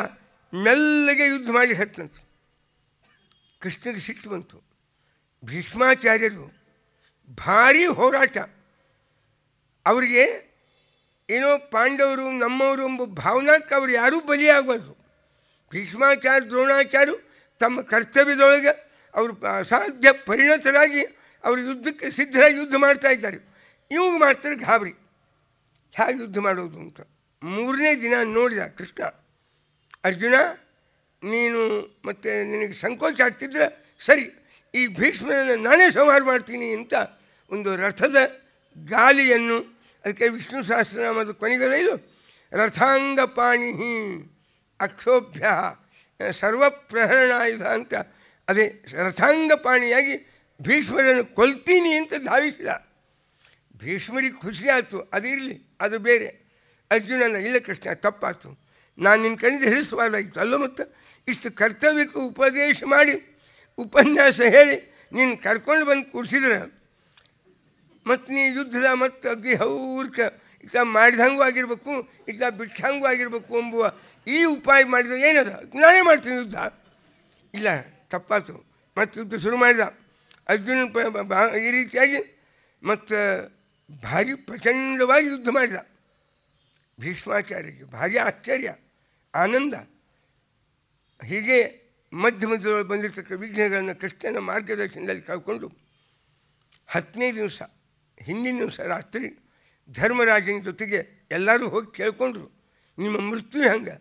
ಮೆಲ್ಲಗೆ ಯುದ್ಧ ಮಾಡಿ ಹತ್ತಂತು ಕೃಷ್ಣಗೆ ಸಿಟ್ಟು ಬಂತು ಭೀಷ್ಮಾಚಾರ್ಯರು ಭಾರೀ ಹೋರಾಟ ಅವರಿಗೆ ಏನೋ ಪಾಂಡವರು ನಮ್ಮವರು ಎಂಬ ಭಾವನಾಕ್ಕೆ ಅವರು ಯಾರೂ ಬಲಿಯಾಗಬಾರ್ದು ಭೀಷ್ಮಾಚಾರ ದ್ರೋಣಾಚಾರ್ಯ ತಮ್ಮ ಕರ್ತವ್ಯದೊಳಗೆ ಅವರು ಅಸಾಧ್ಯ ಪರಿಣತರಾಗಿ ಅವರು ಯುದ್ಧಕ್ಕೆ ಸಿದ್ಧರಾಗಿ ಯುದ್ಧ ಮಾಡ್ತಾ ಇದ್ದಾರೆ ಇವಾಗ ಮಾಡ್ತಾರೆ ಗಾಬರಿ ಹೇಗೆ ಯುದ್ಧ ಮಾಡೋದು ಅಂತ ಮೂರನೇ ದಿನ ನೋಡಿದ ಕೃಷ್ಣ ಅರ್ಜುನ ನೀನು ಮತ್ತು ನಿನಗೆ ಸಂಕೋಚ ಆಗ್ತಿದ್ರೆ ಸರಿ ಈ ಭೀಷ್ಮನನ್ನು ನಾನೇ ಸಂಹಾರ ಮಾಡ್ತೀನಿ ಅಂತ ಒಂದು ರಥದ ಗಾಲಿಯನ್ನು ಅದಕ್ಕೆ ವಿಷ್ಣು ಸಹಸ್ರನಾಮ ಅದು ರಥಾಂಗ ಇದು ಅಕ್ಷೋಭ್ಯ ಸರ್ವಪ್ರಹರಣಾಯುಧ ಅಂತ ಅದೇ ರಥಾಂಗಪಾಣಿಯಾಗಿ ಭೀಷ್ಮರನ್ನು ಕೊಲ್ತೀನಿ ಅಂತ ಧಾವಿಸಿದ ಭೀಷ್ಮರಿಗೆ ಖುಷಿ ಆಯ್ತು ಅದು ಇರಲಿ ಅದು ಬೇರೆ ಅರ್ಜುನನ ಇಲ್ಲ ಕೃಷ್ಣ ತಪ್ಪಾಯ್ತು ನಾನು ನಿನ್ನ ಕಣಿದ ಹಿಡಿಸುವಾರಾಗಿತ್ತು ಅಲ್ಲ ಮತ್ತು ಇಷ್ಟು ಕರ್ತವ್ಯಕ್ಕೆ ಉಪದೇಶ ಮಾಡಿ ಉಪನ್ಯಾಸ ಹೇಳಿ ನೀನು ಕರ್ಕೊಂಡು ಬಂದು ಕೂರಿಸಿದ್ರೆ ಮತ್ತು ನೀ ಯುದ್ಧದ ಮತ್ತು ಅಗ್ಗಿ ಹೌರ್ಕ ಈಗ ಮಾಡಿದಂಗೂ ಆಗಿರಬೇಕು ಈಗ ಬಿಟ್ಟಂಗೂ ಆಗಿರಬೇಕು ಎಂಬುವ ಈ ಉಪಾಯ ಮಾಡಿದರೆ ಏನದ ನಾನೇ ಮಾಡ್ತೀನಿ ಯುದ್ಧ ಇಲ್ಲ ತಪ್ಪಾತು ಮತ್ತು ಯುದ್ಧ ಶುರು ಮಾಡಿದ ಅರ್ಜುನ ಈ ರೀತಿಯಾಗಿ ಮತ್ತು ಭಾರಿ ಪ್ರಚಂಡವಾಗಿ ಯುದ್ಧ ಮಾಡಿದ ಭೀಷ್ಮಾಚಾರ್ಯರಿಗೆ ಭಾರಿ ಆಶ್ಚರ್ಯ ಆನಂದ ಹೀಗೆ ಮಧ್ಯಮದೊಳಗೆ ಬಂದಿರತಕ್ಕ ವಿಘ್ನಗಳನ್ನು ಕೃಷ್ಣನ ಮಾರ್ಗದರ್ಶನದಲ್ಲಿ ಕಳ್ಕೊಂಡು ಹತ್ತನೇ ದಿವಸ ಹಿಂದಿನ ದಿವಸ ರಾತ್ರಿ ಧರ್ಮರಾಜನ ಜೊತೆಗೆ ಎಲ್ಲರೂ ಹೋಗಿ ಕೇಳ್ಕೊಂಡ್ರು ನಿಮ್ಮ ಮೃತ್ಯು ಹೆಂಗೆ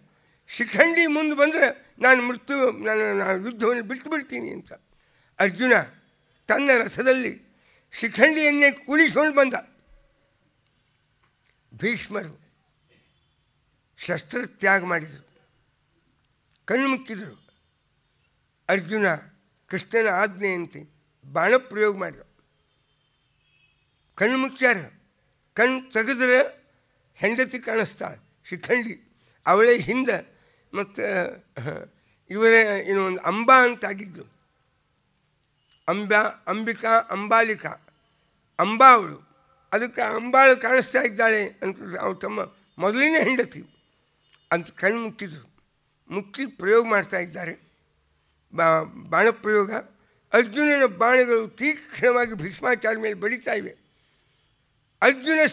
ಶಿಖಂಡಿ ಮುಂದೆ ಬಂದರೆ ನಾನು ಮೃತ್ಯು ನಾನು ನಾನು ಯುದ್ಧವನ್ನು ಬಿಟ್ಟು ಬಿಡ್ತೀನಿ ಅಂತ ಅರ್ಜುನ ತನ್ನ ರಥದಲ್ಲಿ ಶಿಖಂಡಿಯನ್ನೇ ಕೂಡಿಸ್ಕೊಂಡು ಬಂದ ಭೀಷ್ಮರು ತ್ಯಾಗ ಮಾಡಿದರು ಕಣ್ಣು ಮುಚ್ಚಿದರು ಅರ್ಜುನ ಕೃಷ್ಣನ ಆಜ್ಞೆಯಂತೆ ಬಾಣ ಪ್ರಯೋಗ ಮಾಡಿದ ಕಣ್ಣು ಮುಚ್ಚಾರ ಕಣ್ಣು ತೆಗೆದ್ರೆ ಹೆಂಡತಿ ಕಾಣಿಸ್ತಾಳೆ ಶಿಖಂಡಿ ಅವಳೇ ಹಿಂದೆ ಮತ್ತು ಇವರೇ ಒಂದು ಅಂಬಾ ಅಂತಾಗಿದ್ದು ಅಂಬಾ ಅಂಬಿಕಾ ಅಂಬಾಲಿಕಾ ಅಂಬಾ ಅವಳು ಅದಕ್ಕೆ ಅಂಬಾಳು ಕಾಣಿಸ್ತಾ ಇದ್ದಾಳೆ ಅಂತ ಅವಳು ತಮ್ಮ ಮೊದಲಿನೇ ಹೆಂಡತಿ ಅಂತ ಕಣ್ಣು ಮುಚ್ಚಿದ್ರು ಮುಚ್ಚಿ ಪ್ರಯೋಗ ಮಾಡ್ತಾ ಇದ್ದಾರೆ ಬಾ ಪ್ರಯೋಗ ಅರ್ಜುನನ ಬಾಣಗಳು ತೀಕ್ಷ್ಣವಾಗಿ ಭೀಷ್ಮಾಚಾರ ಮೇಲೆ ಬೆಳೀತಾ ಇವೆ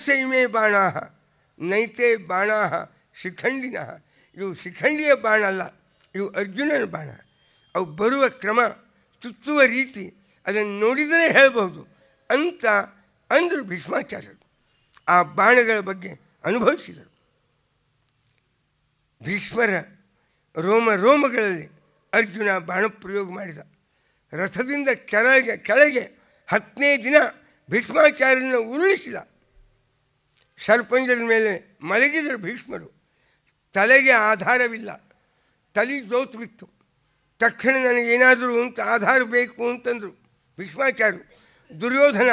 ಸೇಮೆ ಬಾಣ ನೈತೆ ಬಾಣ ಶಿಖಂಡಿನ ಇವು ಶಿಖಂಡಿಯ ಬಾಣ ಅಲ್ಲ ಇವು ಅರ್ಜುನನ ಬಾಣ ಅವು ಬರುವ ಕ್ರಮ ತುತ್ತುವ ರೀತಿ ಅದನ್ನು ನೋಡಿದರೆ ಹೇಳಬಹುದು ಅಂತ ಅಂದರು ಭೀಷ್ಮಾಚಾರ್ಯರು ಆ ಬಾಣಗಳ ಬಗ್ಗೆ ಅನುಭವಿಸಿದರು ಭೀಷ್ಮರ ರೋಮ ರೋಮಗಳಲ್ಲಿ ಅರ್ಜುನ ಬಾಣ ಪ್ರಯೋಗ ಮಾಡಿದ ರಥದಿಂದ ಕೆಳಗೆ ಕೆಳಗೆ ಹತ್ತನೇ ದಿನ ಭೀಷ್ಮಾಚಾರ್ಯನ ಉರುಳಿಸಿದ ಸರ್ಪಂಜರ ಮೇಲೆ ಮಲಗಿದರು ಭೀಷ್ಮರು ತಲೆಗೆ ಆಧಾರವಿಲ್ಲ ತಲೆ ಜೋತು ತಕ್ಷಣ ನನಗೇನಾದರೂ ಅಂತ ಆಧಾರ ಬೇಕು ಅಂತಂದರು ಭೀಷ್ಮಾಚಾರ್ಯರು ದುರ್ಯೋಧನ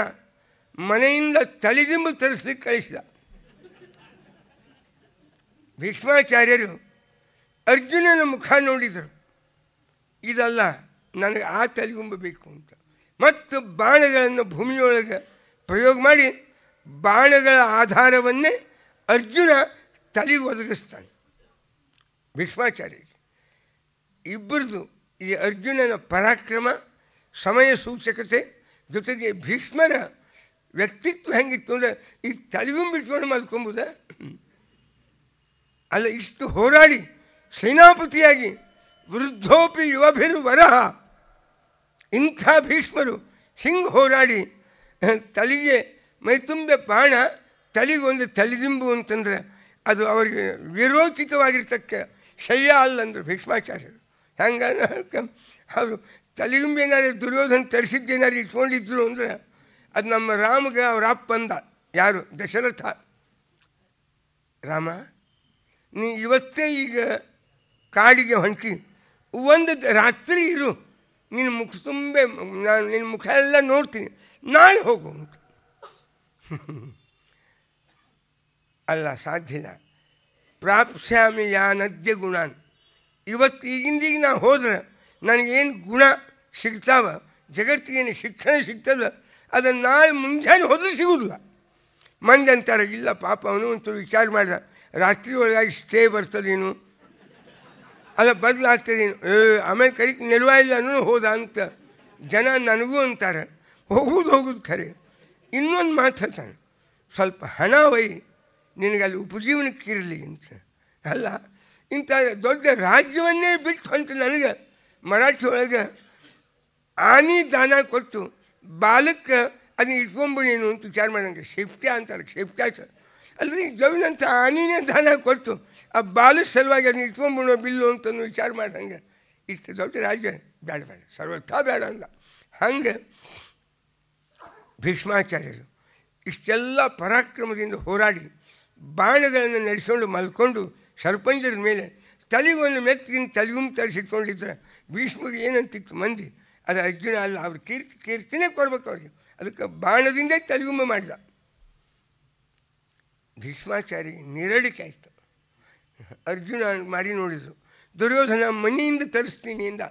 ಮನೆಯಿಂದ ತಲೆದಿಂಬು ತರಿಸ್ಲಿಕ್ಕೆ ಕಳಿಸಿದ ಭೀಷ್ಮಾಚಾರ್ಯರು ಅರ್ಜುನನ ಮುಖ ನೋಡಿದರು ಇದಲ್ಲ ನನಗೆ ಆ ತಲೆಗುಂಬ ಬೇಕು ಅಂತ ಮತ್ತು ಬಾಣಗಳನ್ನು ಭೂಮಿಯೊಳಗೆ ಪ್ರಯೋಗ ಮಾಡಿ ಬಾಣಗಳ ಆಧಾರವನ್ನೇ ಅರ್ಜುನ ತಲೆಗೆ ಒದಗಿಸ್ತಾನೆ ಭೀಷ್ಮಾಚಾರ್ಯ ಇಬ್ಬರದು ಈ ಅರ್ಜುನನ ಪರಾಕ್ರಮ ಸಮಯ ಸೂಚಕತೆ ಜೊತೆಗೆ ಭೀಷ್ಮರ ವ್ಯಕ್ತಿತ್ವ ಹೆಂಗಿತ್ತು ಅಂದರೆ ಈ ಬಿಟ್ಕೊಂಡು ಮಲ್ಕೊಂಬುದ ಅಲ್ಲ ಇಷ್ಟು ಹೋರಾಡಿ ಸೇನಾಪತಿಯಾಗಿ ವೃದ್ಧೋಪಿ ಯುವಭಿರು ವರಹ ಇಂಥ ಭೀಷ್ಮರು ಹಿಂಗೆ ಹೋರಾಡಿ ತಲೆಗೆ ಮೈತುಂಬೆ ಬಾಣ ತಲೆಗೊಂದು ತಲೆದಿಂಬು ಅಂತಂದರೆ ಅದು ಅವರಿಗೆ ವಿರೋಚಿತವಾಗಿರ್ತಕ್ಕ ಶಯ್ಯ ಅಲ್ಲಂದರು ಭೀಷ್ಮಾಚಾರ್ಯರು ಹೆಂಗೆ ಅವರು ತಲೆಗಿಂಬು ಏನಾದ್ರು ದುರ್ಯೋಧನ ತರಿಸಿದ್ದೇನಾದ್ರು ಇಟ್ಕೊಂಡಿದ್ರು ಅಂದರೆ ಅದು ನಮ್ಮ ರಾಮಗೆ ಅಪ್ಪ ಅಂದ ಯಾರು ದಶರಥ ರಾಮ ನೀ ಇವತ್ತೇ ಈಗ ಕಾಡಿಗೆ ಹೊಂಟಿ ಒಂದು ರಾತ್ರಿ ಇರು ನಿನ್ನ ಮುಖ ತುಂಬೆ ನಾನು ನಿನ್ನ ಮುಖ ಎಲ್ಲ ನೋಡ್ತೀನಿ ನಾಳೆ ಹೋಗು ಉಂಟು ಅಲ್ಲ ಸಾಧ್ಯನ ಪ್ರಾಪ್ಸ್ಯಾಮಿ ನದ್ಯ ಗುಣಾನ್ ಇವತ್ತು ಈಗಿಂದೀಗ ನಾ ಹೋದ್ರೆ ನನಗೇನು ಗುಣ ಸಿಗ್ತಾವ ಜಗತ್ತಿಗೇನು ಶಿಕ್ಷಣ ಸಿಗ್ತದ ಅದನ್ನು ನಾಳೆ ಮುಂಜಾನೆ ಹೋದ್ರೆ ಸಿಗೋದಿಲ್ಲ ಮಂದಿ ಅಂತಾರೆ ಇಲ್ಲ ಪಾಪ ಅವನು ಒಂಚೂರು ವಿಚಾರ ಮಾಡಿದ ರಾತ್ರಿ ಒಳಗಾಗಿ ಸ್ಟೇ ಬರ್ತದೇನು ಅಲ್ಲ ಬದಲಾಗ್ತದೇನು ಏ ಆಮೇಲೆ ಕೈ ನೆರವ ಇಲ್ಲ ಅನ್ನೋ ಹೋದ ಅಂತ ಜನ ನನಗೂ ಅಂತಾರೆ ಹೋಗೋದು ಹೋಗೋದು ಖರೆ ಇನ್ನೊಂದು ಮಾತು ಹೇಳ್ತಾನೆ ಸ್ವಲ್ಪ ಹಣ ಒಯ್ ನಿನಗಲ್ಲಿ ಉಪಜೀವನಕ್ಕಿರಲಿ ಅಂತ ಅಲ್ಲ ಇಂಥ ದೊಡ್ಡ ರಾಜ್ಯವನ್ನೇ ಬಿಟ್ಟು ಅಂತ ನನಗೆ ಮರಾಠಿ ಒಳಗೆ ಆನಿ ದಾನ ಕೊಟ್ಟು ಬಾಲಕ್ಕೆ ಅದನ್ನ ಇಟ್ಕೊಂಬಿಡೇನು ಅಂತ ವಿಚಾರ ಮಾಡೋಂಗೆ ಶೇಪ್ಟ್ಯಾ ಅಂತಾರೆ ಶೇಪ್ಟ್ಯಾ ಸರ್ ಅಲ್ಲಿ ಜವಿನಂಥ ಆನಿನೇ ದಾನ ಕೊಟ್ಟು ಆ ಬಾಲ ಸಲುವಾಗಿ ಅದನ್ನ ಇಟ್ಕೊಂಡ್ಬಿಡೋ ಬಿಲ್ಲು ಅಂತ ವಿಚಾರ ಮಾಡ್ದಂಗೆ ಇಷ್ಟು ದೊಡ್ಡ ರಾಜ್ಯ ಬೇಡ ಬೇಡ ಸರ್ವಥಾ ಬೇಡ ಅಂದ ಹಂಗೆ ಭೀಷ್ಮಾಚಾರ್ಯರು ಇಷ್ಟೆಲ್ಲ ಪರಾಕ್ರಮದಿಂದ ಹೋರಾಡಿ ಬಾಣಗಳನ್ನು ನಡೆಸಿಕೊಂಡು ಮಲ್ಕೊಂಡು ಸರ್ಪಂಚರ ಮೇಲೆ ತಲೆಗೊಂದು ಮೆತ್ತಿನ ತಲೆಗುಂಬು ತರಿಸಿಟ್ಕೊಂಡಿದ್ರೆ ಭೀಷ್ಮಗೆ ಏನಂತಿತ್ತು ಮಂದಿ ಅದು ಅರ್ಜುನ ಅಲ್ಲ ಅವ್ರ ಕೀರ್ತಿ ಕೀರ್ತಿನೇ ಕೊಡ್ಬೇಕು ಅವ್ರಿಗೆ ಅದಕ್ಕೆ ಬಾಣದಿಂದೇ ತಲೆಗುಂಬ ಮಾಡಿದ ಭೀಷ್ಮಾಚಾರ್ಯ ನೀರಳಿಕೆ ಆಯಿತು ಅರ್ಜುನ ಮಾರಿ ನೋಡಿದರು ದುರ್ಯೋಧನ ಮನೆಯಿಂದ ತರಿಸ್ತೀನಿ ಅಂದ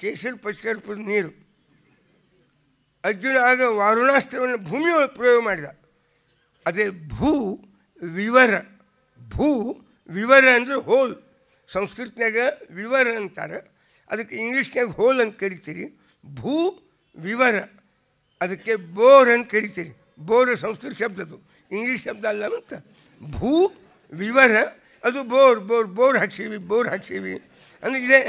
ಕೇಸರಿ ಪಶ್ಕರ್ಪದ ನೀರು ಅರ್ಜುನ ಆಗ ವಾರುಣಾಸ್ತ್ರವನ್ನು ಭೂಮಿಯ ಪ್ರಯೋಗ ಮಾಡಿದ ಅದೇ ಭೂ ವಿವರ ಭೂ ವಿವರ ಅಂದರೆ ಹೋಲ್ ಸಂಸ್ಕೃತನಾಗ ವಿವರ ಅಂತಾರೆ ಅದಕ್ಕೆ ಇಂಗ್ಲೀಷ್ನಾಗ ಹೋಲ್ ಅಂತ ಕರಿತೀರಿ ಭೂ ವಿವರ ಅದಕ್ಕೆ ಬೋರ್ ಅಂತ ಕರಿತೀರಿ ಬೋರ್ ಸಂಸ್ಕೃತ ಶಬ್ದದು ಇಂಗ್ಲೀಷ್ ಶಬ್ದ ಅಲ್ಲ ಅಂತ ಭೂ ವಿವರ ಅದು ಬೋರ್ ಬೋರ್ ಬೋರ್ ಹಾಕ್ಸೀವಿ ಬೋರ್ ಹಾಕ್ಸೀವಿ ಅಂದರೆ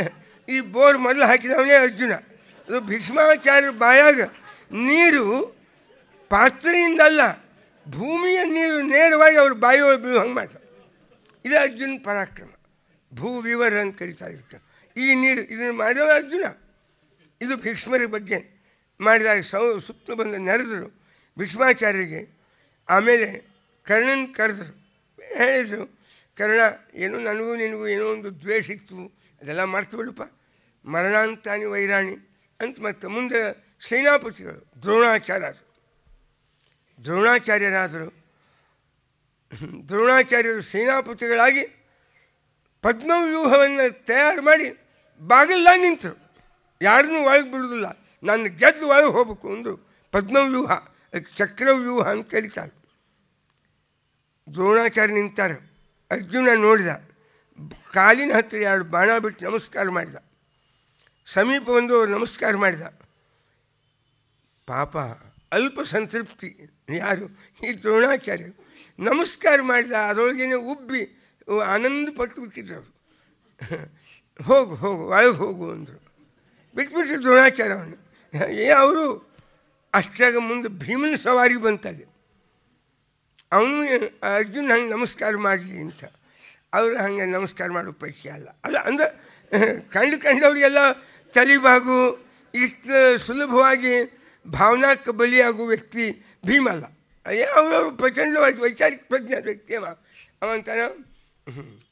ಈ ಬೋರ್ ಮೊದಲು ಹಾಕಿದವನೇ ಅರ್ಜುನ ಅದು ಭೀಷ್ಮಾಚಾರ್ಯ ಬಾಯಾಗ ನೀರು ಪಾತ್ರೆಯಿಂದಲ್ಲ ಭೂಮಿಯ ನೀರು ನೇರವಾಗಿ ಅವರು ಬಾಯಿಯೊಳಗೆ ಬೀಳು ಹಂಗೆ ಮಾಡ್ತಾರೆ ಇದು ಅರ್ಜುನ ಪರಾಕ್ರಮ ಭೂ ವಿವರ ಅಂತ ಕರೀತಾರೆ ಇದಕ್ಕೆ ಈ ನೀರು ಇದನ್ನು ಮಾಡೋ ಅರ್ಜುನ ಇದು ಭೀಷ್ಮರ ಬಗ್ಗೆ ಮಾಡಿದಾಗ ಸೌ ಸುತ್ತಲೂ ಬಂದು ನೆರೆದರು ಭೀಷ್ಮಾಚಾರ್ಯರಿಗೆ ಆಮೇಲೆ ಕರ್ಣನ್ ಕರೆದರು ಹೇಳಿದರು ಕರ್ಣ ಏನೋ ನನಗೂ ನಿನಗೂ ಏನೋ ಒಂದು ದ್ವೇಷ ಇತ್ತು ಅದೆಲ್ಲ ಮರ್ತು ಬಿಡಪ್ಪ ಮರಣಾಂತಾನಿ ವೈರಾಣಿ ಅಂತ ಮತ್ತೆ ಮುಂದೆ ಸೇನಾಪತಿಗಳು ದ್ರೋಣಾಚಾರ್ಯರು ದ್ರೋಣಾಚಾರ್ಯರಾದರು ದ್ರೋಣಾಚಾರ್ಯರು ಸೇನಾಪತಿಗಳಾಗಿ ಪದ್ಮವ್ಯೂಹವನ್ನು ತಯಾರು ಮಾಡಿ ಬಾಗಿಲ್ಲ ನಿಂತರು ಯಾರನ್ನೂ ಒಳಗೆ ಬಿಡುವುದಿಲ್ಲ ನಾನು ಗೆದ್ದು ಒಳಗೆ ಹೋಗಬೇಕು ಅಂದರು ಪದ್ಮವ್ಯೂಹ ಚಕ್ರವ್ಯೂಹ ಅಂತ ಕರೀತಾರೆ ದ್ರೋಣಾಚಾರ್ಯ ನಿಂತಾರೆ ಅರ್ಜುನ ನೋಡಿದ ಕಾಲಿನ ಹತ್ತಿರ ಎರಡು ಬಾಣ ಬಿಟ್ಟು ನಮಸ್ಕಾರ ಮಾಡಿದ ಸಮೀಪ ಬಂದು ನಮಸ್ಕಾರ ಮಾಡಿದ ಪಾಪ ಅಲ್ಪ ಸಂತೃಪ್ತಿ ಯಾರು ಈ ದ್ರೋಣಾಚಾರ್ಯ ನಮಸ್ಕಾರ ಮಾಡಿದ ಅದರೊಳಗೇನೆ ಉಬ್ಬಿ ಆನಂದ ಪಟ್ಟು ಬಿಟ್ಟಿದ್ದರು ಹೋಗು ಹೋಗು ಒಳಗೆ ಹೋಗು ಅಂದರು ಬಿಟ್ಬಿಟ್ಟು ದ್ರೋಣಾಚಾರ್ಯವನ್ನು ಏ ಅವರು ಅಷ್ಟಾಗ ಮುಂದೆ ಭೀಮನ ಸವಾರಿ ಬಂತಲ್ಲಿ ಅವನು ಅರ್ಜುನ್ ಹಂಗೆ ನಮಸ್ಕಾರ ಮಾಡಲಿ ಅಂತ ಅವರು ಹಂಗೆ ನಮಸ್ಕಾರ ಮಾಡೋ ಪೈಕಿ ಅಲ್ಲ ಅಲ್ಲ ಅಂದ್ರೆ ಕಂಡು ಕಂಡವರಿಗೆಲ್ಲ ತಲೆಬಾಗು ಇಷ್ಟು ಸುಲಭವಾಗಿ ಭಾವನಾತ್ಮಕ ಬಲಿಯಾಗುವ ವ್ಯಕ್ತಿ ಭೀಮಲ್ಲ ಅಯ್ಯೋ ಅವನವರು ಪ್ರಚಂಡವಾಗಿ ವೈಚಾರಿಕ ಪ್ರಜ್ಞಾ ವ್ಯಕ್ತಿ ಅವ ಅವಂತಾನ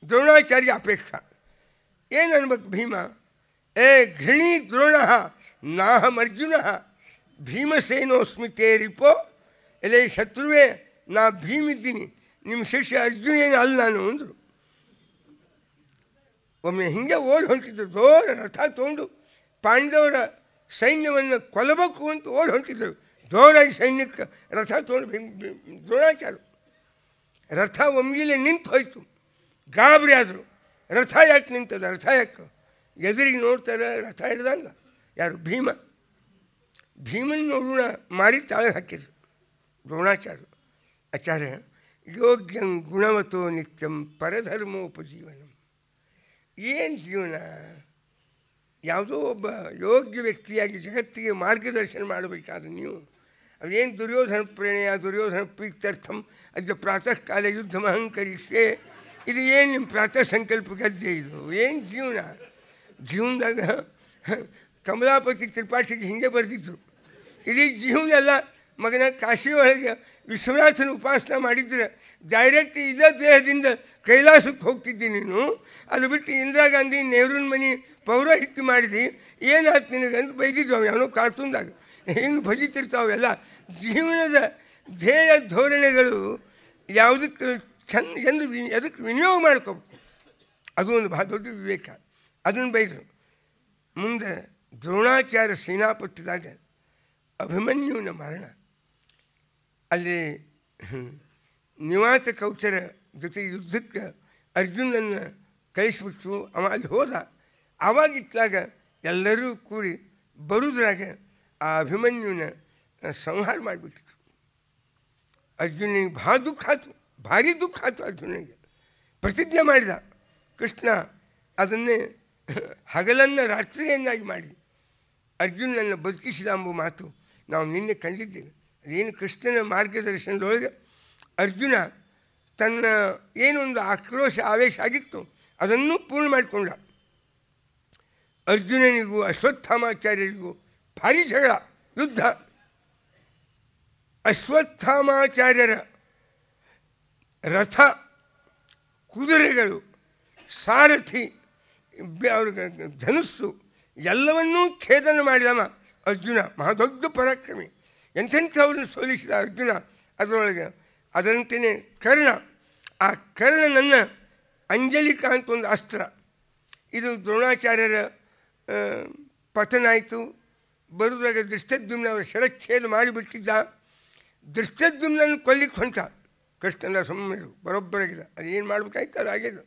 ದ್ರೋಣಾಚಾರ್ಯ ಅಪೇಕ್ಷಾ ಏನು ಅನ್ಬೇಕು ಭೀಮ ಏ ಘೃಣಿ ದ್ರೋಣ ನಾಹಮರ್ಜುನ ಭೀಮಸೇನೋ ಸ್ಮಿತೇ ರಿಪೋ ಎಲೆ ಶತ್ರುವೇ ನಾ ಭೀಮಿದ್ದೀನಿ ನಿಮ್ಮ ಶಿಷ್ಯ ಅರ್ಜುನೇನು ಅಲ್ಲ ನಾನು ಅಂದರು ಒಮ್ಮೆ ಹಿಂಗೆ ಓಡಿ ಹೊಂಟಿದ್ದು ದೊಡ್ಡ ರಥ ತಗೊಂಡು ಪಾಂಡವರ ಸೈನ್ಯವನ್ನು ಕೊಲ್ಲಬೇಕು ಅಂತ ಓಡಿ ಹೊಂಟಿದ್ದರು ಜೋರಾಗಿ ಸೈನ್ಯಕ್ಕೆ ರಥ ತೋಣ ಭೀಮ್ ರಥ ಒಮ್ಮಿಲೆ ನಿಂತು ಹೋಯಿತು ಗಾಬರಿ ಆದರು ರಥ ಯಾಕೆ ನಿಂತದ ರಥ ಯಾಕೆ ಎದುರಿಗೆ ನೋಡ್ತಾರೆ ರಥ ಹಿಡ್ದಂಗ ಯಾರು ಭೀಮ ಭೀಮನ ನೋಡೋಣ ಮಾಡಿ ತಾಳೆ ಹಾಕಿದ್ರು ದ್ರೋಣಾಚಾರ್ಯ ಆಚಾರ್ಯ ಯೋಗ್ಯಂ ಗುಣವತೋ ನಿತ್ಯಂ ಪರಧರ್ಮೋಪಜೀವನ ಏನು ಜೀವನ ಯಾವುದೋ ಒಬ್ಬ ಯೋಗ್ಯ ವ್ಯಕ್ತಿಯಾಗಿ ಜಗತ್ತಿಗೆ ಮಾರ್ಗದರ್ಶನ ಮಾಡಬೇಕಾದ ನೀವು ಅದೇನು ದುರ್ಯೋಧನ ಪ್ರೇರಣೆಯ ದುರ್ಯೋಧನ ಪ್ರೀತ್ಯರ್ಥಂ ಅದು ಪ್ರಾತಃ ಕಾಲ ಯುದ್ಧ ಮಹಂಕರಿಷ್ಯೆ ಇದು ಏನು ನಿಮ್ಮ ಪ್ರಾತಃ ಸಂಕಲ್ಪ ಗದ್ದೆ ಇದು ಏನು ಜೀವನ ಜೀವನದಾಗ ಕಮಲಾಪತಿ ತ್ರಿಪಾಠಿಗೆ ಹಿಂಗೆ ಬರೆದಿದ್ರು ಇಡೀ ಜೀವನ ಎಲ್ಲ ಮಗನ ಕಾಶಿ ಒಳಗೆ ವಿಶ್ವನಾಥನ ಉಪಾಸನ ಮಾಡಿದ್ರೆ ಡೈರೆಕ್ಟ್ ಇದೇ ದೇಹದಿಂದ ಕೈಲಾಸಕ್ಕೆ ಹೋಗ್ತಿದ್ದೀನಿ ನೀನು ಅದು ಬಿಟ್ಟು ಇಂದಿರಾ ಗಾಂಧಿ ನೆಹರೂನ್ ಮನೆ ಪೌರೋಹಿತ್ಯ ಮಾಡಿಸಿ ಏನಾಯ್ತು ಅಂತ ಬೈದಿದ್ದು ಅವನು ಅವನು ಕಾರ್ಟೂನ್ದಾಗ ಹಿಂಗೆ ಭಜಿತಿರ್ತಾವೆಲ್ಲ ಜೀವನದ ಧ್ಯೇಯ ಧೋರಣೆಗಳು ಯಾವುದಕ್ಕೆ ಚೆಂದ ಎಂದು ವಿ ಅದಕ್ಕೆ ವಿನಿಯೋಗ ಮಾಡ್ಕೋಬೇಕು ಅದು ಒಂದು ಬಹಳ ದೊಡ್ಡ ವಿವೇಕ ಅದನ್ನು ಬೈದರು ಮುಂದೆ ದ್ರೋಣಾಚಾರ್ಯ ಸೇನಾಪಟ್ಟಿದಾಗ ಅಭಿಮನ್ಯುವಿನ ಮರಣ ಅಲ್ಲಿ ನಿವಾಸ ಕೌಚರ ಜೊತೆ ಯುದ್ಧಕ್ಕೆ ಅರ್ಜುನನ್ನು ಕಳಿಸ್ಬಿಟ್ಟು ಅವ ಅಲ್ಲಿ ಹೋದ ಆವಾಗಿತ್ತಾಗ ಎಲ್ಲರೂ ಕೂಡಿ ಬರುದ್ರಾಗ ಆ ಅಭಿಮನ್ಯುನ ಸಂಹಾರ ಮಾಡಿಬಿಟ್ಟಿತು ಅರ್ಜುನಿಗೆ ಭಾಳ ದುಃಖ ಆಯಿತು ಭಾರಿ ದುಃಖ ಆಯಿತು ಅರ್ಜುನಿಗೆ ಪ್ರತಿಜ್ಞೆ ಮಾಡಿದ ಕೃಷ್ಣ ಅದನ್ನೇ ಹಗಲನ್ನು ರಾತ್ರಿಯನ್ನಾಗಿ ಮಾಡಿ ಅರ್ಜುನನ್ನು ಬದುಕಿಸಿದ ಎಂಬ ಮಾತು ನಾವು ನಿನ್ನೆ ಕಂಡಿದ್ದೇವೆ ಅದೇನು ಕೃಷ್ಣನ ಮಾರ್ಗದರ್ಶನದೊಳಗೆ ಅರ್ಜುನ ತನ್ನ ಏನೊಂದು ಆಕ್ರೋಶ ಆವೇಶ ಆಗಿತ್ತು ಅದನ್ನು ಪೂರ್ಣ ಮಾಡಿಕೊಂಡ ಅರ್ಜುನನಿಗೂ ಅಶ್ವತ್ಥಾಮಾಚಾರ್ಯರಿಗೂ ಭಾರಿ ಜಗಳ ಯುದ್ಧ ಅಶ್ವತ್ಥಾಮಾಚಾರ್ಯರ ರಥ ಕುದುರೆಗಳು ಸಾರಥಿ ಅವ್ರಿಗೆ ಧನುಸ್ಸು ಎಲ್ಲವನ್ನೂ ಛೇದನ ಮಾಡಿದವ ಅರ್ಜುನ ಮಹಾದೊಡ್ಡ ಪರಾಕ್ರಮಿ ಎಂಥೆಂಥವ್ರನ್ನ ಸೋಲಿಸಿದ ಅರ್ಜುನ ಅದರೊಳಗೆ ಅದರಂತೆಯೇ ಕರ್ಣ ಆ ನನ್ನ ಅಂಜಲಿಕಾ ಅಂತ ಒಂದು ಅಸ್ತ್ರ ಇದು ದ್ರೋಣಾಚಾರ್ಯರ ಪತನಾಯಿತು ಆಯಿತು ಬರುವಾಗ ದೃಷ್ಟದ್ಯುಮ್ನ ಅವರ ಶರಚ್ಛೇದ ಮಾಡಿಬಿಟ್ಟಿದ್ದ ದೃಷ್ಟದ್ಯುಮ್ನನ್ನು ಕೊಲ್ಲಿಕ್ಕೆ ಹೊಂಟ ಕೃಷ್ಣನ ಸುಮ್ಮನೆ ಬರೋಬ್ಬರಾಗಿಲ್ಲ ಅದು ಏನು ಮಾಡಬೇಕಾಯ್ತು ಅದು ಆಗ್ಯದ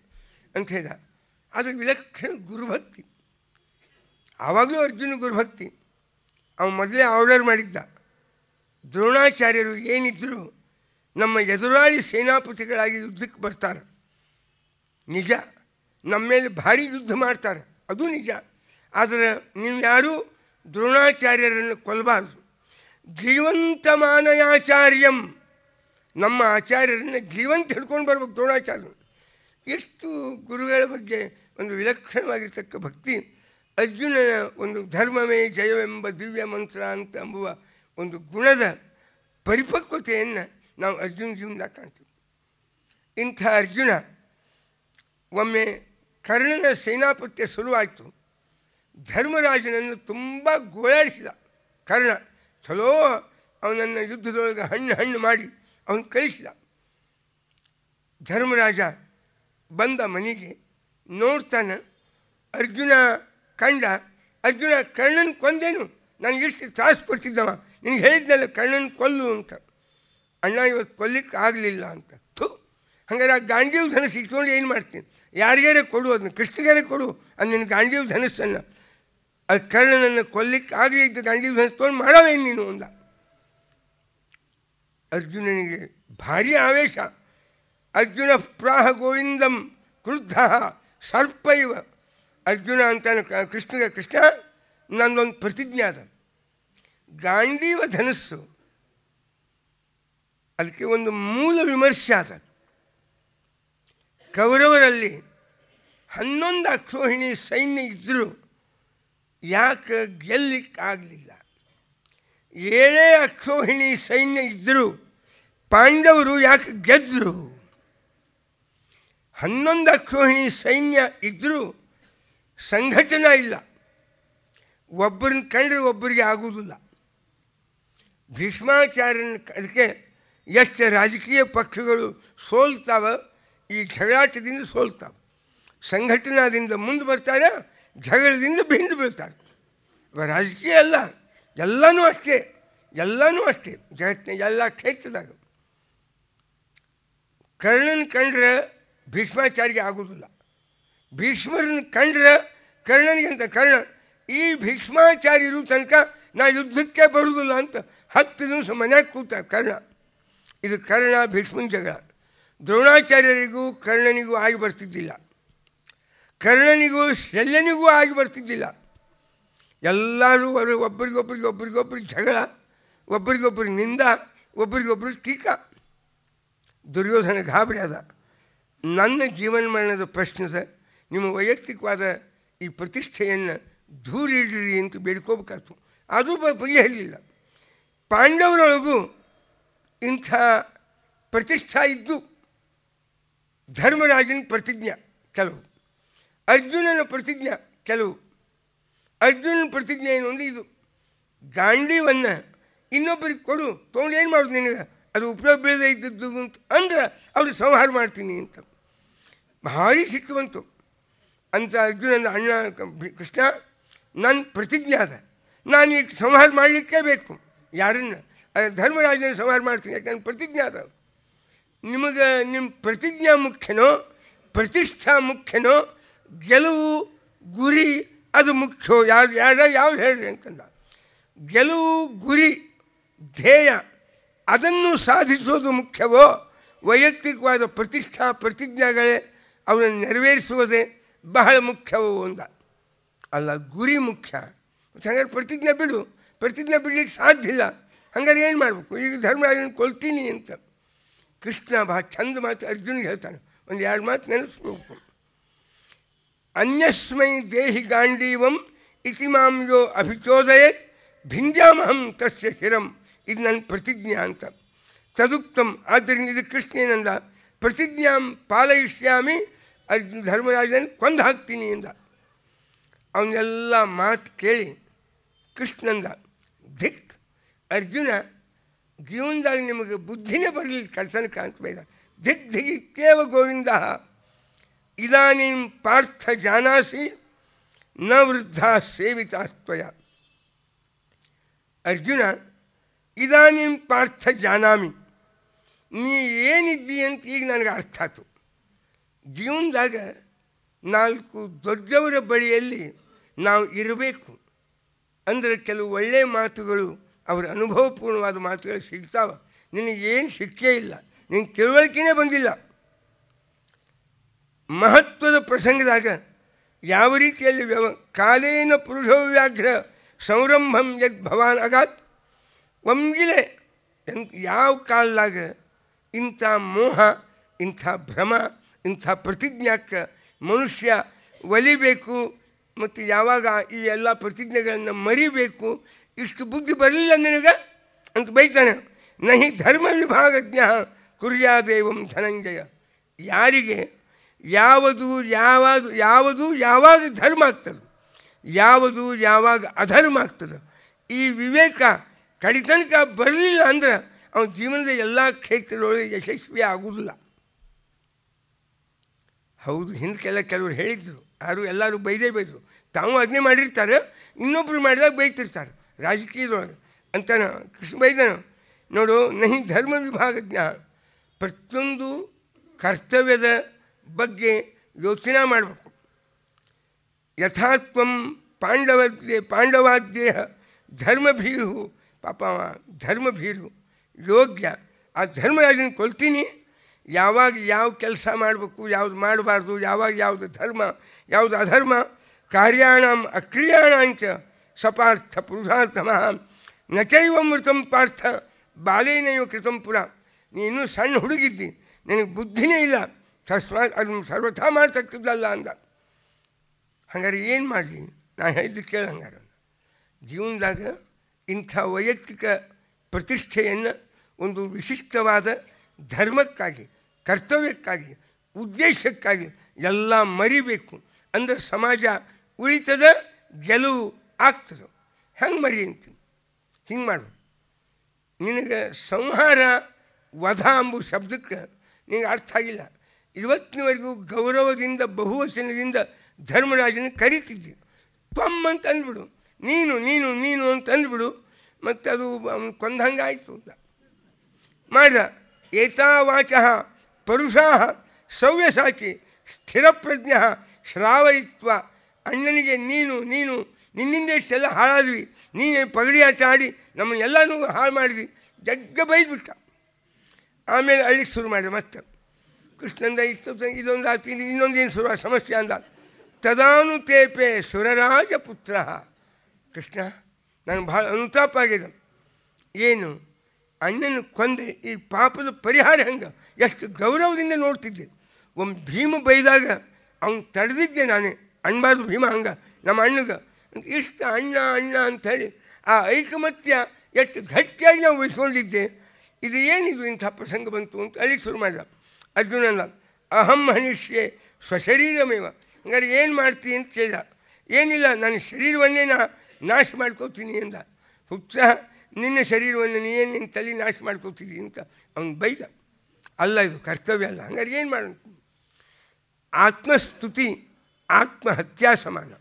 ಅಂತ ಹೇಳಿದ ಅದು ವಿಲಕ್ಷಣ ಗುರುಭಕ್ತಿ ಆವಾಗಲೂ ಅರ್ಜುನ ಗುರುಭಕ್ತಿ ಅವನು ಮೊದಲೇ ಆರ್ಡರ್ ಮಾಡಿದ್ದ ದ್ರೋಣಾಚಾರ್ಯರು ಏನಿದ್ದರೂ ನಮ್ಮ ಎದುರಾಳಿ ಸೇನಾಪತಿಗಳಾಗಿ ಯುದ್ಧಕ್ಕೆ ಬರ್ತಾರೆ ನಿಜ ನಮ್ಮ ಮೇಲೆ ಭಾರಿ ಯುದ್ಧ ಮಾಡ್ತಾರೆ ಅದು ನಿಜ ಆದರೆ ನೀವು ಯಾರೂ ದ್ರೋಣಾಚಾರ್ಯರನ್ನು ಕೊಲ್ಲಬಾರ್ದು ಮಾನಯಾಚಾರ್ಯಂ ನಮ್ಮ ಆಚಾರ್ಯರನ್ನು ಜೀವಂತ ಹಿಡ್ಕೊಂಡು ಬರ್ಬೇಕು ದ್ರೋಣಾಚಾರ್ಯ ಎಷ್ಟು ಗುರುಗಳ ಬಗ್ಗೆ ಒಂದು ವಿಲಕ್ಷಣವಾಗಿರ್ತಕ್ಕ ಭಕ್ತಿ ಅರ್ಜುನನ ಒಂದು ಧರ್ಮವೇ ಜಯವೆಂಬ ದಿವ್ಯ ಮಂತ್ರ ಅಂತ ಎಂಬುವ ಒಂದು ಗುಣದ ಪರಿಪಕ್ವತೆಯನ್ನು ನಾವು ಅರ್ಜುನ ಜೀವನದಾಗ ಕಾಣ್ತೀವಿ ಇಂಥ ಅರ್ಜುನ ಒಮ್ಮೆ ಕರ್ಣನ ಸೇನಾಪತ್ಯ ಶುರುವಾಯಿತು ಧರ್ಮರಾಜನನ್ನು ತುಂಬ ಗೋಳಾಡಿಸಿದ ಕರ್ಣ ಚಲೋ ಅವನನ್ನು ಯುದ್ಧದೊಳಗೆ ಹಣ್ಣು ಹಣ್ಣು ಮಾಡಿ ಅವನು ಕಳಿಸಿದ ಧರ್ಮರಾಜ ಬಂದ ಮನೆಗೆ ನೋಡ್ತಾನೆ ಅರ್ಜುನ ಕಂಡ ಅರ್ಜುನ ಕರ್ಣನ ಕೊಂದೇನು ನನಗೆ ಎಷ್ಟು ತ್ರಾಸು ಕೊಟ್ಟಿದ್ದವ ನಿನಗೆ ಹೇಳಿದ್ದಲ್ಲ ಕರ್ಣನ ಕೊಲ್ಲು ಅಂತ ಅಣ್ಣ ಇವತ್ತು ಕೊಲ್ಲಕ್ಕೆ ಆಗಲಿಲ್ಲ ಅಂತ ಥು ಹಂಗಾರೆ ಆ ಗಾಂಧೀವ್ ಧನಸ್ಸು ಇಟ್ಕೊಂಡು ಏನು ಮಾಡ್ತೀನಿ ಯಾರಿಗಾರೇ ಕೊಡು ಅದನ್ನು ಕೃಷ್ಣಗಾರೇ ಕೊಡು ಅದು ನಿನ್ನ ಗಾಂಧೀವ್ ಧನಸ್ಸನ್ನು ಅದು ಕರ್ಣನನ್ನು ಕೊಲ್ಲಿಕ್ಕೆ ಆಗಲಿ ಇದ್ದ ದಂಡಿಗೆ ತೋರು ಮಾಡವೇ ನೀನು ಅಂದ ಅರ್ಜುನನಿಗೆ ಭಾರಿ ಆವೇಶ ಅರ್ಜುನ ಪ್ರಾಹ ಗೋವಿಂದಂ ಕ್ರುದ್ಧ ಸರ್ಪ ಇವ ಅರ್ಜುನ ಅಂತ ಕೃಷ್ಣಗೆ ಕೃಷ್ಣ ನಂದೊಂದು ಪ್ರತಿಜ್ಞೆ ಅದ ಗಾಂಧೀವ ಧನಸ್ಸು ಅದಕ್ಕೆ ಒಂದು ಮೂಲ ವಿಮರ್ಶೆ ಆದ ಕೌರವರಲ್ಲಿ ಹನ್ನೊಂದು ಅಕ್ಷೋಹಿಣಿ ಸೈನ್ಯ ಇದ್ದರೂ ಯಾಕೆ ಗೆಲ್ಲಿಕ್ಕಾಗಲಿಲ್ಲ ಏಳೇ ಅಕ್ಷೋಹಿಣಿ ಸೈನ್ಯ ಇದ್ದರೂ ಪಾಂಡವರು ಯಾಕೆ ಗೆದ್ದರು ಹನ್ನೊಂದು ಅಕ್ಷೋಹಿಣಿ ಸೈನ್ಯ ಇದ್ದರೂ ಸಂಘಟನೆ ಇಲ್ಲ ಒಬ್ಬರನ್ನ ಕಂಡ್ರೆ ಒಬ್ಬರಿಗೆ ಆಗುವುದಿಲ್ಲ ಭೀಷ್ಮಾಚಾರ್ಯನ ಅದಕ್ಕೆ ಎಷ್ಟು ರಾಜಕೀಯ ಪಕ್ಷಗಳು ಸೋಲ್ತಾವ ಈ ಜಗಳಾಟದಿಂದ ಸೋಲ್ತಾವೆ ಸಂಘಟನಾದಿಂದ ಮುಂದೆ ಬರ್ತಾರೆ ಜಗಳದಿಂದ ಬೆಂದು ಬೀಳ್ತಾರೆ ರಾಜಕೀಯ ಅಲ್ಲ ಎಲ್ಲನೂ ಅಷ್ಟೇ ಎಲ್ಲನೂ ಅಷ್ಟೇ ಜಗತ್ತಿನ ಎಲ್ಲ ಕ್ಷೇತ್ರದಾಗ ಕರ್ಣನ ಕಂಡ್ರೆ ಭೀಷ್ಮಾಚಾರ್ಯ ಆಗೋದಿಲ್ಲ ಭೀಷ್ಮರನ್ನು ಕಂಡ್ರೆ ಕರ್ಣನಿಗಂತ ಕರ್ಣ ಈ ಭೀಷ್ಮಾಚಾರ್ಯರು ತನಕ ನಾ ಯುದ್ಧಕ್ಕೆ ಬರುವುದಿಲ್ಲ ಅಂತ ಹತ್ತು ದಿವಸ ಮನೆಯಾಗ ಕೂತ ಕರ್ಣ ಇದು ಕರ್ಣ ಭೀಷ್ಮನ ಜಗಳ ದ್ರೋಣಾಚಾರ್ಯರಿಗೂ ಕರ್ಣನಿಗೂ ಆಗಿ ಬರ್ತಿದ್ದಿಲ್ಲ ಕರ್ಣನಿಗೂ ಶಲ್ಯನಿಗೂ ಆಗಿ ಬರ್ತಿದ್ದಿಲ್ಲ ಎಲ್ಲರೂ ಅವರು ಒಬ್ಬರಿಗೊಬ್ಬರಿಗೆ ಒಬ್ಬರಿಗೊಬ್ಬರಿಗೆ ಜಗಳ ಒಬ್ಬರಿಗೊಬ್ಬರಿಗೆ ನಿಂದ ಒಬ್ಬರಿಗೊಬ್ಬರು ಟೀಕ ದುರ್ಯೋಧನ ಗಾಬರಿ ಅದ ನನ್ನ ಜೀವನ ಮರಣದ ಪ್ರಶ್ನೆ ಸರ್ ನಿಮ್ಮ ವೈಯಕ್ತಿಕವಾದ ಈ ಪ್ರತಿಷ್ಠೆಯನ್ನು ದೂರಿಡ್ರಿ ಅಂತ ಬೇಡ್ಕೋಬೇಕಾಯ್ತು ಅದು ಹೇಳಲಿಲ್ಲ ಪಾಂಡವರೊಳಗೂ ಇಂಥ ಪ್ರತಿಷ್ಠಾ ಇದ್ದು ಧರ್ಮರಾಜನ ಪ್ರತಿಜ್ಞೆ ಕೆಲವು ಅರ್ಜುನನ ಪ್ರತಿಜ್ಞೆ ಕೆಲವು ಅರ್ಜುನನ ಪ್ರತಿಜ್ಞೆ ಏನು ಒಂದು ಇದು ಗಾಂಡೀವನ್ನು ಇನ್ನೊಬ್ಬರಿಗೆ ಕೊಡು ತೊಗೊಂಡು ಏನು ಮಾಡೋದು ನಿನಗೆ ಅದು ಉಪಯೋಗ ಬೇಡ ಇದ್ದದ್ದು ಅಂತ ಅಂದ್ರೆ ಅವರು ಸಂಹಾರ ಮಾಡ್ತೀನಿ ಅಂತ ಭಾರಿ ಸಿಟ್ಟು ಬಂತು ಅಂತ ಅರ್ಜುನನ ಅಣ್ಣ ಕೃಷ್ಣ ನನ್ನ ಪ್ರತಿಜ್ಞೆ ಅದ ನಾನು ಈಗ ಸಂಹಾರ ಮಾಡಲಿಕ್ಕೇ ಬೇಕು ಯಾರನ್ನು ಧರ್ಮರಾಜನ ಸಂಹಾರ ಮಾಡ್ತೀನಿ ಯಾಕಂದ್ರೆ ಪ್ರತಿಜ್ಞೆ ಅದ ನಿಮಗೆ ನಿಮ್ಮ ಪ್ರತಿಜ್ಞಾ ಮುಖ್ಯನೋ ಪ್ರತಿಷ್ಠಾ ಮುಖ್ಯನೋ ಗೆಲುವು ಗುರಿ ಅದು ಮುಖ್ಯ ಯಾವ ಯಾರ ಯಾವ್ದು ಹೇಳಿ ಅಂತಂದ ಗೆಲುವು ಗುರಿ ಧ್ಯೇಯ ಅದನ್ನು ಸಾಧಿಸುವುದು ಮುಖ್ಯವೋ ವೈಯಕ್ತಿಕವಾದ ಪ್ರತಿಷ್ಠಾ ಪ್ರತಿಜ್ಞೆಗಳೇ ಅವರನ್ನು ನೆರವೇರಿಸುವುದೇ ಬಹಳ ಮುಖ್ಯವೋ ಅಂದ ಅಲ್ಲ ಗುರಿ ಮುಖ್ಯ ಹಂಗಾರೆ ಪ್ರತಿಜ್ಞೆ ಬಿಡು ಪ್ರತಿಜ್ಞೆ ಬಿಡಲಿಕ್ಕೆ ಸಾಧ್ಯ ಇಲ್ಲ ಹಂಗಾರೆ ಏನು ಮಾಡಬೇಕು ಈಗ ಧರ್ಮರಾಜನ ಕೊಲ್ತೀನಿ ಅಂತ ಕೃಷ್ಣ ಬಹಳ ಚಂದ ಮಾತು ಅರ್ಜುನಿಗೆ ಹೇಳ್ತಾನೆ ಒಂದು ಎರಡು ಮಾತು ನೆನೆಸ್ಬೇಕು ಅನ್ಯಸ್ಮೈ ದೇಹಿ ಗಾಂಡೀವಂ ಇತಿ ಮಾಂ ಯೋ ಅಭಿಚೋದಯೇತ್ ಭಿಂಜಾಮಹಂ ತಸ್ಯ ಶಿರಂ ಇದು ನನ್ನ ಪ್ರತಿಜ್ಞಾ ಅಂತ ತದುಕ್ತಂ ಆದ್ದರಿಂದ ಇದು ಕೃಷ್ಣೇನಂದ ಪ್ರತಿಜ್ಞಾಂ ಪಾಲಯಿಷ್ಯಾಮಿ ಅದು ಧರ್ಮರಾಜನ ಕೊಂದು ಹಾಕ್ತೀನಿ ಎಂದ ಅವನ್ನೆಲ್ಲ ಮಾತು ಕೇಳಿ ಕೃಷ್ಣಂದ ಧಿಕ್ ಅರ್ಜುನ ಜೀವನದಾಗ ನಿಮಗೆ ಬುದ್ಧಿನೇ ಬರಲಿಲ್ಲ ಕೆಲಸನಕ್ಕೆ ಅಂತ ಬೇಡ ಧಿಕ್ ಕೇವ ಗೋವಿಂದ ಇದಾನಿಂ ಪಾರ್ಥ ಜಾನಾಸಿ ನ ವೃದ್ಧ ಸೇವಿತಾಸ್ತ್ವಯ ಅರ್ಜುನ ಇದಾನಿಂ ಪಾರ್ಥ ಜಾನಾಮಿ ನೀ ಏನಿದ್ದೀಯ ಅಂತ ಈಗ ನನಗೆ ಅರ್ಥ ಆಯ್ತು ಜೀವನದಾಗ ನಾಲ್ಕು ದೊಡ್ಡವರ ಬಳಿಯಲ್ಲಿ ನಾವು ಇರಬೇಕು ಅಂದರೆ ಕೆಲವು ಒಳ್ಳೆಯ ಮಾತುಗಳು ಅವರ ಅನುಭವಪೂರ್ಣವಾದ ಮಾತುಗಳು ಸಿಗ್ತಾವೆ ನಿನಗೇನು ಸಿಕ್ಕೇ ಇಲ್ಲ ನಿನ್ನ ತಿಳುವಳಿಕೆನೇ ಬಂದಿಲ್ಲ ಮಹತ್ವದ ಪ್ರಸಂಗದಾಗ ಯಾವ ರೀತಿಯಲ್ಲಿ ವ್ಯವ ಕಾಲೇನ ಪುರುಷವ್ಯಾಘ್ರ ಸಂರಂಭಂ ಯದ್ ಭವಾನ್ ಅಗಾತ್ ಒಮ್ಗಿಲೆ ಯಾವ ಕಾಲದಾಗ ಇಂಥ ಮೋಹ ಇಂಥ ಭ್ರಮ ಇಂಥ ಪ್ರತಿಜ್ಞಾಕ ಮನುಷ್ಯ ಒಲಿಬೇಕು ಮತ್ತು ಯಾವಾಗ ಈ ಎಲ್ಲ ಪ್ರತಿಜ್ಞೆಗಳನ್ನು ಮರಿಬೇಕು ಇಷ್ಟು ಬುದ್ಧಿ ಬರಲಿಲ್ಲ ನಿನಗೆ ಅಂತ ಬೈತಾನೆ ನಹಿ ಧರ್ಮ ವಿಭಾಗಜ್ಞ ಕುರ್ಯಾದೇವಂ ಧನಂಜಯ ಯಾರಿಗೆ ಯಾವುದು ಯಾವಾಗ ಯಾವುದು ಯಾವಾಗ ಧರ್ಮ ಆಗ್ತದೆ ಯಾವುದು ಯಾವಾಗ ಅಧರ್ಮ ಆಗ್ತದೆ ಈ ವಿವೇಕ ಕಡಿತನಕ ಬರಲಿಲ್ಲ ಅಂದ್ರೆ ಅವನ ಜೀವನದ ಎಲ್ಲ ಕ್ಷೇತ್ರದೊಳಗೆ ಯಶಸ್ವಿ ಆಗುವುದಿಲ್ಲ ಹೌದು ಹಿಂದಕ್ಕೆಲ್ಲ ಕೆಲವರು ಹೇಳಿದರು ಯಾರು ಎಲ್ಲರೂ ಬೈದೇ ಬೈದರು ತಾವು ಅದನ್ನೇ ಮಾಡಿರ್ತಾರೆ ಇನ್ನೊಬ್ಬರು ಮಾಡಿದಾಗ ಬೈತಿರ್ತಾರೆ ರಾಜಕೀಯದೊಳಗೆ ಅಂತ ಕೃಷ್ಣ ಬೈದನು ನೋಡು ನಹಿ ಧರ್ಮ ವಿಭಾಗಜ್ಞ ಪ್ರತಿಯೊಂದು ಕರ್ತವ್ಯದ ಬಗ್ಗೆ ಯೋಚನೆ ಮಾಡಬೇಕು ಯಥಾತ್ವಂ ಪಾಂಡವದ್ದೇ ಪಾಂಡವಾದ್ಯೇಹ ಧರ್ಮಭೀರು ಪಾಪ ಧರ್ಮಭೀರು ಯೋಗ್ಯ ಆ ಧರ್ಮರಾಜನ ಕೊಲ್ತೀನಿ ಯಾವಾಗ ಯಾವ ಕೆಲಸ ಮಾಡಬೇಕು ಯಾವುದು ಮಾಡಬಾರ್ದು ಯಾವಾಗ ಯಾವುದು ಧರ್ಮ ಯಾವುದು ಅಧರ್ಮ ಕಾರ್ಯಾಣ ಅಕ್ರಿಯಾಣಾಂಚ ಸಪಾರ್ಥ ಪುರುಷಾರ್ಥಮಃ ಮೃತಂ ಪಾರ್ಥ ಬಾಲೇನೈವ ಕೃತಂ ಪುರ ನೀನು ಸಣ್ಣ ಹುಡುಗಿದ್ದಿ ನಿನಗೆ ಬುದ್ಧಿನೇ ಇಲ್ಲ ಶಸ್ತ್ರ ಅದನ್ನು ಸರ್ವಥ ಮಾಡ್ತಕ್ಕದ್ದಲ್ಲ ಅಂದ ಹಂಗಾರೆ ಏನು ಮಾಡಲಿ ನಾನು ಹೇಳಿದ್ದು ಕೇಳಂಗಾರೆ ಜೀವನದಾಗ ಇಂಥ ವೈಯಕ್ತಿಕ ಪ್ರತಿಷ್ಠೆಯನ್ನು ಒಂದು ವಿಶಿಷ್ಟವಾದ ಧರ್ಮಕ್ಕಾಗಿ ಕರ್ತವ್ಯಕ್ಕಾಗಿ ಉದ್ದೇಶಕ್ಕಾಗಿ ಎಲ್ಲ ಮರಿಬೇಕು ಅಂದರೆ ಸಮಾಜ ಉಳಿತದ ಗೆಲುವು ಆಗ್ತದೆ ಹೆಂಗೆ ಮರಿ ಅಂತೀನಿ ಹಿಂಗೆ ಮಾಡು ನಿನಗೆ ಸಂಹಾರ ವಧ ಅಂಬು ಶಬ್ದಕ್ಕೆ ನಿನಗೆ ಅರ್ಥ ಆಗಿಲ್ಲ ಇವತ್ತಿನವರೆಗೂ ಗೌರವದಿಂದ ಬಹುವಚನದಿಂದ ಧರ್ಮರಾಜನ ಕರೀತಿದ್ದೆ ತ್ವಮ್ ಅಂತ ಅಂದ್ಬಿಡು ನೀನು ನೀನು ನೀನು ಅಂತ ಅಂದ್ಬಿಡು ಮತ್ತು ಅದು ಅವನು ಕೊಂದಂಗೆ ಆಯಿತು ಅಂತ ಮಾಡ ಏತಾವಾಚ ಪರುಷಾ ಸವ್ಯಸಾಚಿ ಸ್ಥಿರಪ್ರಜ್ಞ ಶ್ರಾವಯಿತ್ವ ಅಣ್ಣನಿಗೆ ನೀನು ನೀನು ನಿನ್ನಿಂದ ಇಷ್ಟೆಲ್ಲ ಹಾಳಾದ್ವಿ ನೀನೇ ಪಗಡಿ ಆಟ ಆಡಿ ನಮ್ಮನ್ನೆಲ್ಲನೂ ಹಾಳು ಮಾಡಿದ್ವಿ ಜಗ್ಗ ಬೈದ್ಬಿಟ್ಟ ಆಮೇಲೆ ಅಳ್ಳಿಗೆ ಶುರು ಮಾಡಿದೆ ಮತ್ತೆ ಕೃಷ್ಣಂದ ಇಷ್ಟು ಇದೊಂದು ಇನ್ನೊಂದು ಏನು ಸುರ ಸಮಸ್ಯೆ ಅಂದ ತದಾನು ತೇಪೆ ಸುರರಾಜ ಪುತ್ರ ಕೃಷ್ಣ ನನಗೆ ಭಾಳ ಅನುತಾಪ ಆಗಿದೆ ಏನು ಅಣ್ಣನ ಕೊಂದೆ ಈ ಪಾಪದ ಪರಿಹಾರ ಹಂಗೆ ಎಷ್ಟು ಗೌರವದಿಂದ ನೋಡ್ತಿದ್ದೆ ಒಂದು ಭೀಮ ಬೈದಾಗ ಅವನು ತಡೆದಿದ್ದೆ ನಾನೇ ಅಣ್ಣಬಾರ್ದು ಭೀಮ ಹಂಗೆ ನಮ್ಮ ಅಣ್ಣಗೆ ಇಷ್ಟು ಅಣ್ಣ ಅಣ್ಣ ಅಂಥೇಳಿ ಆ ಐಕಮತ್ಯ ಎಷ್ಟು ಗಟ್ಟಿಯಾಗಿ ನಾವು ಉಳಿಸ್ಕೊಂಡಿದ್ದೆ ಇದು ಏನಿದು ಇಂಥ ಪ್ರಸಂಗ ಬಂತು ಅಂತ ಅಲ್ಲಿಗೆ ಶುರು ಮಾಡಿದ ಅರ್ಜುನನ ಅಹಂ ಮನುಷ್ಯೆ ಸ್ವಶರೀರಮೇವ ಹಂಗಾರೆ ಏನು ಮಾಡ್ತೀನಿ ಅಂತ ಕೇಳಿದ ಏನಿಲ್ಲ ನನ್ನ ಶರೀರವನ್ನೇ ನಾ ನಾಶ ಮಾಡ್ಕೋತೀನಿ ಅಂದ ಹುತ್ಸಾಹ ನಿನ್ನ ಶರೀರವನ್ನು ನೀನು ನಿನ್ನ ತಲೆ ನಾಶ ಮಾಡ್ಕೋತೀನಿ ಅಂತ ಅವನು ಬೈದ ಅಲ್ಲ ಇದು ಕರ್ತವ್ಯ ಅಲ್ಲ ಹಂಗಾರೆ ಏನು ಮಾಡೋಣ ಆತ್ಮಸ್ತುತಿ ಆತ್ಮಹತ್ಯಾ ಸಮಾನ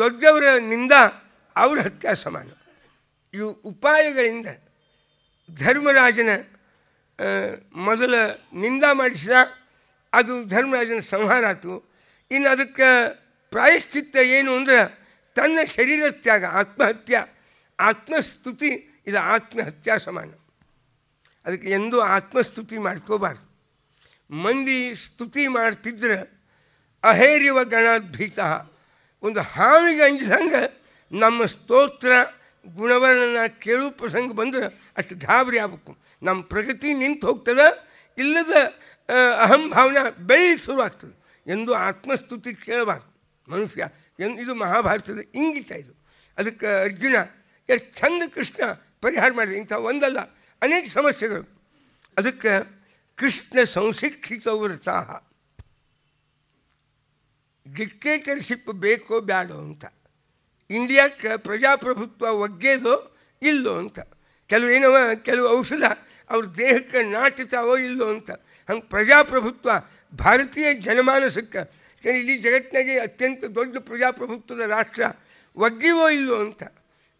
ದೊಡ್ಡವರ ನಿಂದ ಅವ್ರ ಹತ್ಯಾ ಸಮಾನ ಇವು ಉಪಾಯಗಳಿಂದ ಧರ್ಮರಾಜನ ಮೊದಲು ನಿಂದ ಮಾಡಿಸಿದ ಅದು ಧರ್ಮರಾಜನ ಸಂಹಾರ ಆಯಿತು ಇನ್ನು ಅದಕ್ಕೆ ಪ್ರಾಯಶ್ಚಿತ್ತ ಏನು ಅಂದರೆ ತನ್ನ ಶರೀರ ತ್ಯಾಗ ಆತ್ಮಹತ್ಯ ಆತ್ಮಸ್ತುತಿ ಇದು ಆತ್ಮಹತ್ಯಾ ಸಮಾನ ಅದಕ್ಕೆ ಎಂದೂ ಆತ್ಮಸ್ತುತಿ ಮಾಡ್ಕೋಬಾರ್ದು ಮಂದಿ ಸ್ತುತಿ ಮಾಡ್ತಿದ್ರೆ ಅಹೇರಿವ ಗಣಾದ್ಭೀತ ಒಂದು ಹಾವಿಗೆ ಅಂಜಿದಂಗೆ ನಮ್ಮ ಸ್ತೋತ್ರ ಗುಣವರ್ಣನ ಕೇಳು ಪ್ರಸಂಗ ಬಂದರೆ ಅಷ್ಟು ಗಾಬರಿ ಆಗ್ಬೇಕು ನಮ್ಮ ಪ್ರಗತಿ ನಿಂತು ಹೋಗ್ತದೆ ಇಲ್ಲದ ಅಹಂಭಾವನೆ ಭಾವನೆ ಶುರು ಶುರುವಾಗ್ತದೆ ಎಂದು ಆತ್ಮಸ್ತುತಿ ಕೇಳಬಾರ್ದು ಮನುಷ್ಯ ಎನ್ ಇದು ಮಹಾಭಾರತದ ಇಂಗಿತ ಇದು ಅದಕ್ಕೆ ಅರ್ಜುನ ಎಷ್ಟು ಚಂದ ಕೃಷ್ಣ ಪರಿಹಾರ ಮಾಡಿದೆ ಇಂಥ ಒಂದಲ್ಲ ಅನೇಕ ಸಮಸ್ಯೆಗಳು ಅದಕ್ಕೆ ಕೃಷ್ಣ ಸಂಶಿಕ್ಷಿತ ಸಹ ಡಿಕ್ಟೇಟರ್ಶಿಪ್ ಬೇಕೋ ಬೇಡೋ ಅಂತ ಇಂಡಿಯಾಕ್ಕೆ ಪ್ರಜಾಪ್ರಭುತ್ವ ಒಗ್ಗೇದೋ ಇಲ್ಲೋ ಅಂತ ಕೆಲವು ಏನವ ಕೆಲವು ಔಷಧ ಅವ್ರ ದೇಹಕ್ಕೆ ನಾಟುತ್ತಾವೋ ಇಲ್ಲೋ ಅಂತ ಹಂಗೆ ಪ್ರಜಾಪ್ರಭುತ್ವ ಭಾರತೀಯ ಜನಮಾನಸಕ್ಕೆ ಯಾಕಂದರೆ ಇಡೀ ಜಗತ್ತಿನಾಗೆ ಅತ್ಯಂತ ದೊಡ್ಡ ಪ್ರಜಾಪ್ರಭುತ್ವದ ರಾಷ್ಟ್ರ ಒಗ್ಗಿವೋ ಇಲ್ಲೋ ಅಂತ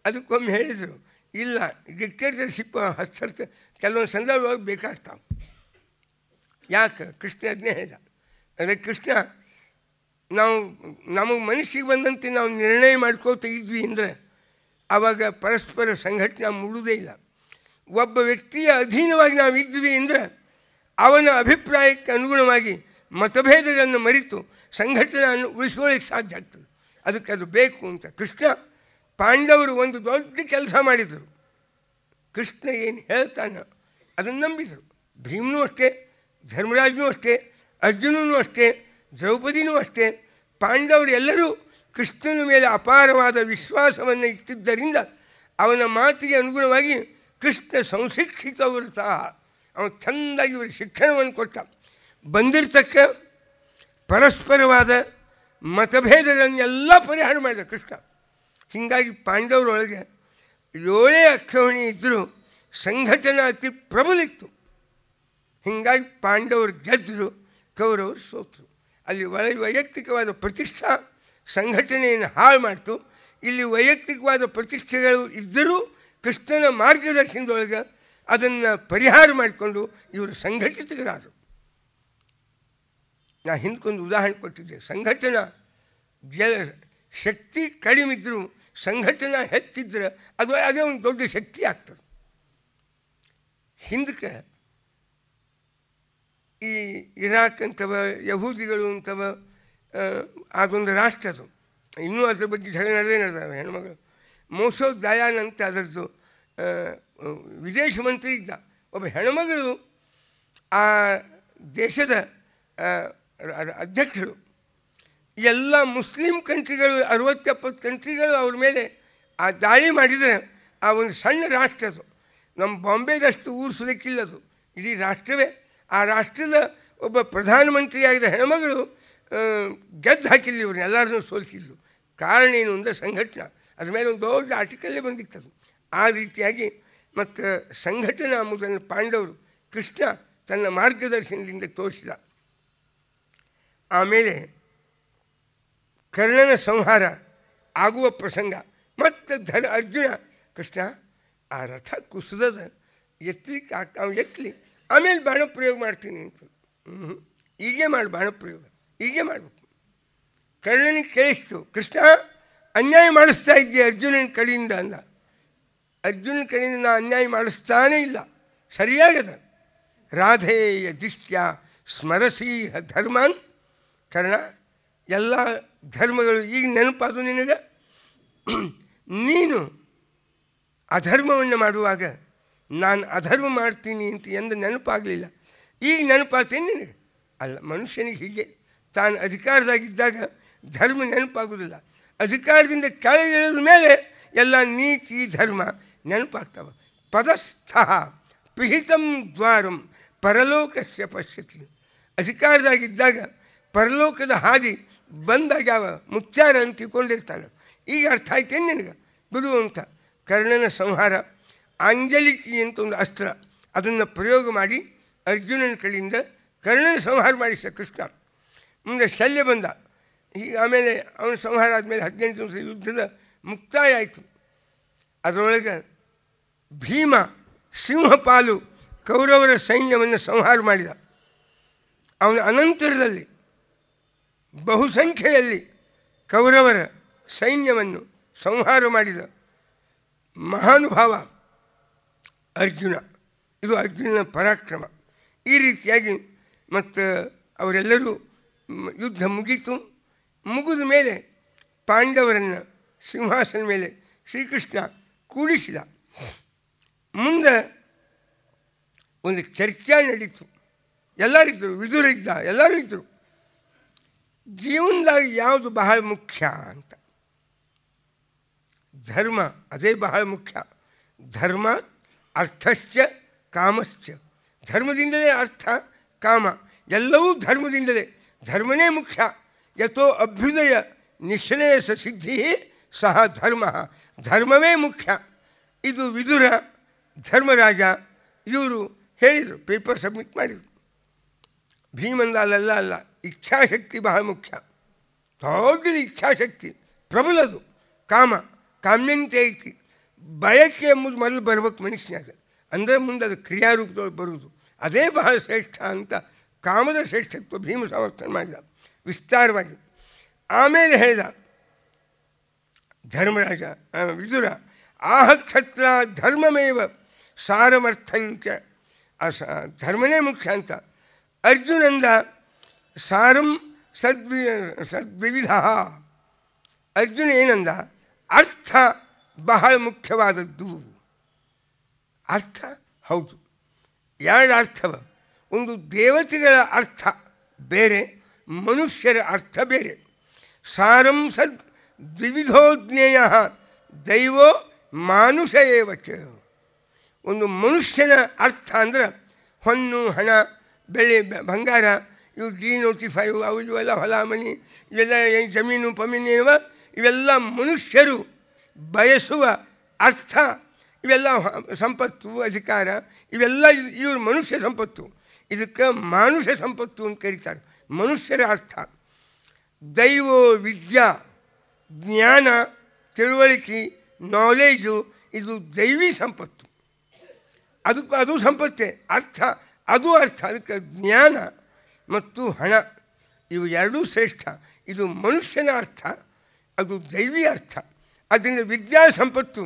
ಅದಕ್ಕೊಮ್ಮೆ ಹೇಳಿದರು ಇಲ್ಲ ಡಿಕ್ಟೇಟರ್ಶಿಪ್ ಹಸ್ತರ್ಥ ಕೆಲವೊಂದು ಸಂದರ್ಭವಾಗಿ ಬೇಕಾಗ್ತಾವೆ ಯಾಕೆ ಕೃಷ್ಣ ಅದನ್ನೇ ಹೇಳ ಅಂದರೆ ಕೃಷ್ಣ ನಾವು ನಮಗೆ ಮನಸ್ಸಿಗೆ ಬಂದಂತೆ ನಾವು ನಿರ್ಣಯ ಮಾಡ್ಕೋತ ಇದ್ವಿ ಅಂದರೆ ಆವಾಗ ಪರಸ್ಪರ ಸಂಘಟನೆ ಮೂಡುವುದೇ ಇಲ್ಲ ಒಬ್ಬ ವ್ಯಕ್ತಿಯ ಅಧೀನವಾಗಿ ನಾವು ಇದ್ವಿ ಅಂದರೆ ಅವನ ಅಭಿಪ್ರಾಯಕ್ಕೆ ಅನುಗುಣವಾಗಿ ಮತಭೇದಗಳನ್ನು ಮರಿತು ಸಂಘಟನೆಯನ್ನು ಉಳಿಸ್ಕೊಳ್ಳಿಕ್ಕೆ ಸಾಧ್ಯ ಆಗ್ತದೆ ಅದಕ್ಕೆ ಅದು ಬೇಕು ಅಂತ ಕೃಷ್ಣ ಪಾಂಡವರು ಒಂದು ದೊಡ್ಡ ಕೆಲಸ ಮಾಡಿದರು ಕೃಷ್ಣ ಏನು ಹೇಳ್ತಾನೆ ಅದನ್ನು ನಂಬಿದರು ಭೀಮನೂ ಅಷ್ಟೇ ಧರ್ಮರಾಜನೂ ಅಷ್ಟೇ ಅರ್ಜುನನೂ ಅಷ್ಟೇ ದ್ರೌಪದಿನೂ ಅಷ್ಟೇ ಎಲ್ಲರೂ ಕೃಷ್ಣನ ಮೇಲೆ ಅಪಾರವಾದ ವಿಶ್ವಾಸವನ್ನು ಇಟ್ಟಿದ್ದರಿಂದ ಅವನ ಮಾತಿಗೆ ಅನುಗುಣವಾಗಿ ಕೃಷ್ಣ ಸಂಶಿಕ್ಷಿತವರು ಸಹ ಅವನು ಚೆಂದಾಗಿ ಇವರು ಶಿಕ್ಷಣವನ್ನು ಕೊಟ್ಟ ಬಂದಿರತಕ್ಕ ಪರಸ್ಪರವಾದ ಮತಭೇದಗಳನ್ನೆಲ್ಲ ಪರಿಹಾರ ಮಾಡಿದ ಕೃಷ್ಣ ಹೀಗಾಗಿ ಪಾಂಡವರೊಳಗೆ ಏಳೇ ಅಕ್ಷೋಣಿ ಇದ್ದರೂ ಸಂಘಟನೆ ಅತಿ ಪ್ರಬಲಿತ್ತು ಹೀಗಾಗಿ ಪಾಂಡವರು ಗೆದ್ದರು ಕೌರವರು ಸೋತರು ಅಲ್ಲಿ ಒಳ ವೈಯಕ್ತಿಕವಾದ ಪ್ರತಿಷ್ಠಾ ಸಂಘಟನೆಯನ್ನು ಹಾಳು ಮಾಡ್ತು ಇಲ್ಲಿ ವೈಯಕ್ತಿಕವಾದ ಪ್ರತಿಷ್ಠೆಗಳು ಇದ್ದರೂ ಕೃಷ್ಣನ ಮಾರ್ಗದರ್ಶನದೊಳಗೆ ಅದನ್ನು ಪರಿಹಾರ ಮಾಡಿಕೊಂಡು ಇವರು ಸಂಘಟಿತರಾದರು ನಾ ಹಿಂದ್ಕೊಂದು ಉದಾಹರಣೆ ಕೊಟ್ಟಿದ್ದೆ ಸಂಘಟನಾ ಜಲ ಶಕ್ತಿ ಕಡಿಮೆ ಇದ್ದರೂ ಸಂಘಟನಾ ಹೆಚ್ಚಿದ್ರೆ ಅದು ಅದೇ ಒಂದು ದೊಡ್ಡ ಶಕ್ತಿ ಆಗ್ತದೆ ಹಿಂದಕ್ಕೆ ಈ ಇರಾಕ್ ಅಂತವ ಯಹೂದಿಗಳು ಅಂತವ ಅದೊಂದು ರಾಷ್ಟ್ರ ಅದು ಇನ್ನೂ ಅದ್ರ ಬಗ್ಗೆ ಝಗಡೆ ನಡೆದೇ ಹೆಣ್ಮಗಳು ಮೋಸೋ ದಯಾನ್ ಅದರದ್ದು ವಿದೇಶ ಮಂತ್ರಿ ಇದ್ದ ಒಬ್ಬ ಹೆಣ್ಮಗಳು ಆ ದೇಶದ ಅಧ್ಯಕ್ಷರು ಎಲ್ಲ ಮುಸ್ಲಿಂ ಕಂಟ್ರಿಗಳು ಅರವತ್ತೆಪ್ಪತ್ತು ಕಂಟ್ರಿಗಳು ಅವ್ರ ಮೇಲೆ ಆ ದಾಳಿ ಮಾಡಿದರೆ ಆ ಒಂದು ಸಣ್ಣ ರಾಷ್ಟ್ರ ಅದು ನಮ್ಮ ಬಾಂಬೆದಷ್ಟು ಅದು ಇಡೀ ರಾಷ್ಟ್ರವೇ ಆ ರಾಷ್ಟ್ರದ ಒಬ್ಬ ಪ್ರಧಾನಮಂತ್ರಿಯಾಗಿದ್ದ ಹೆಣ್ಮಗಳು ಗೆದ್ದು ಹಾಕಿಲ್ಲ ಇವ್ರನ್ನ ಎಲ್ಲರನ್ನೂ ಸೋಲಿಸಿದ್ರು ಕಾರಣ ಏನು ಅಂದರೆ ಸಂಘಟನೆ ಅದ್ರ ಮೇಲೆ ಒಂದು ದೊಡ್ಡ ಆರ್ಟಿಕಲ್ಲೇ ಬಂದಿತ್ತದು ಆ ರೀತಿಯಾಗಿ ಮತ್ತು ಸಂಘಟನೆ ಅಂಬುದನ್ನು ಪಾಂಡವರು ಕೃಷ್ಣ ತನ್ನ ಮಾರ್ಗದರ್ಶನದಿಂದ ತೋರಿಸಿದ ಆಮೇಲೆ ಕರ್ಣನ ಸಂಹಾರ ಆಗುವ ಪ್ರಸಂಗ ಮತ್ತು ಧನ ಅರ್ಜುನ ಕೃಷ್ಣ ಆ ರಥ ಕುಸಿದದ ಎತ್ತಲಿಕ್ಕೆ ನಾವು ಎತ್ತಲಿ ಆಮೇಲೆ ಬಾಣ ಪ್ರಯೋಗ ಮಾಡ್ತೀನಿ ಅಂತ ಹ್ಞೂ ಹೀಗೆ ಮಾಡಿ ಬಾಣ ಪ್ರಯೋಗ ಹೀಗೆ ಮಾಡಬೇಕು ಕರ್ಣನಿಗೆ ಕೇಳಿಸ್ತು ಕೃಷ್ಣ ಅನ್ಯಾಯ ಮಾಡಿಸ್ತಾ ಇದ್ದೆ ಅರ್ಜುನನ ಕಡೆಯಿಂದ ಅಂದ ಅರ್ಜುನ ಕಡೆಯಿಂದ ನಾನು ಅನ್ಯಾಯ ಮಾಡಿಸ್ತಾನೇ ಇಲ್ಲ ಸರಿಯಾಗದ ರಾಧೆಯ ದಿಷ್ಟ್ಯ ಸ್ಮರಸೀಹ ಧರ್ಮನ್ ಕರ್ಣ ಎಲ್ಲ ಧರ್ಮಗಳು ಈಗ ನೆನಪಾದವು ನಿನಗೆ ನೀನು ಅಧರ್ಮವನ್ನು ಮಾಡುವಾಗ ನಾನು ಅಧರ್ಮ ಮಾಡ್ತೀನಿ ಅಂತ ಎಂದು ನೆನಪಾಗಲಿಲ್ಲ ಈಗ ನೆನಪಾಗ್ತೀನಿ ನಿನಗೆ ಅಲ್ಲ ಮನುಷ್ಯನಿಗೆ ಹೀಗೆ ತಾನು ಅಧಿಕಾರದಾಗಿದ್ದಾಗ ಧರ್ಮ ನೆನಪಾಗುವುದಿಲ್ಲ ಅಧಿಕಾರದಿಂದ ಕೆಳಗಿಳಿದ ಮೇಲೆ ಎಲ್ಲ ನೀತಿ ಧರ್ಮ ನೆನಪಾಗ್ತವ ಪದಸ್ಥ ಪಿಹಿತಂ ದ್ವಾರಂ ಪರಲೋಕಸ್ಯ ಪಶ್ಯತಿ ಅಧಿಕಾರದಾಗಿದ್ದಾಗ ಪರಲೋಕದ ಹಾದಿ ಬಂದಾಗ್ಯಾವ ಮುಚ್ಚಾರ ಅಂತ ತಿಳ್ಕೊಂಡಿರ್ತಾನೆ ಈಗ ಅರ್ಥ ಆಯ್ತೇನು ನಿನಗೆ ಬಿಡು ಅಂತ ಕರ್ಣನ ಸಂಹಾರ ಆಂಜಲಿಕಿ ಅಂತ ಒಂದು ಅಸ್ತ್ರ ಅದನ್ನು ಪ್ರಯೋಗ ಮಾಡಿ ಅರ್ಜುನನ ಕಡೆಯಿಂದ ಕರ್ಣನ ಸಂಹಾರ ಮಾಡಿಸ ಕೃಷ್ಣ ಮುಂದೆ ಶಲ್ಯ ಬಂದ ಈಗ ಆಮೇಲೆ ಅವನ ಸಂಹಾರ ಆದಮೇಲೆ ಹದಿನೆಂಟು ದಿವಸ ಯುದ್ಧದ ಮುಕ್ತಾಯ ಆಯಿತು ಅದರೊಳಗೆ ಭೀಮ ಸಿಂಹಪಾಲು ಕೌರವರ ಸೈನ್ಯವನ್ನು ಸಂಹಾರ ಮಾಡಿದ ಅವನ ಅನಂತರದಲ್ಲಿ ಬಹುಸಂಖ್ಯೆಯಲ್ಲಿ ಕೌರವರ ಸೈನ್ಯವನ್ನು ಸಂಹಾರ ಮಾಡಿದ ಮಹಾನುಭಾವ ಅರ್ಜುನ ಇದು ಅರ್ಜುನನ ಪರಾಕ್ರಮ ಈ ರೀತಿಯಾಗಿ ಮತ್ತು ಅವರೆಲ್ಲರೂ ಯುದ್ಧ ಮುಗೀತು ಮುಗಿದ ಮೇಲೆ ಪಾಂಡವರನ್ನು ಸಿಂಹಾಸನ ಮೇಲೆ ಶ್ರೀಕೃಷ್ಣ ಕೂಡಿಸಿದ ಮುಂದೆ ಒಂದು ಚರ್ಚೆ ನಡೀತು ಎಲ್ಲರಿದ್ದರು ವಿದುರಿದ್ದ ಎಲ್ಲರೂ ಇದ್ದರು ಜೀವನದಾಗ ಯಾವುದು ಬಹಳ ಮುಖ್ಯ ಅಂತ ಧರ್ಮ ಅದೇ ಬಹಳ ಮುಖ್ಯ ಧರ್ಮ ಅರ್ಥಶ್ಚ ಕಾಮಶ್ಚ ಧರ್ಮದಿಂದಲೇ ಅರ್ಥ ಕಾಮ ಎಲ್ಲವೂ ಧರ್ಮದಿಂದಲೇ ಧರ್ಮನೇ ಮುಖ್ಯ ಯೆತ್ತು ಅಭಿನಯ นิ ಶಲೇ ಸಿದ್ಧಿ ಸಹ ಧರ್ಮ ಧರ್ಮವೇ ಮುಖ್ಯ ಇದು ವಿದುರ ಧರ್ಮರಾಜ ಇವರು ಹೇಳಿದ್ರು ಪೀಪರ್ ಸಬ್ಮಿಟ್ ಮಾಡಿದ್ರು ಭೀಮಂದಲ್ಲಲ್ಲಾ ಇಚ್ಛಾಶಕ್ತಿ ಬಾಹ್ಯ ಮುಖ್ಯ ಹಾಗೆ ಇಚ್ಛಾಶಕ್ತಿ ಪ್ರಬಲದು ಕಾಮ ಕಾಮ್ಯನತೆ ಭಯಕ್ಕೆ ಮುಜದ ಬರಕ ಮನಿಷ್ಯಾಗ اندرಮುಂದದ ಕ್ರಿಯಾ ರೂಪದ ಬರುದು ಅದೇ ಬಾಹ್ಯ ಶೇಷ್ಠ ಅಂತ ಕಾಮದ ಶೇಷ್ಠತ್ವ ಭೀಮ ಸಮಸ್ತ ಮಂಜಾ ವಿಸ್ತಾರವಾಗಿ ಆಮೇಲೆ ಹೇಳಿದ ಧರ್ಮರಾಜ ವಿದುರ ಆಹಕ್ಷತ್ರ ಧರ್ಮಮೇವ ಸಾರಮರ್ಥಂಚ ಅಸ ಧರ್ಮನೇ ಮುಖ್ಯ ಅಂತ ಅರ್ಜುನಂದ ಸಾರಂ ಸದ್ವಿ ಸದ್ವಿವಿಧ ಅರ್ಜುನ ಏನಂದ ಅರ್ಥ ಬಹಳ ಮುಖ್ಯವಾದದ್ದು ಅರ್ಥ ಹೌದು ಎರಡು ಅರ್ಥವ ಒಂದು ದೇವತೆಗಳ ಅರ್ಥ ಬೇರೆ ಮನುಷ್ಯರ ಅರ್ಥ ಬೇರೆ ಸಾರಂ ಸದ್ ದ್ವಿವಿಧೋಜ್ಞೇಯ ದೈವೋ ಮಾನುಷ ಒಂದು ಮನುಷ್ಯನ ಅರ್ಥ ಅಂದ್ರೆ ಹೊನ್ನು ಹಣ ಬೆಳೆ ಬಂಗಾರ ಇವು ಡಿ ನೋಟಿಫೈವ್ ಅವು ಇವೆಲ್ಲ ಹೊಲ ಮನಿ ಇವೆಲ್ಲ ಜಮೀನು ಪಮೀನೇವ ಇವೆಲ್ಲ ಮನುಷ್ಯರು ಬಯಸುವ ಅರ್ಥ ಇವೆಲ್ಲ ಸಂಪತ್ತು ಅಧಿಕಾರ ಇವೆಲ್ಲ ಇವ್ರ ಮನುಷ್ಯ ಸಂಪತ್ತು ಇದಕ್ಕೆ ಮಾನುಷ ಸಂಪತ್ತು ಅಂತ ಕರೀತಾರೆ ಮನುಷ್ಯರ ಅರ್ಥ ದೈವೋ ವಿದ್ಯಾ ಜ್ಞಾನ ತಿಳುವಳಿಕೆ ನಾಲೇಜು ಇದು ದೈವಿ ಸಂಪತ್ತು ಅದಕ್ಕೂ ಅದು ಸಂಪತ್ತೆ ಅರ್ಥ ಅದು ಅರ್ಥ ಅದಕ್ಕೆ ಜ್ಞಾನ ಮತ್ತು ಹಣ ಇವು ಎರಡೂ ಶ್ರೇಷ್ಠ ಇದು ಮನುಷ್ಯನ ಅರ್ಥ ಅದು ದೈವಿ ಅರ್ಥ ಅದರಿಂದ ವಿದ್ಯಾ ಸಂಪತ್ತು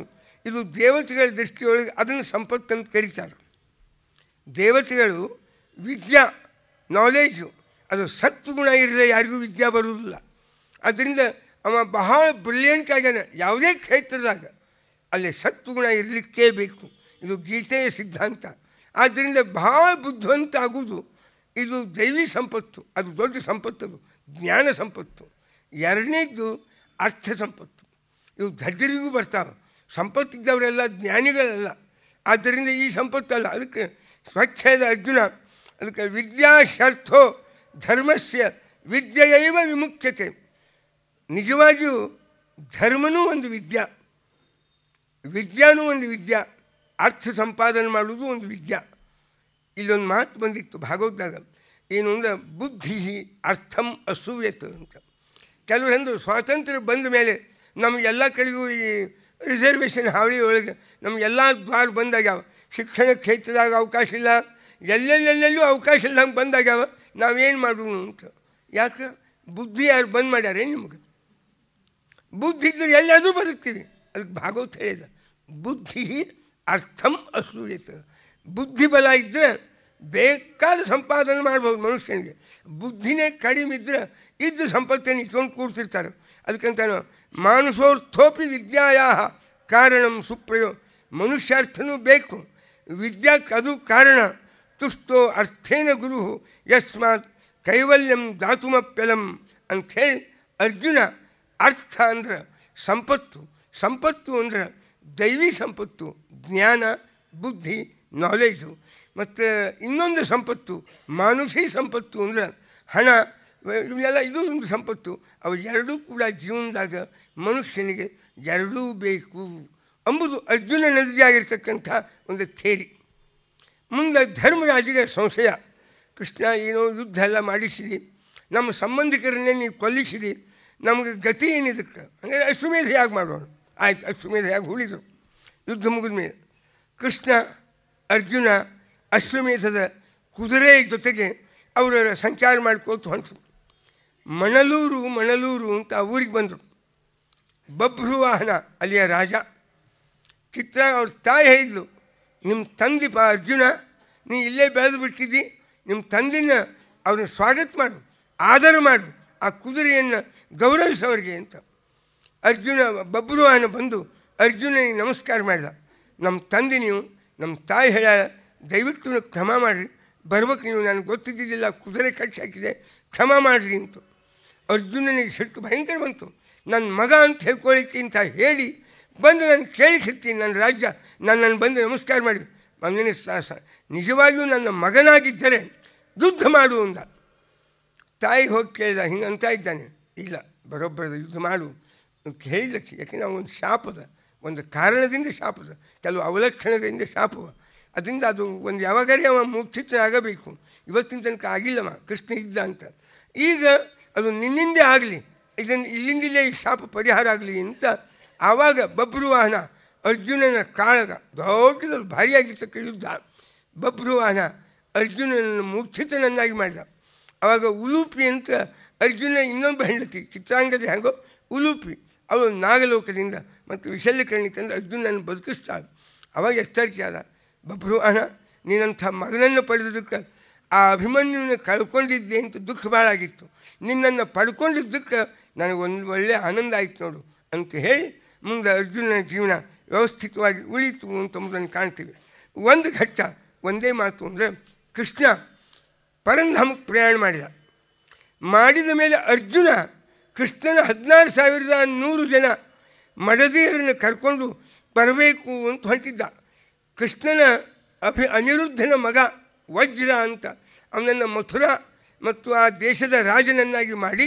ಇದು ದೇವತೆಗಳ ದೃಷ್ಟಿಯೊಳಗೆ ಅದನ್ನು ಸಂಪತ್ತನ್ನು ಕರೀತಾರೆ ದೇವತೆಗಳು ವಿದ್ಯಾ ನಾಲೇಜು ಅದು ಸತ್ವಗುಣ ಇರಲಿ ಯಾರಿಗೂ ವಿದ್ಯೆ ಬರುವುದಿಲ್ಲ ಅದರಿಂದ ಅವ ಬಹಳ ಬ್ರಿಲಿಯಂಟ್ ಆಗ್ಯಾನ ಯಾವುದೇ ಕ್ಷೇತ್ರದಾಗ ಅಲ್ಲಿ ಸತ್ವಗುಣ ಇರಲಿಕ್ಕೇ ಬೇಕು ಇದು ಗೀತೆಯ ಸಿದ್ಧಾಂತ ಆದ್ದರಿಂದ ಬಹಳ ಬುದ್ಧಿವಂತ ಆಗುವುದು ಇದು ದೈವಿ ಸಂಪತ್ತು ಅದು ದೊಡ್ಡ ಸಂಪತ್ತು ಜ್ಞಾನ ಸಂಪತ್ತು ಎರಡನೇದ್ದು ಅರ್ಥ ಸಂಪತ್ತು ಇವು ದಡ್ಡರಿಗೂ ಬರ್ತಾವೆ ಸಂಪತ್ತಿದ್ದವರೆಲ್ಲ ಜ್ಞಾನಿಗಳಲ್ಲ ಆದ್ದರಿಂದ ಈ ಸಂಪತ್ತಲ್ಲ ಅದಕ್ಕೆ ಸ್ವಚ್ಛದ ಅರ್ಜುನ ಅದಕ್ಕೆ ವಿದ್ಯಾ ಶರ್ಥೋ ಧರ್ಮಸ್ಯ ವಿದ್ಯೆಯೈವ ವಿಮುಖ್ಯತೆ ನಿಜವಾಗಿಯೂ ಧರ್ಮನೂ ಒಂದು ವಿದ್ಯಾ ವಿದ್ಯಾನೂ ಒಂದು ವಿದ್ಯಾ ಅರ್ಥ ಸಂಪಾದನೆ ಮಾಡುವುದು ಒಂದು ವಿದ್ಯಾ ಇಲ್ಲೊಂದು ಮಾತು ಬಂದಿತ್ತು ಭಾಗವತದಾಗ ಏನು ಅಂದರೆ ಬುದ್ಧಿ ಅರ್ಥಂ ಅಸೂಯತ್ ಅಂತ ಕೆಲವರು ಸ್ವಾತಂತ್ರ್ಯ ಬಂದ ಮೇಲೆ ನಮಗೆಲ್ಲ ಕಡೆಗೂ ಈ ರಿಸರ್ವೇಷನ್ ಹಾವಳಿ ಒಳಗೆ ನಮಗೆಲ್ಲ ದ್ವಾರ ಬಂದಾಗ್ಯಾವ ಶಿಕ್ಷಣ ಕ್ಷೇತ್ರದಾಗ ಅವಕಾಶ ಇಲ್ಲ ಎಲ್ಲೆಲ್ಲೆಲ್ಲೂ ಅವಕಾಶ ಹಂಗೆ ಬಂದಾಗ್ಯಾವ ನಾವೇನು ಮಾಡೋಣ ಅಂತ ಯಾಕೆ ಬುದ್ಧಿ ಯಾರು ಬಂದ್ ಮಾಡ್ಯಾರೇ ನಿಮಗೆ ಬುದ್ಧಿ ಇದ್ರೆ ಎಲ್ಲಾದರೂ ಬದುಕ್ತೀವಿ ಅದಕ್ಕೆ ಭಾಗವತ್ ಹೇಳಿದ ಬುದ್ಧಿ ಅರ್ಥಂ ಅಸೂಯತ ಬುದ್ಧಿ ಬಲ ಇದ್ದರೆ ಬೇಕಾದ ಸಂಪಾದನೆ ಮಾಡ್ಬೋದು ಮನುಷ್ಯನಿಗೆ ಬುದ್ಧಿನೇ ಕಡಿಮೆ ಇದ್ದರೆ ಇದ್ದ ಸಂಪತ್ತನ್ನು ಇಟ್ಕೊಂಡು ಕೂಡ್ತಿರ್ತಾರೆ ಅದಕ್ಕಂತ ಮಾನಸೋರ್ಥೋಪಿ ವಿದ್ಯಾಯ ಕಾರಣಂ ಸುಪ್ರಯೋ ಮನುಷ್ಯಾರ್ಥನೂ ಬೇಕು ವಿದ್ಯಾಕ್ಕೆ ಅದು ಕಾರಣ ತುಷ್ಟೋ ಅರ್ಥೇನ ಗುರು ಯಸ್ಮಾತ್ ಕೈವಲ್ಯಂ ಧಾತುಮಪ್ಯಲಂ ಅಂಥೇಳಿ ಅರ್ಜುನ ಅರ್ಥ ಅಂದ್ರೆ ಸಂಪತ್ತು ಸಂಪತ್ತು ಅಂದ್ರೆ ದೈವಿ ಸಂಪತ್ತು ಜ್ಞಾನ ಬುದ್ಧಿ ನಾಲೆಜು ಮತ್ತು ಇನ್ನೊಂದು ಸಂಪತ್ತು ಮಾನುಷಿ ಸಂಪತ್ತು ಅಂದ್ರೆ ಹಣ ಇವೆಲ್ಲ ಇದು ಒಂದು ಸಂಪತ್ತು ಅವು ಎರಡೂ ಕೂಡ ಜೀವನದಾಗ ಮನುಷ್ಯನಿಗೆ ಎರಡೂ ಬೇಕು ಅಂಬುದು ಅರ್ಜುನ ನದಿಯಾಗಿರ್ತಕ್ಕಂಥ ಒಂದು ಥೇರಿ ಮುಂದೆ ಧರ್ಮರಾಜಿಗೆ ಸಂಶಯ ಕೃಷ್ಣ ಏನೋ ಯುದ್ಧ ಎಲ್ಲ ಮಾಡಿಸಿರಿ ನಮ್ಮ ಸಂಬಂಧಿಕರನ್ನೇ ನೀವು ಕೊಲ್ಲಿಸಿರಿ ನಮಗೆ ಗತಿ ಏನಿದಕ್ಕೆ ಅಂದರೆ ಅಶ್ವಮೇಧ ಹೇಗೆ ಮಾಡೋಣ ಆಯ್ತು ಅಶ್ವಮೇಧ ಹೇಗೆ ಹೂಳಿದರು ಯುದ್ಧ ಮುಗಿದ ಮೇಲೆ ಕೃಷ್ಣ ಅರ್ಜುನ ಅಶ್ವಮೇಧದ ಕುದುರೆ ಜೊತೆಗೆ ಅವರ ಸಂಚಾರ ಮಾಡ್ಕೋತು ಹೊಂಟರು ಮಣಲೂರು ಮಣಲೂರು ಅಂತ ಊರಿಗೆ ಬಂದರು ವಾಹನ ಅಲ್ಲಿಯ ರಾಜ ಚಿತ್ರ ಅವ್ರ ತಾಯಿ ಹೇಳಿದ್ಲು ನಿಮ್ಮ ತಂದಿಪ ಅರ್ಜುನ ನೀ ಇಲ್ಲೇ ಬೆಳೆದು ಬಿಟ್ಟಿದ್ದಿ ನಿಮ್ಮ ತಂದೆಯ ಅವ್ರನ್ನ ಸ್ವಾಗತ ಮಾಡು ಆದರ ಮಾಡು ಆ ಕುದುರೆಯನ್ನು ಗೌರವಿಸೋರಿಗೆ ಅಂತ ಅರ್ಜುನ ಬಬ್ರುವಾನ ಬಂದು ಅರ್ಜುನನಿಗೆ ನಮಸ್ಕಾರ ಮಾಡಿದ ನಮ್ಮ ತಂದೆ ನೀವು ನಮ್ಮ ತಾಯಿ ಹೇಳ ದಯವಿಟ್ಟು ಕ್ಷಮ ಮಾಡಿರಿ ಬರ್ಬೇಕು ನೀವು ನನಗೆ ಗೊತ್ತಿದ್ದಿದ್ದಿಲ್ಲ ಕುದುರೆ ಕಟ್ಟಿ ಹಾಕಿದೆ ಕ್ಷಮ ಮಾಡಿರಿ ಅಂತ ಅರ್ಜುನನಿಗೆ ಸಿಟ್ಟು ಭಯಂಕರ ಬಂತು ನನ್ನ ಮಗ ಅಂತ ಹೇಳ್ಕೊಳ್ಳಿಕ್ಕೆ ಅಂತ ಹೇಳಿ ಬಂದು ನಾನು ಕೇಳಿಸಿರ್ತೀನಿ ನನ್ನ ರಾಜ್ಯ ನಾನು ನನ್ನ ಬಂದು ನಮಸ್ಕಾರ ಮಾಡಿ ಸಾ ನಿಜವಾಗಿಯೂ ನನ್ನ ಮಗನಾಗಿದ್ದರೆ ಯುದ್ಧ ಮಾಡು ಅಂದ ತಾಯಿ ಹೋಗಿ ಕೇಳಿದ ಹಿಂಗೆ ಅಂತ ಇದ್ದಾನೆ ಇಲ್ಲ ಬರೋಬ್ಬರದ ಯುದ್ಧ ಮಾಡು ಅಂತ ಹೇಳಿದಕ್ಕೆ ಯಾಕೆಂದರೆ ಅವನು ಶಾಪದ ಒಂದು ಕಾರಣದಿಂದ ಶಾಪದ ಕೆಲವು ಅವಲಕ್ಷಣದಿಂದ ಶಾಪವ ಅದರಿಂದ ಅದು ಒಂದು ಯಾವಾಗಾರಿ ಅವ ಆಗಬೇಕು ಇವತ್ತಿನ ತನಕ ಆಗಿಲ್ಲವ ಕೃಷ್ಣ ಇದ್ದ ಅಂತ ಈಗ ಅದು ನಿನ್ನಿಂದೇ ಆಗಲಿ ಇದನ್ನು ಇಲ್ಲಿಂದಲೇ ಈ ಶಾಪ ಪರಿಹಾರ ಆಗಲಿ ಅಂತ ಆವಾಗ ಬಬ್ರು ಅರ್ಜುನನ ಕಾಳಗ ದೊಡ್ಡದಲ್ಲಿ ಭಾರಿಯಾಗಿರ್ತಕ್ಕ ಯುದ್ಧ ಬಬ್ರುವಾನ ಅರ್ಜುನನನ್ನು ಮೂರ್ಛಿತನನ್ನಾಗಿ ಮಾಡಿದ ಆವಾಗ ಉಲೂಪಿ ಅಂತ ಅರ್ಜುನ ಇನ್ನೊಂದು ಹೆಂಡತಿ ಚಿತ್ರಾಂಗದ ಹೆಂಗೋ ಉಲೂಪಿ ಅವಳು ನಾಗಲೋಕದಿಂದ ಮತ್ತು ವಿಶಲ್ಯಕರ್ಣಿ ತಂದು ಅರ್ಜುನನ್ನು ಬದುಕಿಸ್ತಾಳೆ ಅವಾಗ ಎಚ್ಚರಿಕೆ ಆದ ಬಬ್ರುವಾನ ನೀನಂಥ ಮಗನನ್ನು ಪಡೆದಿದ್ದಕ್ಕೆ ಆ ಅಭಿಮನ್ಯುನ ಕಳ್ಕೊಂಡಿದ್ದೆ ಅಂತ ದುಃಖ ಭಾಳಾಗಿತ್ತು ನಿನ್ನನ್ನು ಪಡ್ಕೊಂಡಿದ್ದಕ್ಕೆ ನನಗೊಂದು ಒಳ್ಳೆಯ ಆನಂದ ಆಯಿತು ನೋಡು ಅಂತ ಹೇಳಿ ಮುಂದೆ ಅರ್ಜುನನ ಜೀವನ ವ್ಯವಸ್ಥಿತವಾಗಿ ಉಳಿತು ಅಂತ ಕಾಣ್ತೀವಿ ಒಂದು ಘಟ್ಟ ಒಂದೇ ಮಾತು ಅಂದರೆ ಕೃಷ್ಣ ಪರಂಧಾಮಕ್ಕೆ ಪ್ರಯಾಣ ಮಾಡಿದ ಮಾಡಿದ ಮೇಲೆ ಅರ್ಜುನ ಕೃಷ್ಣನ ಹದಿನಾರು ಸಾವಿರದ ನೂರು ಜನ ಮಡದಿಯರನ್ನು ಕರ್ಕೊಂಡು ಬರಬೇಕು ಅಂತ ಹೊಂಟಿದ್ದ ಕೃಷ್ಣನ ಅಭಿ ಅನಿರುದ್ಧನ ಮಗ ವಜ್ರ ಅಂತ ಅವನನ್ನು ಮಥುರಾ ಮತ್ತು ಆ ದೇಶದ ರಾಜನನ್ನಾಗಿ ಮಾಡಿ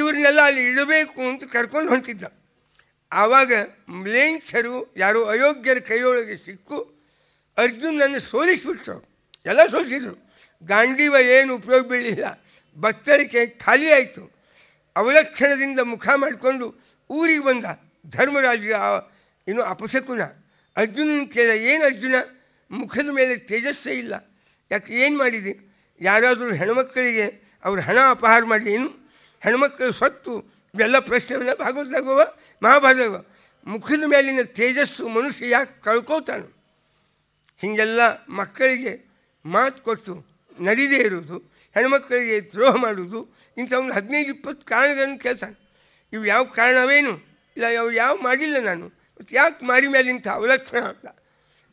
ಇವರನ್ನೆಲ್ಲ ಅಲ್ಲಿ ಇಡಬೇಕು ಅಂತ ಕರ್ಕೊಂಡು ಹೊಂಟಿದ್ದ ಆವಾಗ ಮ್ಲೇಂಚರು ಯಾರೋ ಅಯೋಗ್ಯರ ಕೈಯೊಳಗೆ ಸಿಕ್ಕು ಅರ್ಜುನನ್ನು ಸೋಲಿಸ್ಬಿಟ್ರು ಎಲ್ಲ ಸೋಲಿಸಿದರು ಗಾಂಧೀವ ಏನು ಉಪಯೋಗ ಬೀಳಲಿಲ್ಲ ಬತ್ತಳಿಕೆ ಖಾಲಿಯಾಯಿತು ಅವಲಕ್ಷಣದಿಂದ ಮುಖ ಮಾಡಿಕೊಂಡು ಊರಿಗೆ ಬಂದ ಧರ್ಮರಾಜ ಏನು ಅಪಶಕುನ ಅರ್ಜುನನ ಕೇಳ ಏನು ಅರ್ಜುನ ಮುಖದ ಮೇಲೆ ತೇಜಸ್ಸೇ ಇಲ್ಲ ಯಾಕೆ ಏನು ಮಾಡಿದೆ ಯಾರಾದರೂ ಹೆಣ್ಮಕ್ಕಳಿಗೆ ಅವ್ರ ಹಣ ಅಪಹಾರ ಮಾಡಿ ಏನು ಹೆಣ್ಮಕ್ಕಳು ಸ್ವತ್ತು ಇವೆಲ್ಲ ಪ್ರಶ್ನೆಗಳನ್ನ ಭಾಗವತದಾಗುವ ಮಹಾಭಾರತದಾಗ ಮುಖದ ಮೇಲಿನ ತೇಜಸ್ಸು ಮನುಷ್ಯ ಯಾಕೆ ಕಳ್ಕೋತಾನೆ ಹೀಗೆಲ್ಲ ಮಕ್ಕಳಿಗೆ ಮಾತು ಕೊಟ್ಟು ನಡೀದೇ ಇರುವುದು ಹೆಣ್ಮಕ್ಕಳಿಗೆ ದ್ರೋಹ ಮಾಡುವುದು ಇಂಥ ಒಂದು ಹದಿನೈದು ಇಪ್ಪತ್ತು ಕಾರಣಗಳನ್ನು ಕೆಲಸ ಇವು ಯಾವ ಕಾರಣವೇನು ಇಲ್ಲ ಯಾವ ಯಾವ ಮಾಡಿಲ್ಲ ನಾನು ಮತ್ತು ಯಾಕೆ ಮಾರಿ ಮೇಲೆ ಇಂಥ ಅವಲಕ್ಷಣ ಅಂತ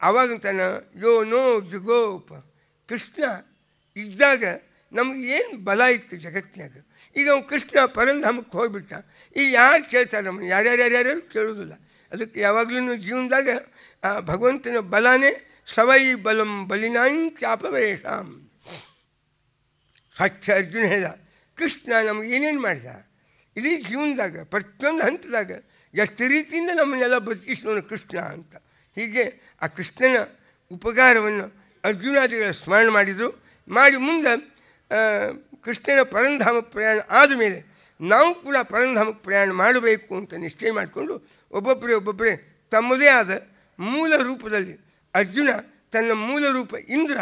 ಆವಾಗಂತನ ಯೋ ನೋ ಜುಗೋಪ ಕೃಷ್ಣ ಇದ್ದಾಗ ನಮ್ಗೆ ಏನು ಬಲ ಇತ್ತು ಜಗತ್ತಿನಾಗ ಈಗ ಅವ್ನು ಕೃಷ್ಣ ಪರಂಧಾಮಕ್ಕೆ ಹೋಗಿಬಿಟ್ಟ ಈಗ ಯಾರು ಕೇಳ್ತಾರೆ ನಮ್ಮನ್ನು ಯಾರ್ಯಾರು ಯಾರ್ಯಾರು ಕೇಳೋದಿಲ್ಲ ಅದಕ್ಕೆ ಯಾವಾಗಲೂ ಜೀವನದಾಗ ಭಗವಂತನ ಬಲನೇ ಸವೈ ಬಲಂ ಬಲಿನಾಂಕ್ಯಾಪವೇಶಾಂ ಸಾಕ್ಷ ಅರ್ಜುನ ಹೇಳ ಕೃಷ್ಣ ನಮ್ಗೆ ಏನೇನು ಮಾಡಿದ ಇಡೀ ಜೀವನದಾಗ ಪ್ರತಿಯೊಂದು ಹಂತದಾಗ ಎಷ್ಟು ರೀತಿಯಿಂದ ನಮ್ಮನ್ನೆಲ್ಲ ಬದುಕಿಸೋನು ಕೃಷ್ಣ ಅಂತ ಹೀಗೆ ಆ ಕೃಷ್ಣನ ಉಪಕಾರವನ್ನು ಅರ್ಜುನಾದಿಗಳ ಸ್ಮರಣ ಮಾಡಿದರು ಮಾಡಿ ಮುಂದೆ ಕೃಷ್ಣನ ಪರಂಧಾಮ ಪ್ರಯಾಣ ಆದಮೇಲೆ ನಾವು ಕೂಡ ಪರಂಧಾಮಕ್ಕೆ ಪ್ರಯಾಣ ಮಾಡಬೇಕು ಅಂತ ನಿಶ್ಚಯ ಮಾಡಿಕೊಂಡು ಒಬ್ಬೊಬ್ಬರೇ ಒಬ್ಬೊಬ್ಬರೇ ತಮ್ಮದೇ ಆದ ಮೂಲ ರೂಪದಲ್ಲಿ ಅರ್ಜುನ ತನ್ನ ಮೂಲ ರೂಪ ಇಂದ್ರ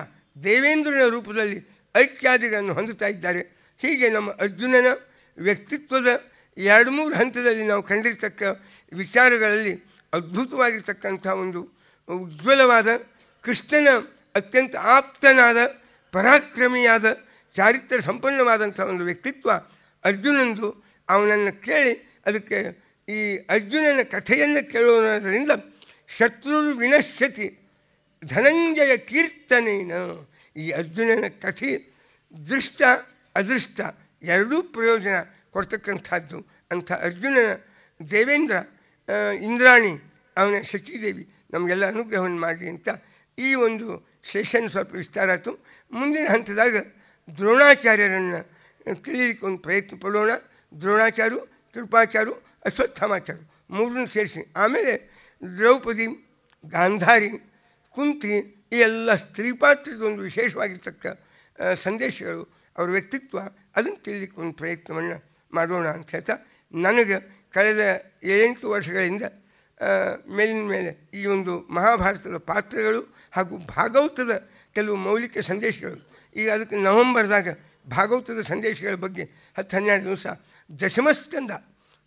ದೇವೇಂದ್ರನ ರೂಪದಲ್ಲಿ ಐಕ್ಯಾದಿಗಳನ್ನು ಹೊಂದುತ್ತಾ ಇದ್ದಾರೆ ಹೀಗೆ ನಮ್ಮ ಅರ್ಜುನನ ವ್ಯಕ್ತಿತ್ವದ ಎರಡು ಮೂರು ಹಂತದಲ್ಲಿ ನಾವು ಕಂಡಿರತಕ್ಕ ವಿಚಾರಗಳಲ್ಲಿ ಅದ್ಭುತವಾಗಿರ್ತಕ್ಕಂಥ ಒಂದು ಉಜ್ವಲವಾದ ಕೃಷ್ಣನ ಅತ್ಯಂತ ಆಪ್ತನಾದ ಪರಾಕ್ರಮಿಯಾದ ಚಾರಿತ್ರ ಸಂಪನ್ನವಾದಂಥ ಒಂದು ವ್ಯಕ್ತಿತ್ವ ಅರ್ಜುನಂದು ಅವನನ್ನು ಕೇಳಿ ಅದಕ್ಕೆ ಈ ಅರ್ಜುನನ ಕಥೆಯನ್ನು ಕೇಳುವುದರಿಂದ ಶತ್ರು ವಿನಶ್ಯತಿ ಧನಂಜಯ ಕೀರ್ತನೇನ ಈ ಅರ್ಜುನನ ಕಥೆ ದೃಷ್ಟ ಅದೃಷ್ಟ ಎರಡೂ ಪ್ರಯೋಜನ ಕೊಡ್ತಕ್ಕಂಥದ್ದು ಅಂಥ ಅರ್ಜುನನ ದೇವೇಂದ್ರ ಇಂದ್ರಾಣಿ ಅವನ ಶಚಿದೇವಿ ನಮಗೆಲ್ಲ ಅನುಗ್ರಹವನ್ನು ಮಾಡಿ ಅಂತ ಈ ಒಂದು ಸೆಷನ್ ಸ್ವಲ್ಪ ವಿಸ್ತಾರ ಆಯಿತು ಮುಂದಿನ ಹಂತದಾಗ ದ್ರೋಣಾಚಾರ್ಯರನ್ನು ತಿಳಿಲಿಕ್ಕೆ ಒಂದು ಪ್ರಯತ್ನ ಪಡೋಣ ದ್ರೋಣಾಚಾರು ಕೃಪಾಚಾರು ಅಶ್ವತ್ಥಮಾಚಾರು ಮೂರನ್ನು ಸೇರಿಸಿ ಆಮೇಲೆ ದ್ರೌಪದಿ ಗಾಂಧಾರಿ ಕುಂತಿ ಈ ಎಲ್ಲ ಸ್ತ್ರೀ ಪಾತ್ರದ ಒಂದು ವಿಶೇಷವಾಗಿರ್ತಕ್ಕ ಸಂದೇಶಗಳು ಅವ್ರ ವ್ಯಕ್ತಿತ್ವ ಅದನ್ನು ತಿಳಿಯಕ್ಕೆ ಒಂದು ಪ್ರಯತ್ನವನ್ನು ಮಾಡೋಣ ಅಂತ ಹೇಳ್ತಾ ನನಗೆ ಕಳೆದ ಏಳೆಂಟು ವರ್ಷಗಳಿಂದ ಮೇಲಿನ ಮೇಲೆ ಈ ಒಂದು ಮಹಾಭಾರತದ ಪಾತ್ರಗಳು ಹಾಗೂ ಭಾಗವತದ ಕೆಲವು ಮೌಲಿಕ ಸಂದೇಶಗಳು ಈಗ ಅದಕ್ಕೆ ನವಂಬರ್ದಾಗ ಭಾಗವತದ ಸಂದೇಶಗಳ ಬಗ್ಗೆ ಹತ್ತು ಹನ್ನೆರಡು ದಿವಸ ದಶಮಸ್ಕಂದ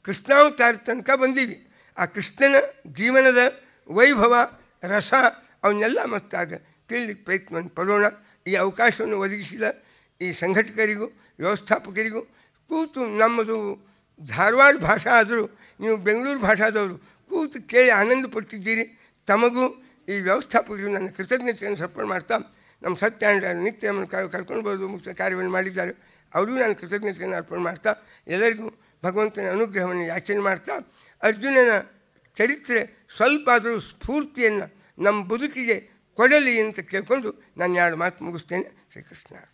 ಕೃಷ್ಣಾವತಾರ ತನಕ ಬಂದೀವಿ ಆ ಕೃಷ್ಣನ ಜೀವನದ ವೈಭವ ರಸ ಅವನ್ನೆಲ್ಲ ಮತ್ತಾಗ ಕೇಳಲಿಕ್ಕೆ ಪ್ರಯತ್ನವನ್ನು ಪಡೋಣ ಈ ಅವಕಾಶವನ್ನು ಒದಗಿಸಿದ ಈ ಸಂಘಟಕರಿಗೂ ವ್ಯವಸ್ಥಾಪಕರಿಗೂ ಕೂತು ನಮ್ಮದು ಧಾರವಾಡ ಭಾಷೆ ಆದರೂ ನೀವು ಬೆಂಗಳೂರು ಭಾಷಾದವರು ಕೂತು ಕೇಳಿ ಆನಂದ ಪಟ್ಟಿದ್ದೀರಿ ತಮಗೂ ಈ ವ್ಯವಸ್ಥಾಪಕರು ನನ್ನ ಕೃತಜ್ಞತೆಯನ್ನು ಸಪೋರ್ಟ್ ಮಾಡ್ತಾ ನಮ್ಮ ಸತ್ಯನಾರಾಯಣ ನಿತ್ಯ ಕಾರ್ಯ ಕರ್ಕೊಂಡು ಬರೋದು ಮುಖ್ಯ ಕಾರ್ಯವನ್ನು ಮಾಡಿದ್ದಾರೆ ಅವರಿಗೂ ನಾನು ಕೃತಜ್ಞತೆಯನ್ನು ಅರ್ಪಣೆ ಮಾಡ್ತಾ ಎಲ್ಲರಿಗೂ ಭಗವಂತನ ಅನುಗ್ರಹವನ್ನು ಯಾಚನೆ ಮಾಡ್ತಾ ಅರ್ಜುನನ ಚರಿತ್ರೆ ಸ್ವಲ್ಪ ಆದರೂ ಸ್ಫೂರ್ತಿಯನ್ನು ನಮ್ಮ ಬದುಕಿಗೆ ಕೊಡಲಿ ಅಂತ ಕೇಳಿಕೊಂಡು ನಾನು ಎರಡು ಮಾತು ಮುಗಿಸ್ತೇನೆ ಶ್ರೀಕೃಷ್ಣ